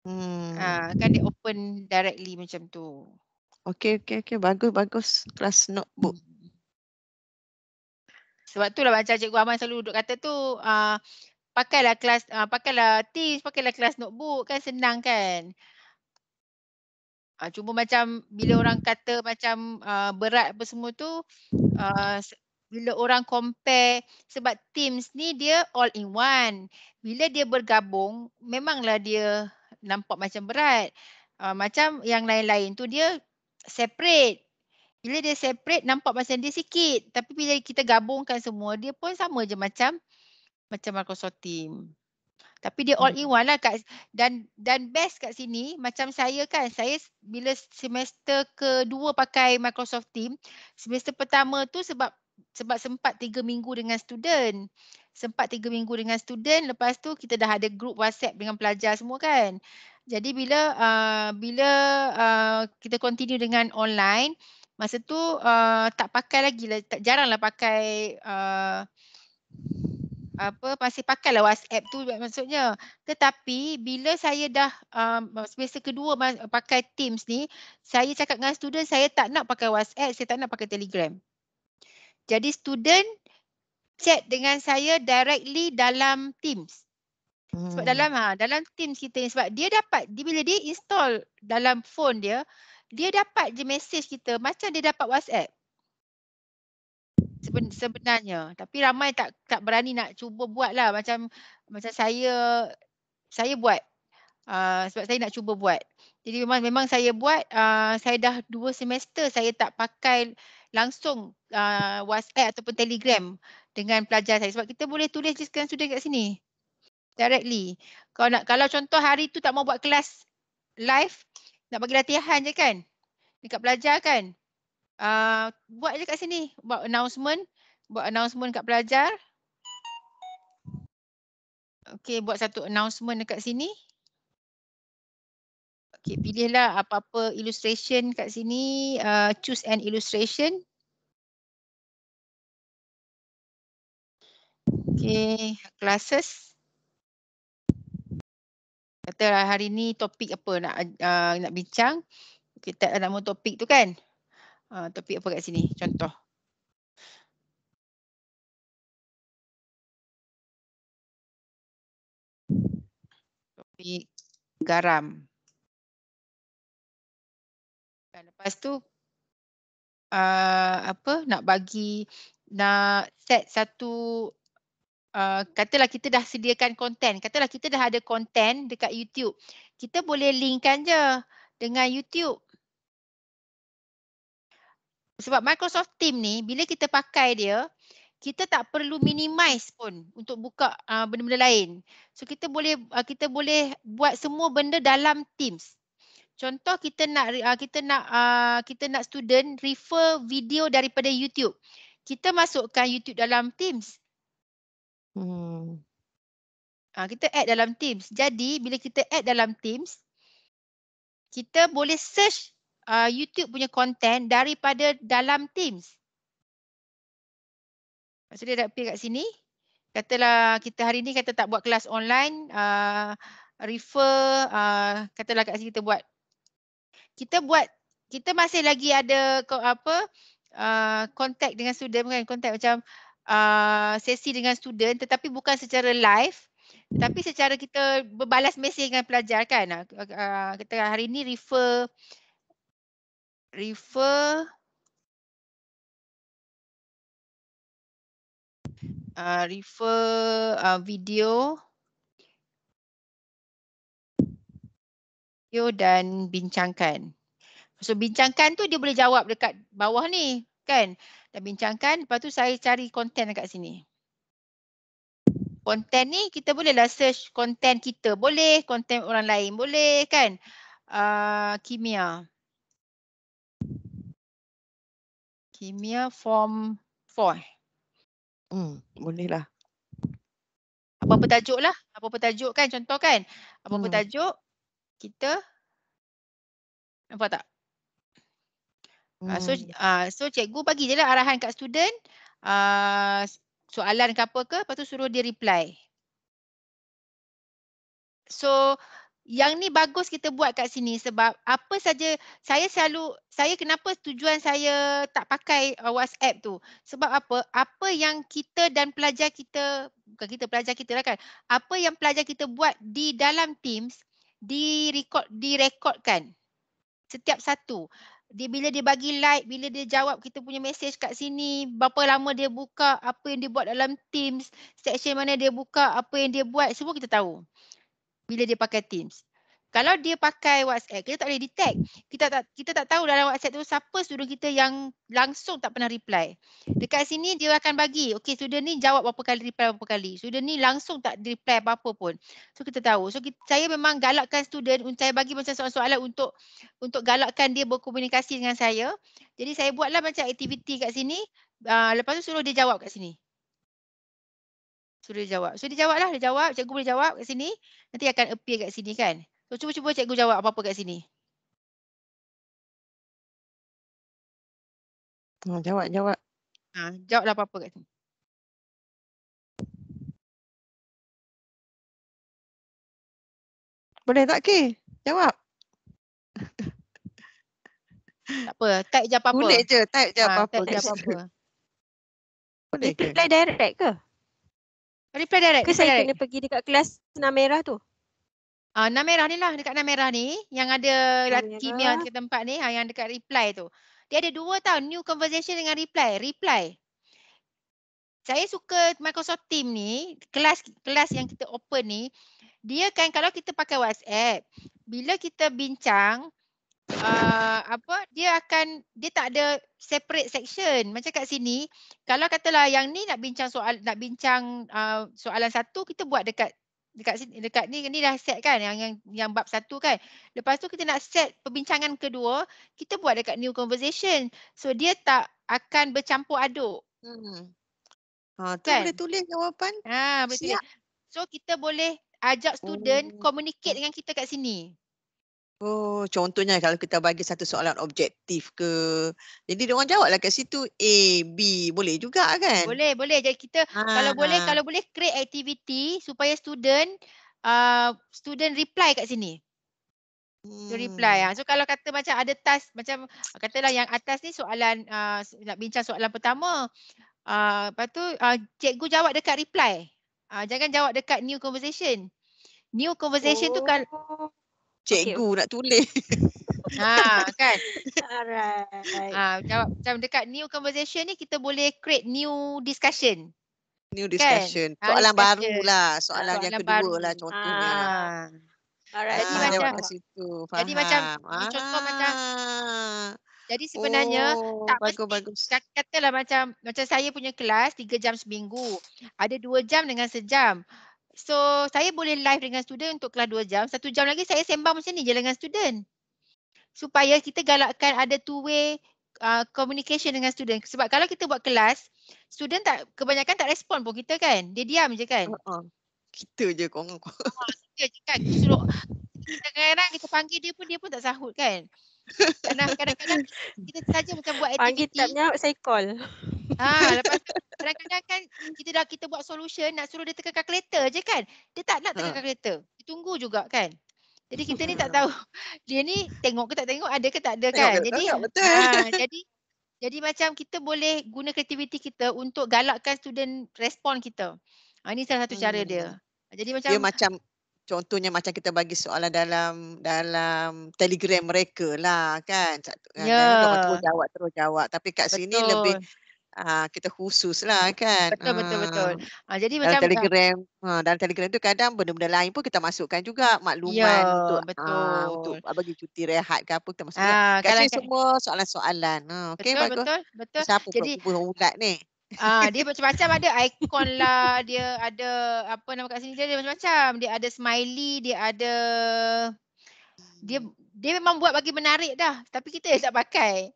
hmm ha, kan dia open directly macam tu Okay okay okay, Bagus, bagus. Kelas notebook. Hmm sebab tu lah macam Cikgu Aman selalu duduk kata tu uh, pakailah kelas, uh, pakailah tips, pakailah kelas notebook kan senang kan. Uh, cuma macam bila orang kata macam uh, berat apa semua tu uh, bila orang compare sebab teams ni dia all in one. Bila dia bergabung memanglah dia nampak macam berat. Uh, macam yang lain-lain tu dia separate bila dia separate nampak macam dia sikit tapi bila kita gabungkan semua dia pun sama je macam macam Microsoft Team. Tapi dia all hmm. in one lah kat, dan dan best kat sini macam saya kan saya bila semester kedua pakai Microsoft Team semester pertama tu sebab sebab sempat tiga minggu dengan student sempat tiga minggu dengan student lepas tu kita dah ada group WhatsApp dengan pelajar semua kan jadi bila uh, bila uh, kita continue dengan online uh, masa tu uh, tak pakai lagi lah tak lah pakai uh, apa pasti pakai lah WhatsApp tu maksudnya tetapi bila saya dah uh, semester kedua pakai Teams ni saya cakap dengan student saya tak nak pakai WhatsApp saya tak nak pakai Telegram jadi student chat dengan saya directly dalam Teams sebab hmm. dalam ha dalam Teams kita ni sebab dia dapat dia bila dia install dalam phone dia dia dapat je message kita macam dia dapat WhatsApp. Seben, sebenarnya. Tapi ramai tak tak berani nak cuba buat lah. Macam, macam saya saya buat. Uh, sebab saya nak cuba buat. Jadi memang memang saya buat. Uh, saya dah dua semester saya tak pakai langsung uh, WhatsApp ataupun Telegram dengan pelajar saya. Sebab kita boleh tulis dengan student kat sini. Directly. Kalau nak, kalau contoh hari tu tak mau buat kelas live, nak bagi latihan je kan dekat pelajar kan uh, buat je kat sini buat announcement buat announcement kat pelajar okey buat satu announcement dekat sini okey pilihlah apa-apa illustration kat sini uh, choose an illustration okey classes Kata hari ni topik apa nak uh, nak bincang kita okay, nama topik tu kan uh, topik apa kat sini contoh topik garam dan lepas tu uh, apa nak bagi nak set satu uh, katalah kita dah sediakan konten. Katalah kita dah ada konten dekat YouTube. Kita boleh linkkan je dengan YouTube. Sebab Microsoft Team ni bila kita pakai dia, kita tak perlu minimize pun untuk buka uh, benda-benda uh, lain. So kita boleh uh, kita boleh buat semua benda dalam Teams. Contoh kita nak uh, kita nak uh, kita nak student refer video daripada YouTube. Kita masukkan YouTube dalam Teams. Hmm. Ha, kita add dalam Teams. Jadi bila kita add dalam Teams, kita boleh search uh, YouTube punya content daripada dalam Teams. Maksudnya dia dah pergi kat sini. Katalah kita hari ni kata tak buat kelas online. Uh, refer, uh, katalah kat sini kita buat. Kita buat, kita masih lagi ada apa, uh, contact dengan student kan. Contact macam, uh, uh, sesi dengan student tetapi bukan secara live tetapi secara kita berbalas mesej dengan pelajar kan uh, kita hari ini refer refer uh, refer uh, video video dan bincangkan so bincangkan tu dia boleh jawab dekat bawah ni kan dah bincangkan. Lepas tu saya cari konten kat sini. Konten ni kita bolehlah search konten kita. Boleh, konten orang lain boleh kan. Uh, kimia. Kimia form 4. Hmm, bolehlah. Apa-apa tajuk lah. Apa-apa tajuk kan contoh kan. Apa-apa hmm. tajuk kita. Nampak tak? Ah, hmm. So ya. uh, ah, so cikgu bagi je lah arahan kat student uh, soalan ke apa ke lepas tu suruh dia reply. So yang ni bagus kita buat kat sini sebab apa saja saya selalu saya kenapa tujuan saya tak pakai WhatsApp tu sebab apa apa yang kita dan pelajar kita bukan kita pelajar kita lah kan apa yang pelajar kita buat di dalam Teams direkod direkodkan setiap satu dia bila dia bagi like, bila dia jawab kita punya message kat sini, berapa lama dia buka, apa yang dia buat dalam Teams, section mana dia buka, apa yang dia buat, semua kita tahu. Bila dia pakai Teams kalau dia pakai WhatsApp kita tak boleh detect kita tak kita tak tahu dalam WhatsApp tu siapa student kita yang langsung tak pernah reply dekat sini dia akan bagi okey student ni jawab berapa kali reply berapa kali student ni langsung tak reply apa-apa pun so kita tahu so kita, saya memang galakkan student untuk saya bagi macam soalan-soalan untuk untuk galakkan dia berkomunikasi dengan saya jadi saya buatlah macam aktiviti kat sini uh, lepas tu suruh dia jawab kat sini Suruh dia jawab. So dia jawab lah. Dia jawab. Cikgu boleh jawab kat sini. Nanti akan appear kat sini kan. So cuba-cuba cikgu jawab apa-apa kat sini. Ha, jawab, jawab. Ha, jawab apa-apa kat sini. Boleh tak ke? Jawab. Tak apa, type je apa-apa. Boleh je, type je ha, apa-apa. Ha, Boleh ke? Reply direct ke? Reply direct. Ke reply saya kena pergi dekat kelas senam merah tu? Ah uh, nan merah ni lah dekat nan merah ni yang ada kimia ke tempat ni ha, yang dekat reply tu. Dia ada dua tau new conversation dengan reply. Reply. Saya suka Microsoft Team ni, kelas kelas yang kita open ni, dia kan kalau kita pakai WhatsApp, bila kita bincang uh, apa dia akan dia tak ada separate section macam kat sini kalau katalah yang ni nak bincang soal nak bincang uh, soalan satu kita buat dekat dekat sini dekat ni ni dah set kan yang yang yang bab satu kan. Lepas tu kita nak set perbincangan kedua, kita buat dekat new conversation. So dia tak akan bercampur aduk. Hmm. Ha, tu kan? boleh tulis jawapan. Ha, betul. So kita boleh ajak student oh. communicate dengan kita kat sini. Oh, contohnya kalau kita bagi satu soalan objektif ke. Jadi dia orang jawablah kat situ A, B boleh juga kan? Boleh, boleh. Jadi kita ha, kalau ha. boleh kalau boleh create activity supaya student uh, student reply kat sini. To reply ah. So kalau kata macam ada task macam katalah yang atas ni soalan uh, nak bincang soalan pertama. Uh, lepas tu uh, cikgu jawab dekat reply. Uh, jangan jawab dekat new conversation. New conversation oh. tu kalau cikgu okay. nak tulis. [LAUGHS] ha kan. Alright. Ha macam, macam dekat new conversation ni kita boleh create new discussion. New kan? discussion. Kan? Soalan ha, baru lah, soalan, soalan yang kedua baru. lah contohnya. Ha. Alright. Jadi ha, macam kat situ. Faham. Jadi macam ha. ni contoh macam ah. jadi sebenarnya oh, tak bagus, mesti. bagus. Katalah macam macam saya punya kelas 3 jam seminggu. Ada 2 jam dengan sejam. So saya boleh live dengan student untuk kelas 2 jam. Satu jam lagi saya sembang macam ni je dengan student. Supaya kita galakkan ada two way uh, communication dengan student. Sebab kalau kita buat kelas, student tak kebanyakan tak respon pun kita kan. Dia diam je kan. Uh ha, -huh. Ha. Kita je kong. Uh, kita je kan. Kita suruh. Kadang-kadang kita panggil dia pun dia pun tak sahut kan. Kadang-kadang kita saja macam buat aktiviti. Panggil tak nyawa, saya call. Ha, lepas tu kadang-kadang kan kita dah kita buat solution nak suruh dia tekan calculator je kan. Dia tak nak tekan ha. Ah. calculator. Dia tunggu juga kan. Jadi kita ni tak [LAUGHS] tahu dia ni tengok ke tak tengok ada ke tak ada kan. Tengok, jadi betul. Ha, [LAUGHS] jadi jadi macam kita boleh guna kreativiti kita untuk galakkan student respon kita. Ha, ini salah satu hmm. cara dia. Hmm. Jadi macam dia macam Contohnya macam kita bagi soalan dalam dalam telegram mereka lah kan. Ya. Yeah. Oh, terus jawab, terus jawab. Tapi kat Betul. sini lebih Ah, kita khusus lah kan. Betul, ha. betul, betul. Ha, jadi dalam macam Telegram, ha, dalam Telegram tu kadang benda-benda lain pun kita masukkan juga ya, makluman ya, untuk betul. Ha, untuk bagi cuti rehat ke apa kita masukkan. Ha, kat sini semua soalan-soalan. Ha, okay, betul, betul, betul. Siapa jadi, pun ulat ni. Ah uh, dia [LAUGHS] macam-macam ada ikon lah dia ada apa nama kat sini dia, macam-macam dia ada smiley dia ada dia hmm. dia memang buat bagi menarik dah tapi kita yang tak pakai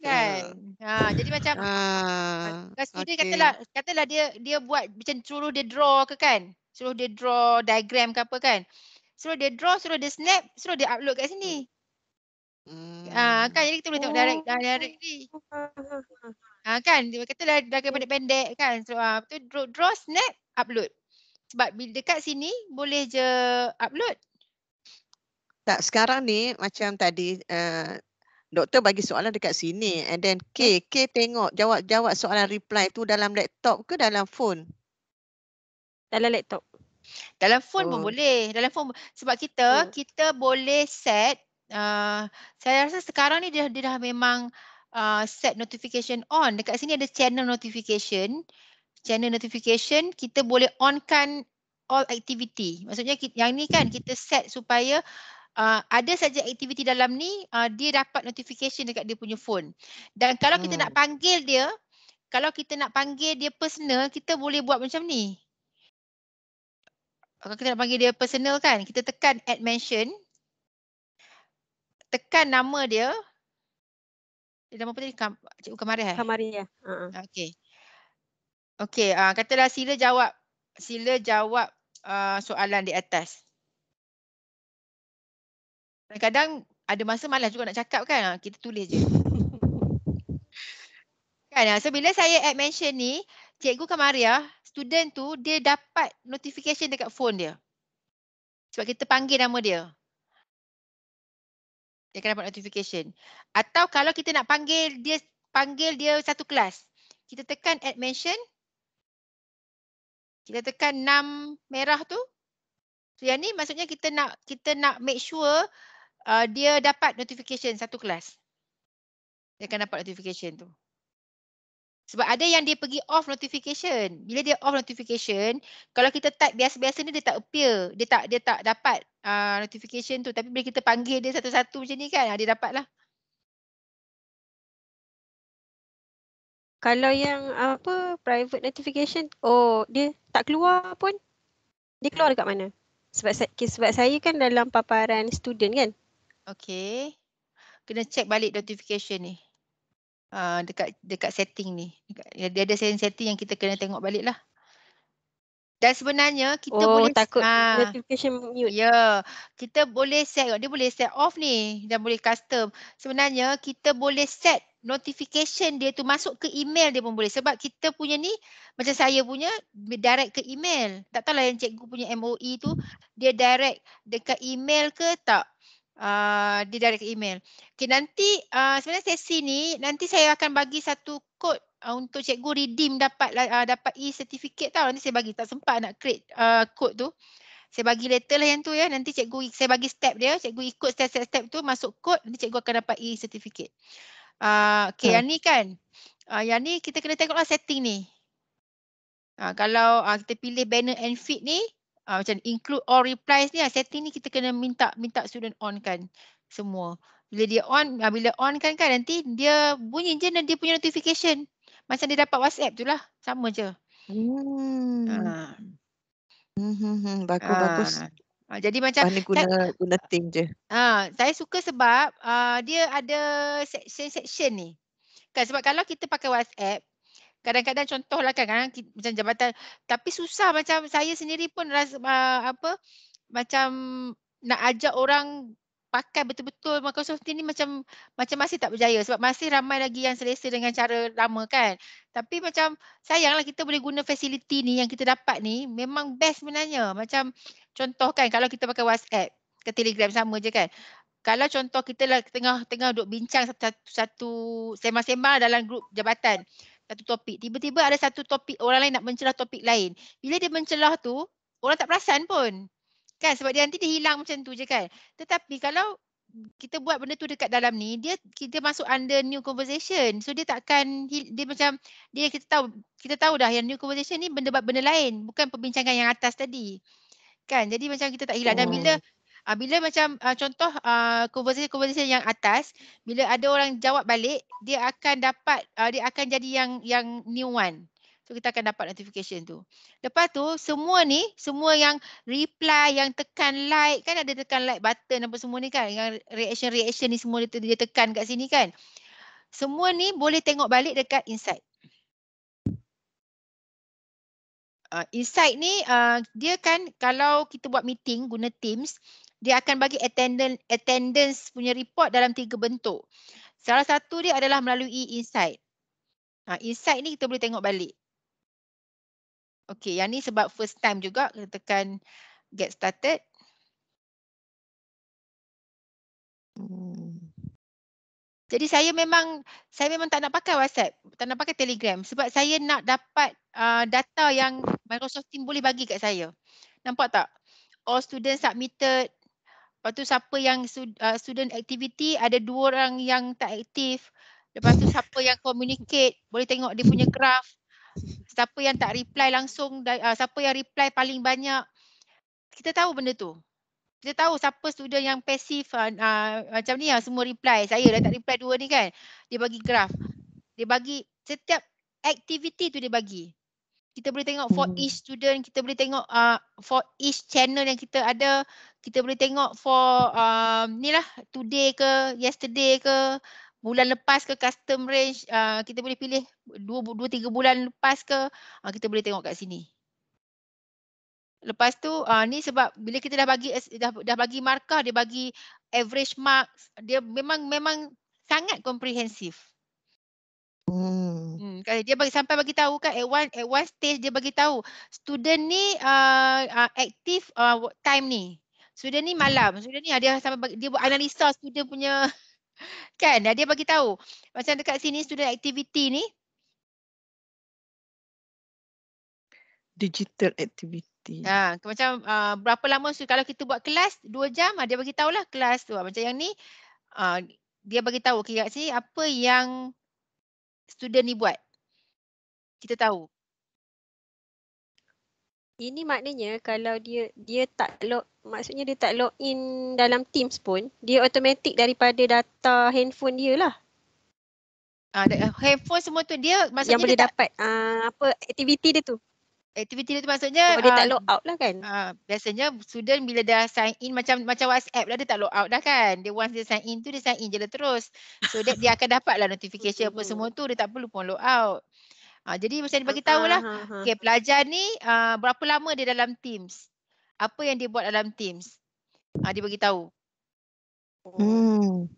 kan. Ha jadi macam ha ah, ah, kasi okay. dia katalah katalah dia dia buat macam suruh dia draw ke kan. Suruh dia draw diagram ke apa kan. Suruh dia draw, suruh dia snap, suruh dia upload kat sini. Ah, hmm. Ha kan jadi kita boleh tengok direct oh. direct ni. Ha [LAUGHS] kan dia katalah dah pendek-pendek kan. So ha, tu draw, draw snap upload. Sebab bila dekat sini boleh je upload. Tak sekarang ni macam tadi uh, doktor bagi soalan dekat sini and then K hmm. K tengok jawab-jawab soalan reply tu dalam laptop ke dalam phone? Dalam laptop. Dalam phone oh. pun boleh. Dalam phone sebab kita oh. kita boleh set uh, saya rasa sekarang ni dia dia dah memang uh, set notification on. Dekat sini ada channel notification. Channel notification kita boleh onkan all activity. Maksudnya yang ni kan kita set supaya uh, uh, ada saja aktiviti dalam ni uh, dia dapat notification dekat dia punya phone. Dan kalau kita nak hmm. panggil dia, kalau kita nak panggil dia personal, kita boleh buat macam ni. Kalau kita nak panggil dia personal kan, kita tekan add mention. Tekan nama dia. Dia eh, nama apa tadi? Kam Cikgu Kamaria. Eh? Kamaria. Ya. Uh-huh. Okay. Okay, uh, ah, katalah sila jawab. Sila jawab uh, soalan di atas. Kadang-kadang ada masa malas juga nak cakap kan. Ah, kita tulis je. [LAUGHS] kan? Ah, so bila saya add mention ni, Cikgu Kamaria, ah, student tu dia dapat notification dekat phone dia. Sebab kita panggil nama dia. Dia akan dapat notification. Atau kalau kita nak panggil dia panggil dia satu kelas. Kita tekan add mention. Kita tekan enam merah tu. So yang ni maksudnya kita nak kita nak make sure uh, dia dapat notification satu kelas. Dia akan dapat notification tu. Sebab ada yang dia pergi off notification. Bila dia off notification, kalau kita type biasa-biasa ni dia tak appear. Dia tak dia tak dapat uh, notification tu. Tapi bila kita panggil dia satu-satu macam ni kan, ah, dia dapat lah. Kalau yang apa private notification, oh dia tak keluar pun. Dia keluar dekat mana? Sebab, sebab saya kan dalam paparan student kan. Okay. Kena check balik notification ni. Uh, dekat dekat setting ni. Dekat, dia ada setting-setting yang kita kena tengok balik lah. Dan sebenarnya kita oh, boleh. Oh takut ha, notification mute. Ya. Kita boleh set. Dia boleh set off ni. Dan boleh custom. Sebenarnya kita boleh set notification dia tu masuk ke email dia pun boleh. Sebab kita punya ni macam saya punya direct ke email. Tak tahulah yang cikgu punya MOE tu dia direct dekat email ke tak uh, di direct email. Okay, nanti uh, sebenarnya sesi ni nanti saya akan bagi satu code uh, untuk cikgu redeem dapat uh, dapat e-certificate tau nanti saya bagi tak sempat nak create uh, code tu saya bagi letter lah yang tu ya nanti cikgu saya bagi step dia cikgu ikut step-step tu masuk code nanti cikgu akan dapat e-certificate uh, okay hmm. yang ni kan uh, yang ni kita kena tengok lah setting ni uh, kalau uh, kita pilih banner and feed ni uh, macam include all replies ni lah. setting ni kita kena minta minta student on kan semua bila dia on ah, bila on kan kan nanti dia bunyi je dan dia punya notification macam dia dapat WhatsApp tu lah sama je hmm, ah. hmm, hmm, hmm. bagus uh. bagus jadi macam Ani guna kan, guna team je. Ah, saya suka sebab uh, dia ada section-section ni. Kan sebab kalau kita pakai WhatsApp, kadang-kadang contohlah kan, kadang macam jabatan. Tapi susah macam saya sendiri pun rasa uh, apa, macam nak ajak orang pakai betul-betul Microsoft Teams ni macam macam masih tak berjaya sebab masih ramai lagi yang selesa dengan cara lama kan. Tapi macam sayanglah kita boleh guna fasiliti ni yang kita dapat ni memang best sebenarnya. Macam contoh kan kalau kita pakai WhatsApp ke Telegram sama je kan. Kalau contoh kita lah tengah tengah duk bincang satu satu, satu sembang-sembang dalam grup jabatan satu topik. Tiba-tiba ada satu topik orang lain nak mencelah topik lain. Bila dia mencelah tu, orang tak perasan pun. Kan sebab dia nanti dia hilang macam tu je kan. Tetapi kalau kita buat benda tu dekat dalam ni, dia kita masuk under new conversation. So dia takkan dia macam dia kita tahu kita tahu dah yang new conversation ni benda benda lain, bukan perbincangan yang atas tadi. Kan? Jadi macam kita tak hilang dan bila hmm. Uh, bila macam uh, contoh ah, conversation-conversation uh, yang atas, bila ada orang jawab balik, dia akan dapat, uh, dia akan jadi yang yang new one. So kita akan dapat notification tu. Lepas tu semua ni, semua yang reply, yang tekan like, kan ada tekan like button apa semua ni kan. Yang reaction-reaction ni semua dia, dia tekan kat sini kan. Semua ni boleh tengok balik dekat inside. Uh, insight ni uh, dia kan kalau kita buat meeting guna Teams, dia akan bagi attendance, attendance punya report dalam tiga bentuk. Salah satu dia adalah melalui insight. Ha, insight ni kita boleh tengok balik. Okey, yang ni sebab first time juga kita tekan get started. Jadi saya memang saya memang tak nak pakai WhatsApp, tak nak pakai Telegram sebab saya nak dapat uh, data yang Microsoft Team boleh bagi kat saya. Nampak tak? All students submitted, Lepas tu siapa yang uh, student activity ada dua orang yang tak aktif. Lepas tu siapa yang communicate boleh tengok dia punya graf. Siapa yang tak reply langsung, uh, siapa yang reply paling banyak. Kita tahu benda tu. Kita tahu siapa student yang pasif uh, uh, macam ni yang semua reply. Saya dah tak reply dua ni kan. Dia bagi graf. Dia bagi setiap activity tu dia bagi. Kita boleh tengok for hmm. each student, kita boleh tengok uh, for each channel yang kita ada kita boleh tengok for um, ni lah today ke yesterday ke bulan lepas ke custom range uh, kita boleh pilih 2 2 3 bulan lepas ke uh, kita boleh tengok kat sini lepas tu uh, ni sebab bila kita dah bagi dah, dah bagi markah dia bagi average marks dia memang memang sangat komprehensif Hmm. hmm. dia bagi sampai bagi tahu kan at one at one stage dia bagi tahu student ni uh, uh, aktif uh, time ni student ni malam student ni dia sampai bagi, dia buat analisa student punya [LAUGHS] kan dia bagi tahu macam dekat sini student activity ni digital activity Ha, macam uh, berapa lama kalau kita buat kelas 2 jam ah, dia bagi tahulah kelas tu ah, macam yang ni uh, dia bagi tahu okay, kat sini apa yang student ni buat kita tahu ini maknanya kalau dia dia tak log maksudnya dia tak log in dalam Teams pun dia automatik daripada data handphone dia lah. Ah, handphone semua tu dia maksudnya yang boleh dia dapat tak, uh, apa aktiviti dia tu. Aktiviti dia tu maksudnya oh, dia tak um, log out lah kan. Uh, biasanya student bila dah sign in macam macam WhatsApp lah dia tak log out dah kan. Dia once dia sign in tu dia sign in je lah terus. So dia, dia akan dapat lah notification apa semua tu dia tak perlu pun log out. Ha, jadi macam ni bagi ah, lah. Ha, ha. Okey pelajar ni uh, berapa lama dia dalam Teams? Apa yang dia buat dalam Teams? Ah dia bagi tahu. Hmm.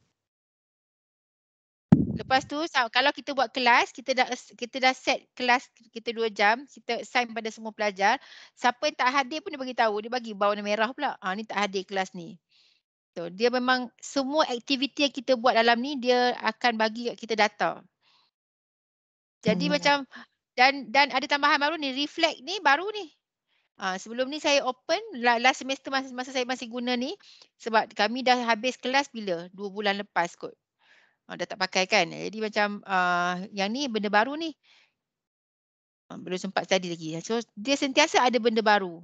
Lepas tu kalau kita buat kelas, kita dah kita dah set kelas kita 2 jam, kita sign pada semua pelajar. Siapa yang tak hadir pun dia bagi tahu, dia bagi warna merah pula. Ah ni tak hadir kelas ni. So, dia memang semua aktiviti yang kita buat dalam ni dia akan bagi kita data. Jadi hmm. macam dan dan ada tambahan baru ni reflect ni baru ni. Ha, sebelum ni saya open last semester masa, masa saya masih guna ni sebab kami dah habis kelas bila? Dua bulan lepas kot. Ha, dah tak pakai kan. Jadi macam uh, yang ni benda baru ni. Ha, belum sempat study lagi. So dia sentiasa ada benda baru.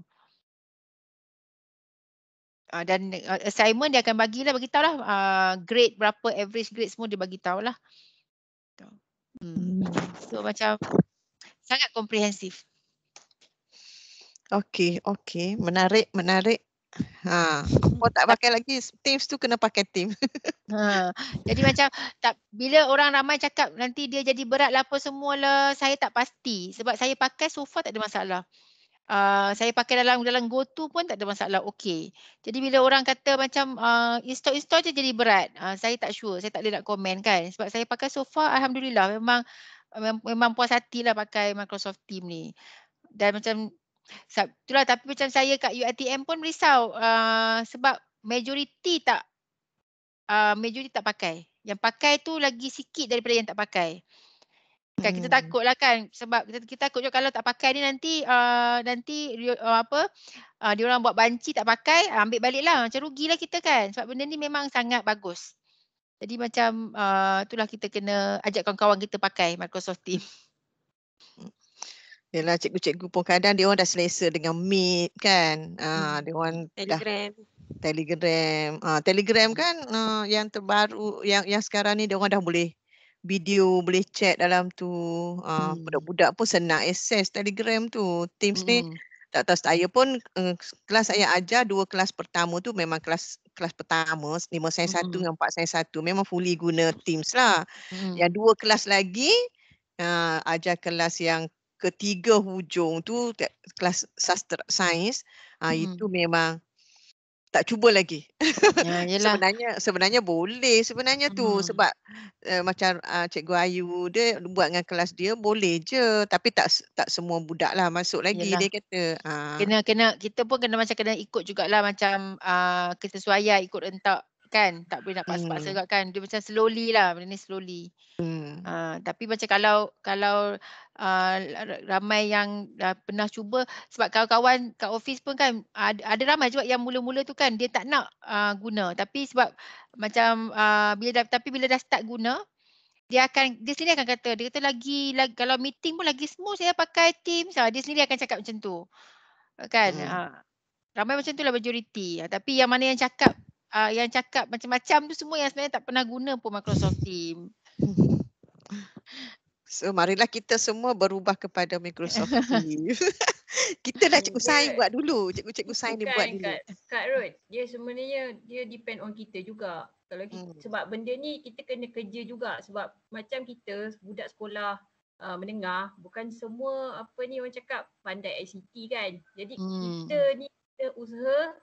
Ha, uh, dan assignment dia akan bagilah bagi tahulah uh, ha, grade berapa average grade semua dia bagi tahulah. Hmm. Hmm. So macam sangat komprehensif. Okey, okey. Menarik, menarik. Ha, kau tak [LAUGHS] pakai lagi Teams tu kena pakai team. [LAUGHS] Ha. Jadi macam tak bila orang ramai cakap nanti dia jadi berat lah apa semualah, saya tak pasti sebab saya pakai so far tak ada masalah. Uh, saya pakai dalam dalam go to pun tak ada masalah okey. Jadi bila orang kata macam uh, ah, install install je jadi berat. Uh, saya tak sure, saya tak boleh nak komen kan sebab saya pakai so far alhamdulillah memang memang puas hatilah pakai Microsoft Team ni. Dan macam itulah tapi macam saya kat UiTM pun risau uh, sebab majoriti tak uh, majoriti tak pakai. Yang pakai tu lagi sikit daripada yang tak pakai. Kan kita hmm. takut lah kan sebab kita, kita takut juga kalau tak pakai ni nanti uh, nanti uh, apa uh, dia orang buat banci tak pakai uh, ambil balik lah macam rugilah kita kan sebab benda ni memang sangat bagus. Jadi macam uh, itulah kita kena ajak kawan-kawan kita pakai Microsoft Team. [LAUGHS] Yalah cikgu-cikgu pun kadang dia orang dah selesa dengan Meet kan. Ah uh, dia orang Telegram. Dah... Telegram. Uh, Telegram kan uh, yang terbaru yang yang sekarang ni dia orang dah boleh video boleh chat dalam tu uh, hmm. budak-budak pun senang access telegram tu teams hmm. ni tak tahu saya pun uh, kelas saya ajar dua kelas pertama tu memang kelas kelas pertama lima sains satu hmm. dengan empat sains satu memang fully guna teams lah hmm. yang dua kelas lagi uh, ajar kelas yang ketiga hujung tu kelas sastra sains uh, hmm. itu memang tak cuba lagi. Ya, [LAUGHS] sebenarnya sebenarnya boleh sebenarnya hmm. tu sebab uh, macam uh, cikgu Ayu dia buat dengan kelas dia boleh je tapi tak tak semua budak lah masuk lagi yelah. dia kata. Uh. Kena kena kita pun kena macam kena ikut jugalah macam uh, kesesuaian ikut entah kan tak boleh nak paksa-paksa hmm. kan dia macam slowly lah benda ni slowly hmm. uh, tapi macam kalau kalau uh, ramai yang dah pernah cuba sebab kawan-kawan kat office pun kan ada, ada ramai juga yang mula-mula tu kan dia tak nak uh, guna tapi sebab macam uh, bila dah, tapi bila dah start guna dia akan dia sendiri akan kata dia kata lagi, lagi kalau meeting pun lagi smooth saya pakai Teams so, dia sendiri akan cakap macam tu kan hmm. uh, ramai macam tu lah majoriti tapi yang mana yang cakap uh, yang cakap macam-macam tu semua yang sebenarnya tak pernah guna pun Microsoft Team. [LAUGHS] So marilah kita semua berubah kepada Microsoft [LAUGHS] Team. [LAUGHS] kita dah cikgu sign buat dulu. Cikgu-cikgu sign ni buat dulu. Kak, Kak Rod, dia sebenarnya dia depend on kita juga. Kalau kita, hmm. sebab benda ni kita kena kerja juga sebab macam kita budak sekolah Uh, menengah bukan semua apa ni orang cakap pandai ICT kan jadi hmm. kita ni kita usaha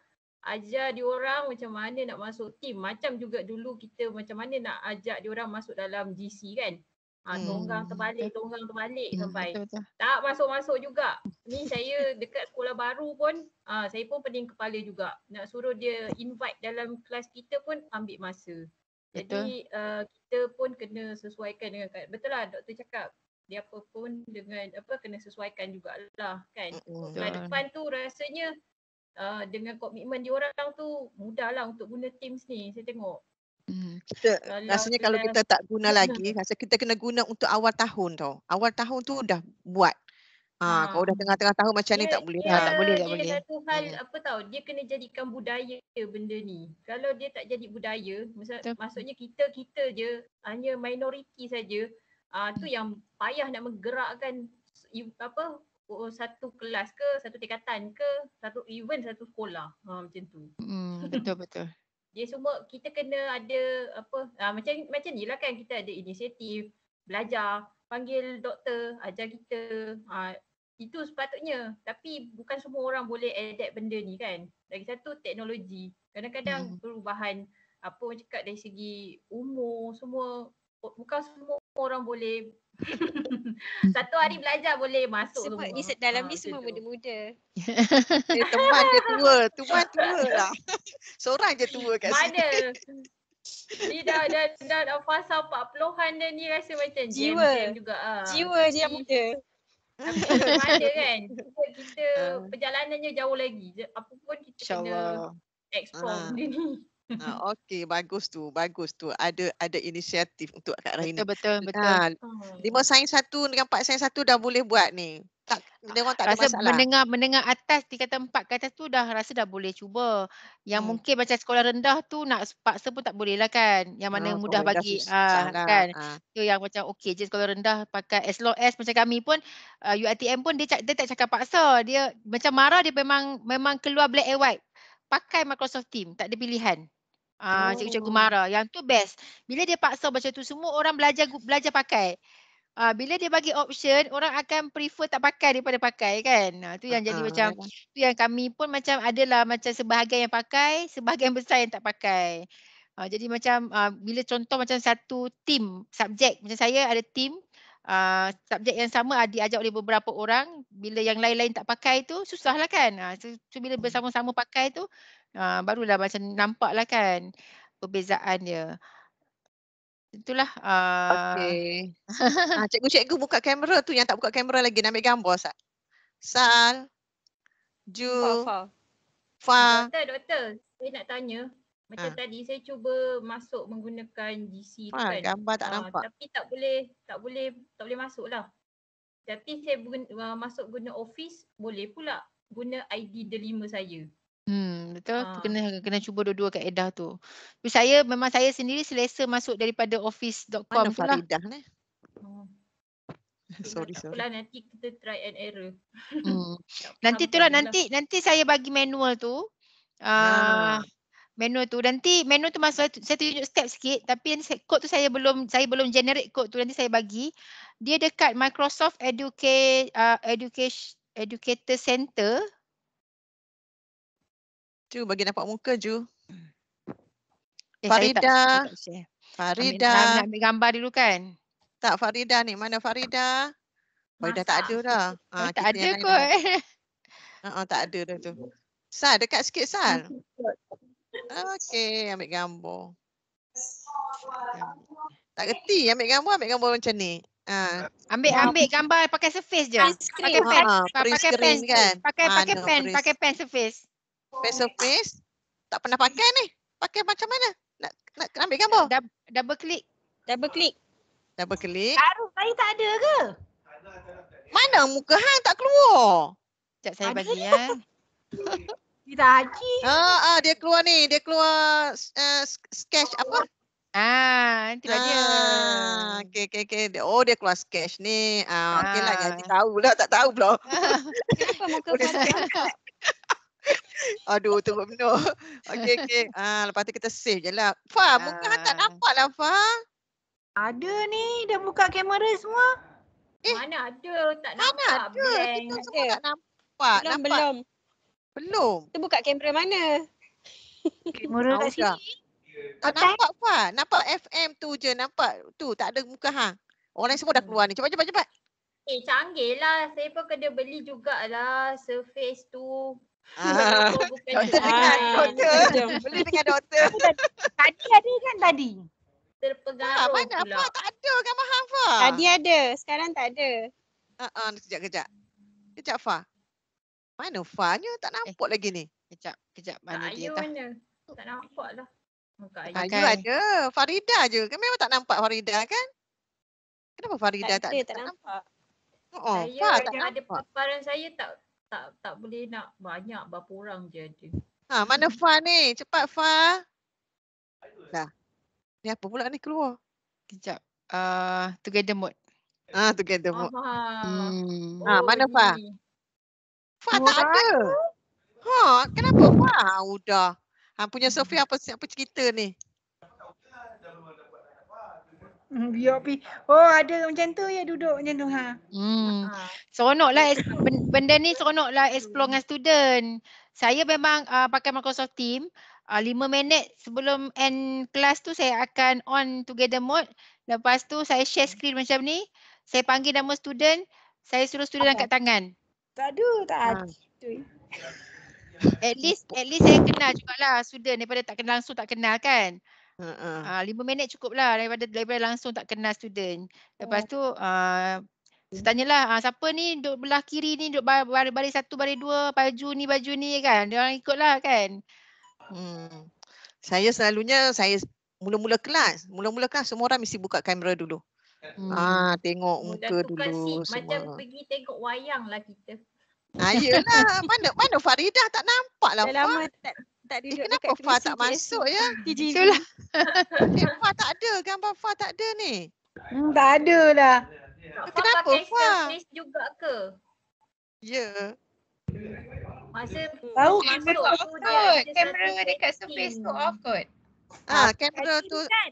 ajar diorang macam mana nak masuk team macam juga dulu kita macam mana nak ajak diorang masuk dalam GC kan ha, ah, tonggang hmm. terbalik tonggang terbalik hmm. sampai Betul-betul. tak masuk-masuk juga ni saya dekat sekolah baru pun ha, saya pun pening kepala juga nak suruh dia invite dalam kelas kita pun ambil masa jadi uh, kita pun kena sesuaikan dengan betul lah doktor cakap dia apa pun dengan apa kena sesuaikan jugalah kan. Mm-hmm. Depan tu rasanya uh, dengan komitmen dia orang tu lah untuk guna Teams ni saya tengok. Hmm. Kita, kalau rasanya kalau kita tak guna [LAUGHS] lagi rasa kita kena guna untuk awal tahun tau. Awal tahun tu dah buat. Ha, ha. kalau dah tengah-tengah tahun macam dia, ni tak boleh dia, dah, tak boleh tak boleh. satu hal hmm. apa tahu dia kena jadikan budaya benda ni. Kalau dia tak jadi budaya maksud, maksudnya kita kita je hanya minoriti saja ah uh, tu hmm. yang payah nak menggerakkan apa Oh, oh, satu kelas ke, satu tingkatan ke, satu event satu sekolah. Ha macam tu. Hmm [LAUGHS] betul betul. Dia semua kita kena ada apa ha, macam macam nilah kan kita ada inisiatif belajar, panggil doktor, ajar kita. Ha itu sepatutnya. Tapi bukan semua orang boleh adapt benda ni kan. Lagi satu teknologi. Kadang-kadang hmm. perubahan apa macam cakap dari segi umur semua bukan semua orang boleh [LAUGHS] Satu hari belajar boleh masuk Sebab rumah. Sebab dalam ha, ni semua muda-muda. Teman dia tua. Teman tua lah. [LAUGHS] Seorang je tua kat sini. Mana? Dia dah, dah, dah, dah fasa 40-an dan ni rasa macam jiwa. juga. Ha. Jiwa je yang muda. Tapi [LAUGHS] kan? Kita, ha. perjalanannya jauh lagi. Apa pun kita InsyaAllah. kena explore uh. ni. Ah, uh, [LAUGHS] okay, bagus tu, bagus tu. Ada ada inisiatif untuk Kak Rahina. Betul, betul, ha, betul. Lima ha, sains satu dengan empat sains satu dah boleh buat ni. Tak, dia orang tak rasa ada masalah. Mendengar, mendengar atas, tingkat empat ke atas tu dah rasa dah boleh cuba. Yang hmm. mungkin macam sekolah rendah tu nak paksa pun tak boleh lah kan. Yang mana oh, mudah bagi. Ah, lah, kan. Ha. yang macam okay je sekolah rendah pakai as long as macam kami pun uh, UITM pun dia, dia tak cakap paksa. Dia macam marah dia memang memang keluar black and white. Pakai Microsoft Team. Tak ada pilihan. Ah, oh. cikgu-cikgu marah. Yang tu best. Bila dia paksa macam tu semua orang belajar belajar pakai. Ah, bila dia bagi option, orang akan prefer tak pakai daripada pakai kan. Ah, tu yang jadi uh-huh. macam ah. tu yang kami pun macam adalah macam sebahagian yang pakai, sebahagian besar yang tak pakai. Ah, jadi macam ah, bila contoh macam satu team subjek macam saya ada team Uh, subjek yang sama uh, diajak oleh beberapa orang bila yang lain-lain tak pakai tu susahlah kan uh, so, so bila hmm. bersama-sama pakai tu Ah, barulah macam nampak lah kan perbezaan dia. Tentulah. Uh... Ah. Okay. Ah, cikgu-cikgu buka kamera tu yang tak buka kamera lagi nak ambil gambar Sal. Sal. Ju. Fa. Fa. Doktor, doktor. Saya nak tanya. Macam ha. tadi saya cuba masuk menggunakan DC ha, tu kan. Gambar tak ha, nampak. Tapi tak boleh, tak boleh, tak boleh masuk lah. Tapi saya guna, masuk guna office boleh pula guna ID delima saya. Hmm, betul. Ha. Kena kena cuba dua-dua kaedah tu. Tapi saya memang saya sendiri selesa masuk daripada office.com tu lah. Mana ni? Oh. [LAUGHS] Sorry, sorry. Lah, nanti kita try and error. Hmm. [LAUGHS] nanti tu lah, nanti, nanti saya bagi manual tu. Uh, ah, ah. menu tu nanti menu tu masa saya tunjuk step sikit tapi kod tu saya belum saya belum generate kod tu nanti saya bagi dia dekat Microsoft Educate uh, Education Educator Center Tu bagi nampak muka Ju. Eh, Farida. Farida. Ambil, ambil gambar dulu kan? Tak Farida ni. Mana Farida? Farida Masa. tak ada dah. Oh, tak ada kot. Uh-uh, [LAUGHS] tak ada dah tu. Sal dekat sikit Sal. Okey ambil gambar. Tak kerti, ambil gambar ambil gambar macam ni. Ha. Ambil ambil gambar pakai surface je. Pakai pen. pakai pen. Pakai, pakai, pen. pakai pen surface face to face tak pernah pakai ni. Pakai macam mana? Nak nak kena ambil gambar. Double click. Double click. Double click. baru saya tak ada ke? Mana muka hang tak keluar? Sekejap saya bagi ya. Kita haji. [LAUGHS] Ah, ah, dia keluar ni. Dia keluar uh, sketch apa? Ah, nanti ya. ah, lagi. Okay, okay, okay. Oh, dia keluar sketch ni. Ah, lah, ah. Okay nanti tahu lah. Tak tahu pula. Ah, [LAUGHS] kenapa muka Boleh Aduh, tunggu benar. [LAUGHS] Okey, okey. [LAUGHS] Ah, lepas tu kita save je lah. Fah, muka ah. tak nampak lah, Fah. Ada ni, dah buka kamera semua. Eh, mana ada? Tak mana nampak. Mana ada? Bang. Kita semua ada. tak nampak. Belum, nampak. belum. Belum. Kita buka kamera mana? Kamera kat sini. Tak Atang? nampak, Fah. Nampak FM tu je. Nampak tu, tak ada muka, ha? Orang lain semua hmm. dah keluar ni. Cepat, cepat, cepat. Eh, canggih lah. Saya pun kena beli jugalah surface tu. Ah, doktor dengan doktor. Boleh dengan doktor. Kan, tadi ada kan tadi? Terpegang ah, mana, pula. Apa tak ada kan Maha Fa? Tadi ada, sekarang tak ada. Ah, uh-uh, ah, kejap kejap. Kejap Fa. Mana Fa? Ni tak eh, nampak eh, lagi ni. Kejap, kejap mana dia tak. Tak nampak lah. Muka oh, ada. Farida je. Kan memang tak nampak Farida kan? Kenapa Farida tak, tak, tak, tak nampak? nampak? Oh, oh. saya tak yang ada paparan saya tak tak tak boleh nak banyak berapa orang je ada. Ha ah, mana hmm. Fa ni? Cepat Fa. Dah. Ni apa pula ni keluar? Kejap. Uh, together mode. Ah uh, together mode. Hmm. Ah, oh, ha mana Fa? Fa tak ada. Ha kenapa Fa? Udah. Hang punya hmm. Sofia apa apa cerita ni? VRP. Mm, oh ada macam tu ya duduk macam tu ha. Hmm. Ah. Seronok benda ni seronok lah explore dengan student. Saya memang uh, pakai Microsoft Team. Uh, ah, 5 minit sebelum end class tu saya akan on together mode. Lepas tu saya share screen macam ni. Saya panggil nama student. Saya suruh student angkat tangan. Tak ada tak ada. Ha. At least at least saya kenal jugalah student daripada tak kenal langsung tak kenal kan. Uh-uh. Uh, 5 minit cukup lah daripada, daripada langsung tak kenal student. Lepas oh. tu uh, ah, saya tanyalah uh, ah, siapa ni duduk belah kiri ni duduk baris, baris satu baris dua baju ni baju ni kan. Dia orang ikutlah kan. Hmm. Saya selalunya saya mula-mula kelas, mula-mula kelas semua orang mesti buka kamera dulu. Hmm. Ah tengok muka dulu si, semua. Macam pergi tengok wayang lah kita. Ayolah, ah, mana mana Farida tak nampak lah. Dah lama tak tak eh, duduk eh, kenapa dekat Fa tak masuk ya? TGV. Ah, Itulah. eh, Fa tak ada. Gambar Fa tak ada ni. Hmm, tak ada lah. Kenapa Fa? Fa juga ke? Ya. Yeah. Masa tahu kamera tu off Kamera dekat surface tu off kot. Ah, ha, kamera tu. Kan?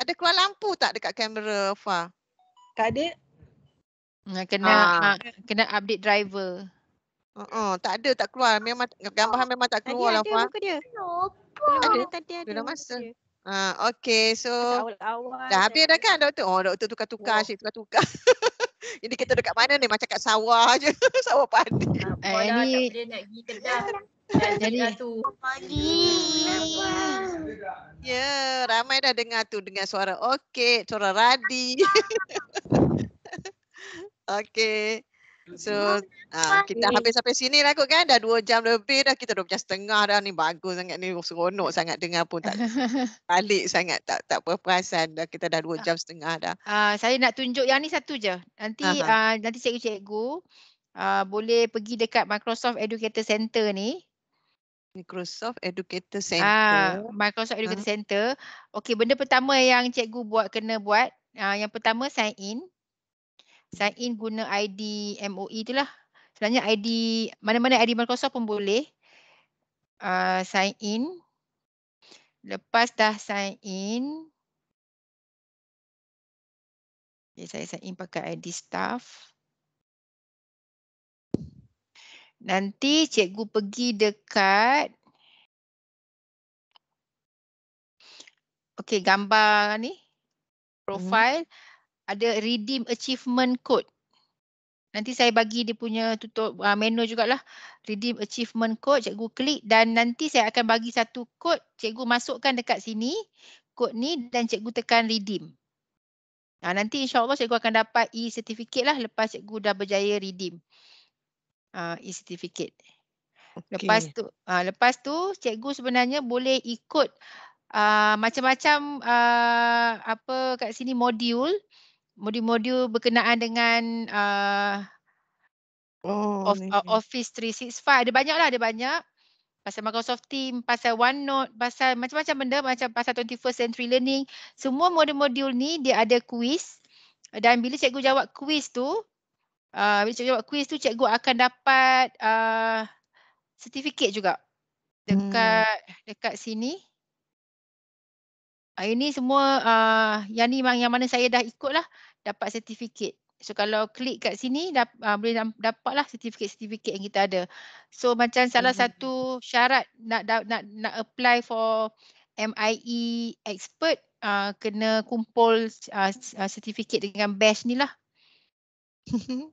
Ada keluar lampu tak dekat kamera Fa? Tak ada. Kena ha. kena update driver. Uh -uh, tak ada tak keluar. Memang gambar oh, memang tak keluar lah Fah. Tadi ada muka dia. Oh. Ada. Tadi ada masa. Ha, uh, okay. So. Awal awal. Dah habis dah kan doktor? Oh doktor tukar-tukar wow. asyik tukar-tukar. [LAUGHS] Ini kita dekat mana ni? Macam kat sawah je. [LAUGHS] sawah padi. Ah, eh, ini... Dah, nak pergi kedai. Jadi tu. Pagi. Ya, yeah, ramai dah dengar tu dengan suara okey, suara radi. [LAUGHS] okey. So ha, kita habis sampai sini lah kot kan. Dah dua jam lebih dah. Kita dua jam setengah dah ni. Bagus sangat ni. Seronok sangat dengar pun tak [LAUGHS] balik sangat. Tak tak perasan dah. Kita dah dua ah. jam setengah dah. Uh, saya nak tunjuk yang ni satu je. Nanti uh-huh. uh, nanti cikgu-cikgu uh, boleh pergi dekat Microsoft Educator Center ni. Microsoft Educator Center. Ah, Microsoft Educator ah. Center. Okey, benda pertama yang cikgu buat kena buat, ah, yang pertama sign in sign in guna ID MOE itulah. Sebenarnya ID mana-mana ID Microsoft pun boleh uh, ah, sign in. Lepas dah sign in. Okay, saya sign in pakai ID staff. Nanti cikgu pergi dekat. Okey gambar ni. Hmm. Profile. Mm -hmm ada redeem achievement code. Nanti saya bagi dia punya tutup uh, menu jugalah. Redeem achievement code. Cikgu klik dan nanti saya akan bagi satu kod. Cikgu masukkan dekat sini. Kod ni dan cikgu tekan redeem. Nah nanti insyaAllah cikgu akan dapat e-certificate lah. Lepas cikgu dah berjaya redeem. Uh, e-certificate. Okay. Lepas tu uh, lepas tu cikgu sebenarnya boleh ikut ah, macam-macam uh, apa kat sini module modul-modul berkenaan dengan uh, oh, of, uh, Office 365. Ada banyak lah, ada banyak. Pasal Microsoft Team, pasal OneNote, pasal macam-macam benda, macam pasal 21st Century Learning. Semua modul-modul ni dia ada kuis. Dan bila cikgu jawab kuis tu, uh, bila cikgu jawab kuis tu, cikgu akan dapat sertifikat uh, juga. Dekat, hmm. dekat sini. Ah, ini semua uh, yang ni yang mana saya dah ikut lah dapat sertifikat. So kalau klik kat sini dap, uh, boleh dapatlah sertifikat-sertifikat yang kita ada. So macam salah mm-hmm. satu syarat nak, da, nak nak apply for MIE expert uh, kena kumpul ah, sertifikat uh, uh, dengan badge ni lah. [LAUGHS]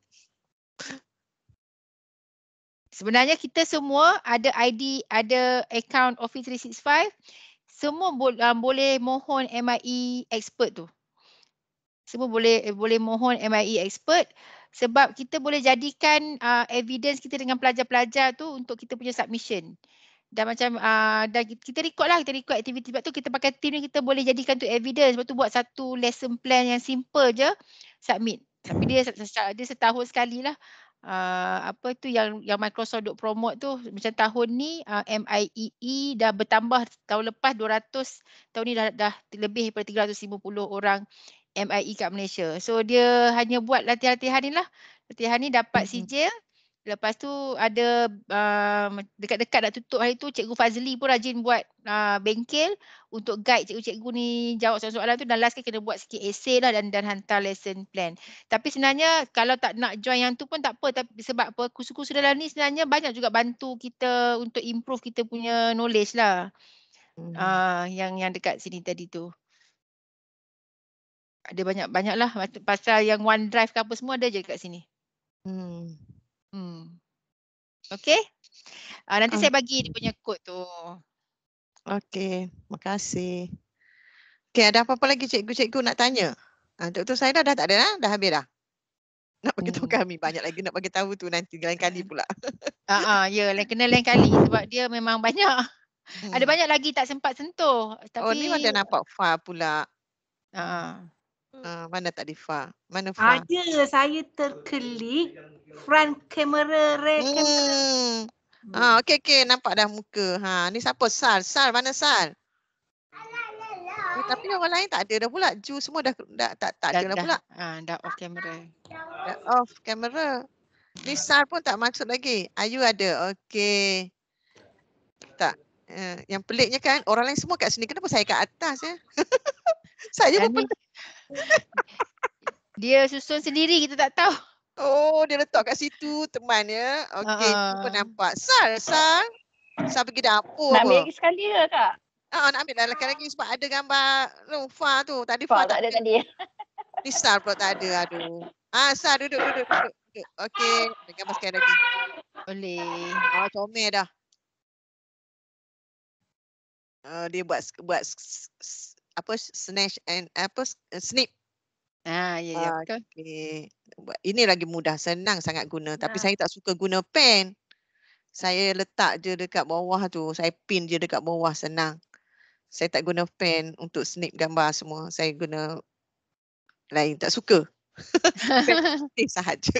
Sebenarnya kita semua ada ID, ada account Office 365. Semua bo- uh, boleh mohon MIE expert tu semua boleh eh, boleh mohon MIE expert sebab kita boleh jadikan uh, evidence kita dengan pelajar-pelajar tu untuk kita punya submission. Dan macam uh, dan kita record lah, kita record aktiviti sebab tu kita pakai team ni kita boleh jadikan tu evidence sebab tu buat satu lesson plan yang simple je submit. Tapi dia, dia setahun sekali lah uh, apa tu yang yang Microsoft duk promote tu macam tahun ni uh, MIEE dah bertambah tahun lepas 200 tahun ni dah, dah lebih daripada 350 orang MIE kat Malaysia. So dia hanya buat latihan-latihan ni lah. Latihan ni dapat mm-hmm. sijil. Lepas tu ada uh, dekat-dekat nak tutup hari tu Cikgu Fazli pun rajin buat uh, bengkel untuk guide cikgu-cikgu ni jawab soalan-soalan tu dan last kali kena buat sikit essay lah dan, dan hantar lesson plan. Tapi sebenarnya kalau tak nak join yang tu pun tak apa tapi sebab apa kursus-kursus dalam ni sebenarnya banyak juga bantu kita untuk improve kita punya knowledge lah. Uh, yang yang dekat sini tadi tu ada banyak banyak lah pasal yang OneDrive ke apa semua ada je kat sini. Hmm. Hmm. Okay. Uh, ah, nanti uh. saya ah. bagi dia punya kod tu. Okay. Terima kasih. Okay. Ada apa-apa lagi cikgu-cikgu nak tanya? Uh, Doktor saya dah, dah tak ada dah. Dah habis dah. Nak bagi tahu hmm. kami banyak lagi nak bagi tahu tu nanti lain kali pula. [LAUGHS] Ah, uh, uh, ya, lain kena lain kali sebab dia memang banyak. Hmm. Ada banyak lagi tak sempat sentuh. Oh, tapi... Oh, ni mana nampak file pula. Ah. Uh. Hmm. Ah, mana tak ada Mana fa? Ada, saya terkelip front camera rear hmm. camera. Ah, hmm. okey okey, nampak dah muka. Ha, ni siapa? Sal. Sal mana Sal? Eh, tapi orang lain tak ada dah pula. Ju semua dah, dah tak tak dah, ada dah, pula. Ah, ha, dah off camera. Dah off camera. Ni Sal pun tak masuk lagi. Ayu ada. Okey. Tak. Uh, yang peliknya kan orang lain semua kat sini. Kenapa saya kat atas ya? [LAUGHS] saya pun dia susun sendiri kita tak tahu. Oh, dia letak kat situ teman ya. Okey, uh-huh. pun nampak. Sal, Sal. Sal pergi dapur. Nak ambil lagi sekali ke, Kak? Ah, oh, nak ambil lah lagi sebab ada gambar no, Fa tu. Tadi Fa, Fa tak, ada tadi. [LAUGHS] Ni Sal pula tak ada. Aduh. Ah, Sal duduk, duduk, duduk. duduk. Okey, ambil gambar sekali lagi. Boleh. Oh, comel dah. Uh, dia buat buat apa snatch and apa eh, snip. Ah ya ya ah, betul. Okay. Ini lagi mudah senang sangat guna nah. tapi ah. saya tak suka guna pen. Saya letak je dekat bawah tu, saya pin je dekat bawah senang. Saya tak guna pen untuk snip gambar semua. Saya guna lain tak suka. [LAUGHS] sahaja.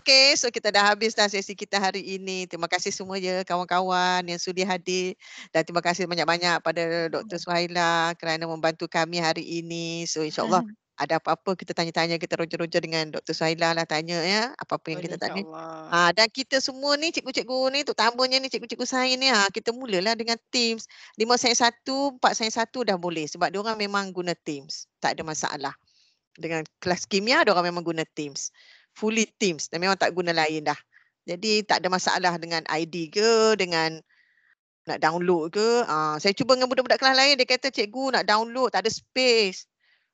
Okay, so kita dah habis dah sesi kita hari ini. Terima kasih semua ya kawan-kawan yang sudi hadir dan terima kasih banyak-banyak pada Dr. Ya. Suhaila kerana membantu kami hari ini. So insyaAllah hmm. Ada apa-apa kita tanya-tanya, kita roja-roja dengan Dr. Suhaila lah tanya ya. Apa-apa yang oh, kita tanya. Ha, dan kita semua ni, cikgu-cikgu ni, terutamanya ni cikgu-cikgu saya ni, ha, kita mulalah dengan Teams. 5 saya 1, 4 saya 1 dah boleh. Sebab diorang memang guna Teams. Tak ada masalah dengan kelas kimia dia orang memang guna Teams. Fully Teams dan memang tak guna lain dah. Jadi tak ada masalah dengan ID ke dengan nak download ke. Uh, saya cuba dengan budak-budak kelas lain dia kata cikgu nak download tak ada space.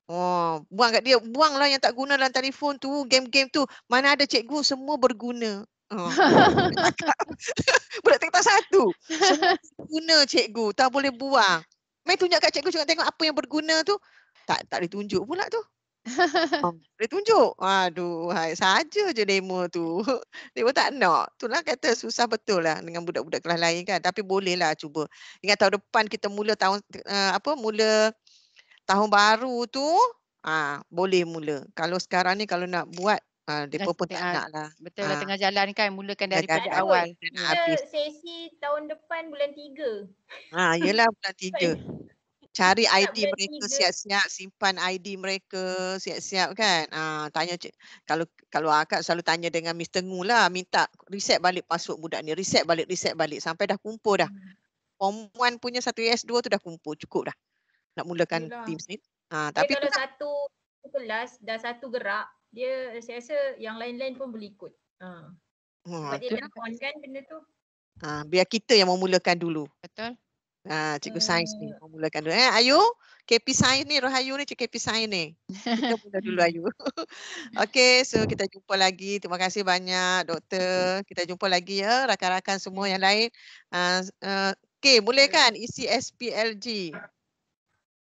Oh, buang kat dia, buanglah yang tak guna dalam telefon tu, game-game tu. Mana ada cikgu semua berguna. Oh. [LAUGHS] Budak tengok satu. Semua guna cikgu, tak boleh buang. Main tunjuk kat cikgu cuma tengok apa yang berguna tu. Tak tak ditunjuk pula tu. [LAUGHS] Boleh tunjuk. Aduh, hai, saja je demo tu. [LAUGHS] Demo tak nak. Itulah kata susah betul lah dengan budak-budak kelas lain kan. Tapi boleh lah cuba. Ingat tahun depan kita mula tahun uh, apa mula tahun baru tu. Ah, uh, boleh mula. Kalau sekarang ni kalau nak buat Ha, depa pun tak nak lah. Betul lah ha. tengah jalan kan mulakan dari pada awal. Kita sesi tahun depan bulan tiga. Ha yalah bulan tiga. [LAUGHS] cari ID mereka siap-siap simpan ID mereka siap-siap kan ah uh, tanya kalau kalau akak selalu tanya dengan Mr Ngu lah minta reset balik password budak ni reset balik reset balik sampai dah kumpul dah hmm. form 1 punya satu S 2 tu dah kumpul cukup dah nak mulakan Yalah. Teams ni ah uh, tapi kalau tu kan satu kan. kelas dah satu gerak dia saya rasa yang lain-lain pun boleh ikut ah Ha, dia nak on kan benda tu. Ha, biar kita yang memulakan dulu. Betul. Ha, cikgu sains ni ah. memulakan dulu. Eh, Ayu, KP sains ni, Rohayu ni, cikgu KP sains ni. Kita [LAUGHS] mula dulu hmm. Ayu. [LAUGHS] Okey, so kita jumpa lagi. Terima kasih banyak, doktor. Kita jumpa lagi ya, rakan-rakan semua yang lain. Uh, ah, uh, eh, Okey, boleh kan isi SPLG? Uh,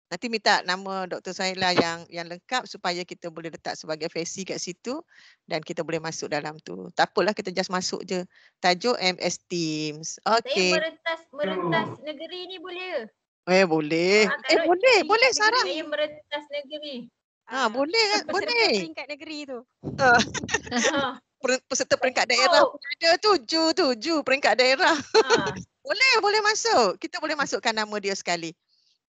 Nanti minta nama Dr. Saila yang yang lengkap supaya kita boleh letak sebagai fesi kat situ dan kita boleh masuk dalam tu. Tak apalah kita just masuk je. Tajuk MS Teams. okay. Saya merentas merentas hmm. negeri ni boleh ke? Eh boleh. Ha, eh boleh, negeri, boleh Sarah. Saya merentas negeri. Ah ha, boleh kan? Boleh. Peringkat negeri tu. Ah. [LAUGHS] peserta peringkat daerah oh. ada tu ju tu ju peringkat daerah ha. [LAUGHS] boleh boleh masuk kita boleh masukkan nama dia sekali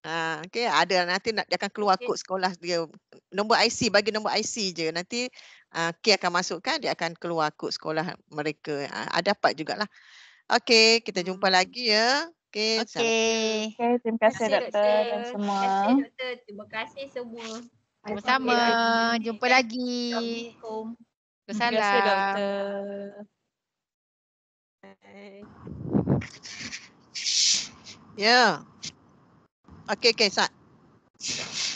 Ah, okay, ada nanti nak, dia akan keluar kod sekolah dia. Nombor IC, bagi nombor IC je. Nanti uh, K akan masukkan, dia akan keluar kod sekolah mereka. Uh, dapat jugalah. Okay, kita hmm. jumpa lagi ya. Okay, okay. okay terima, kasih, terima doktor dan semua. Terima kasih doktor, terima kasih semua. Bersama, jumpa lagi. Terima kasih doktor. Yeah. Ya. Okey, okey, Sat.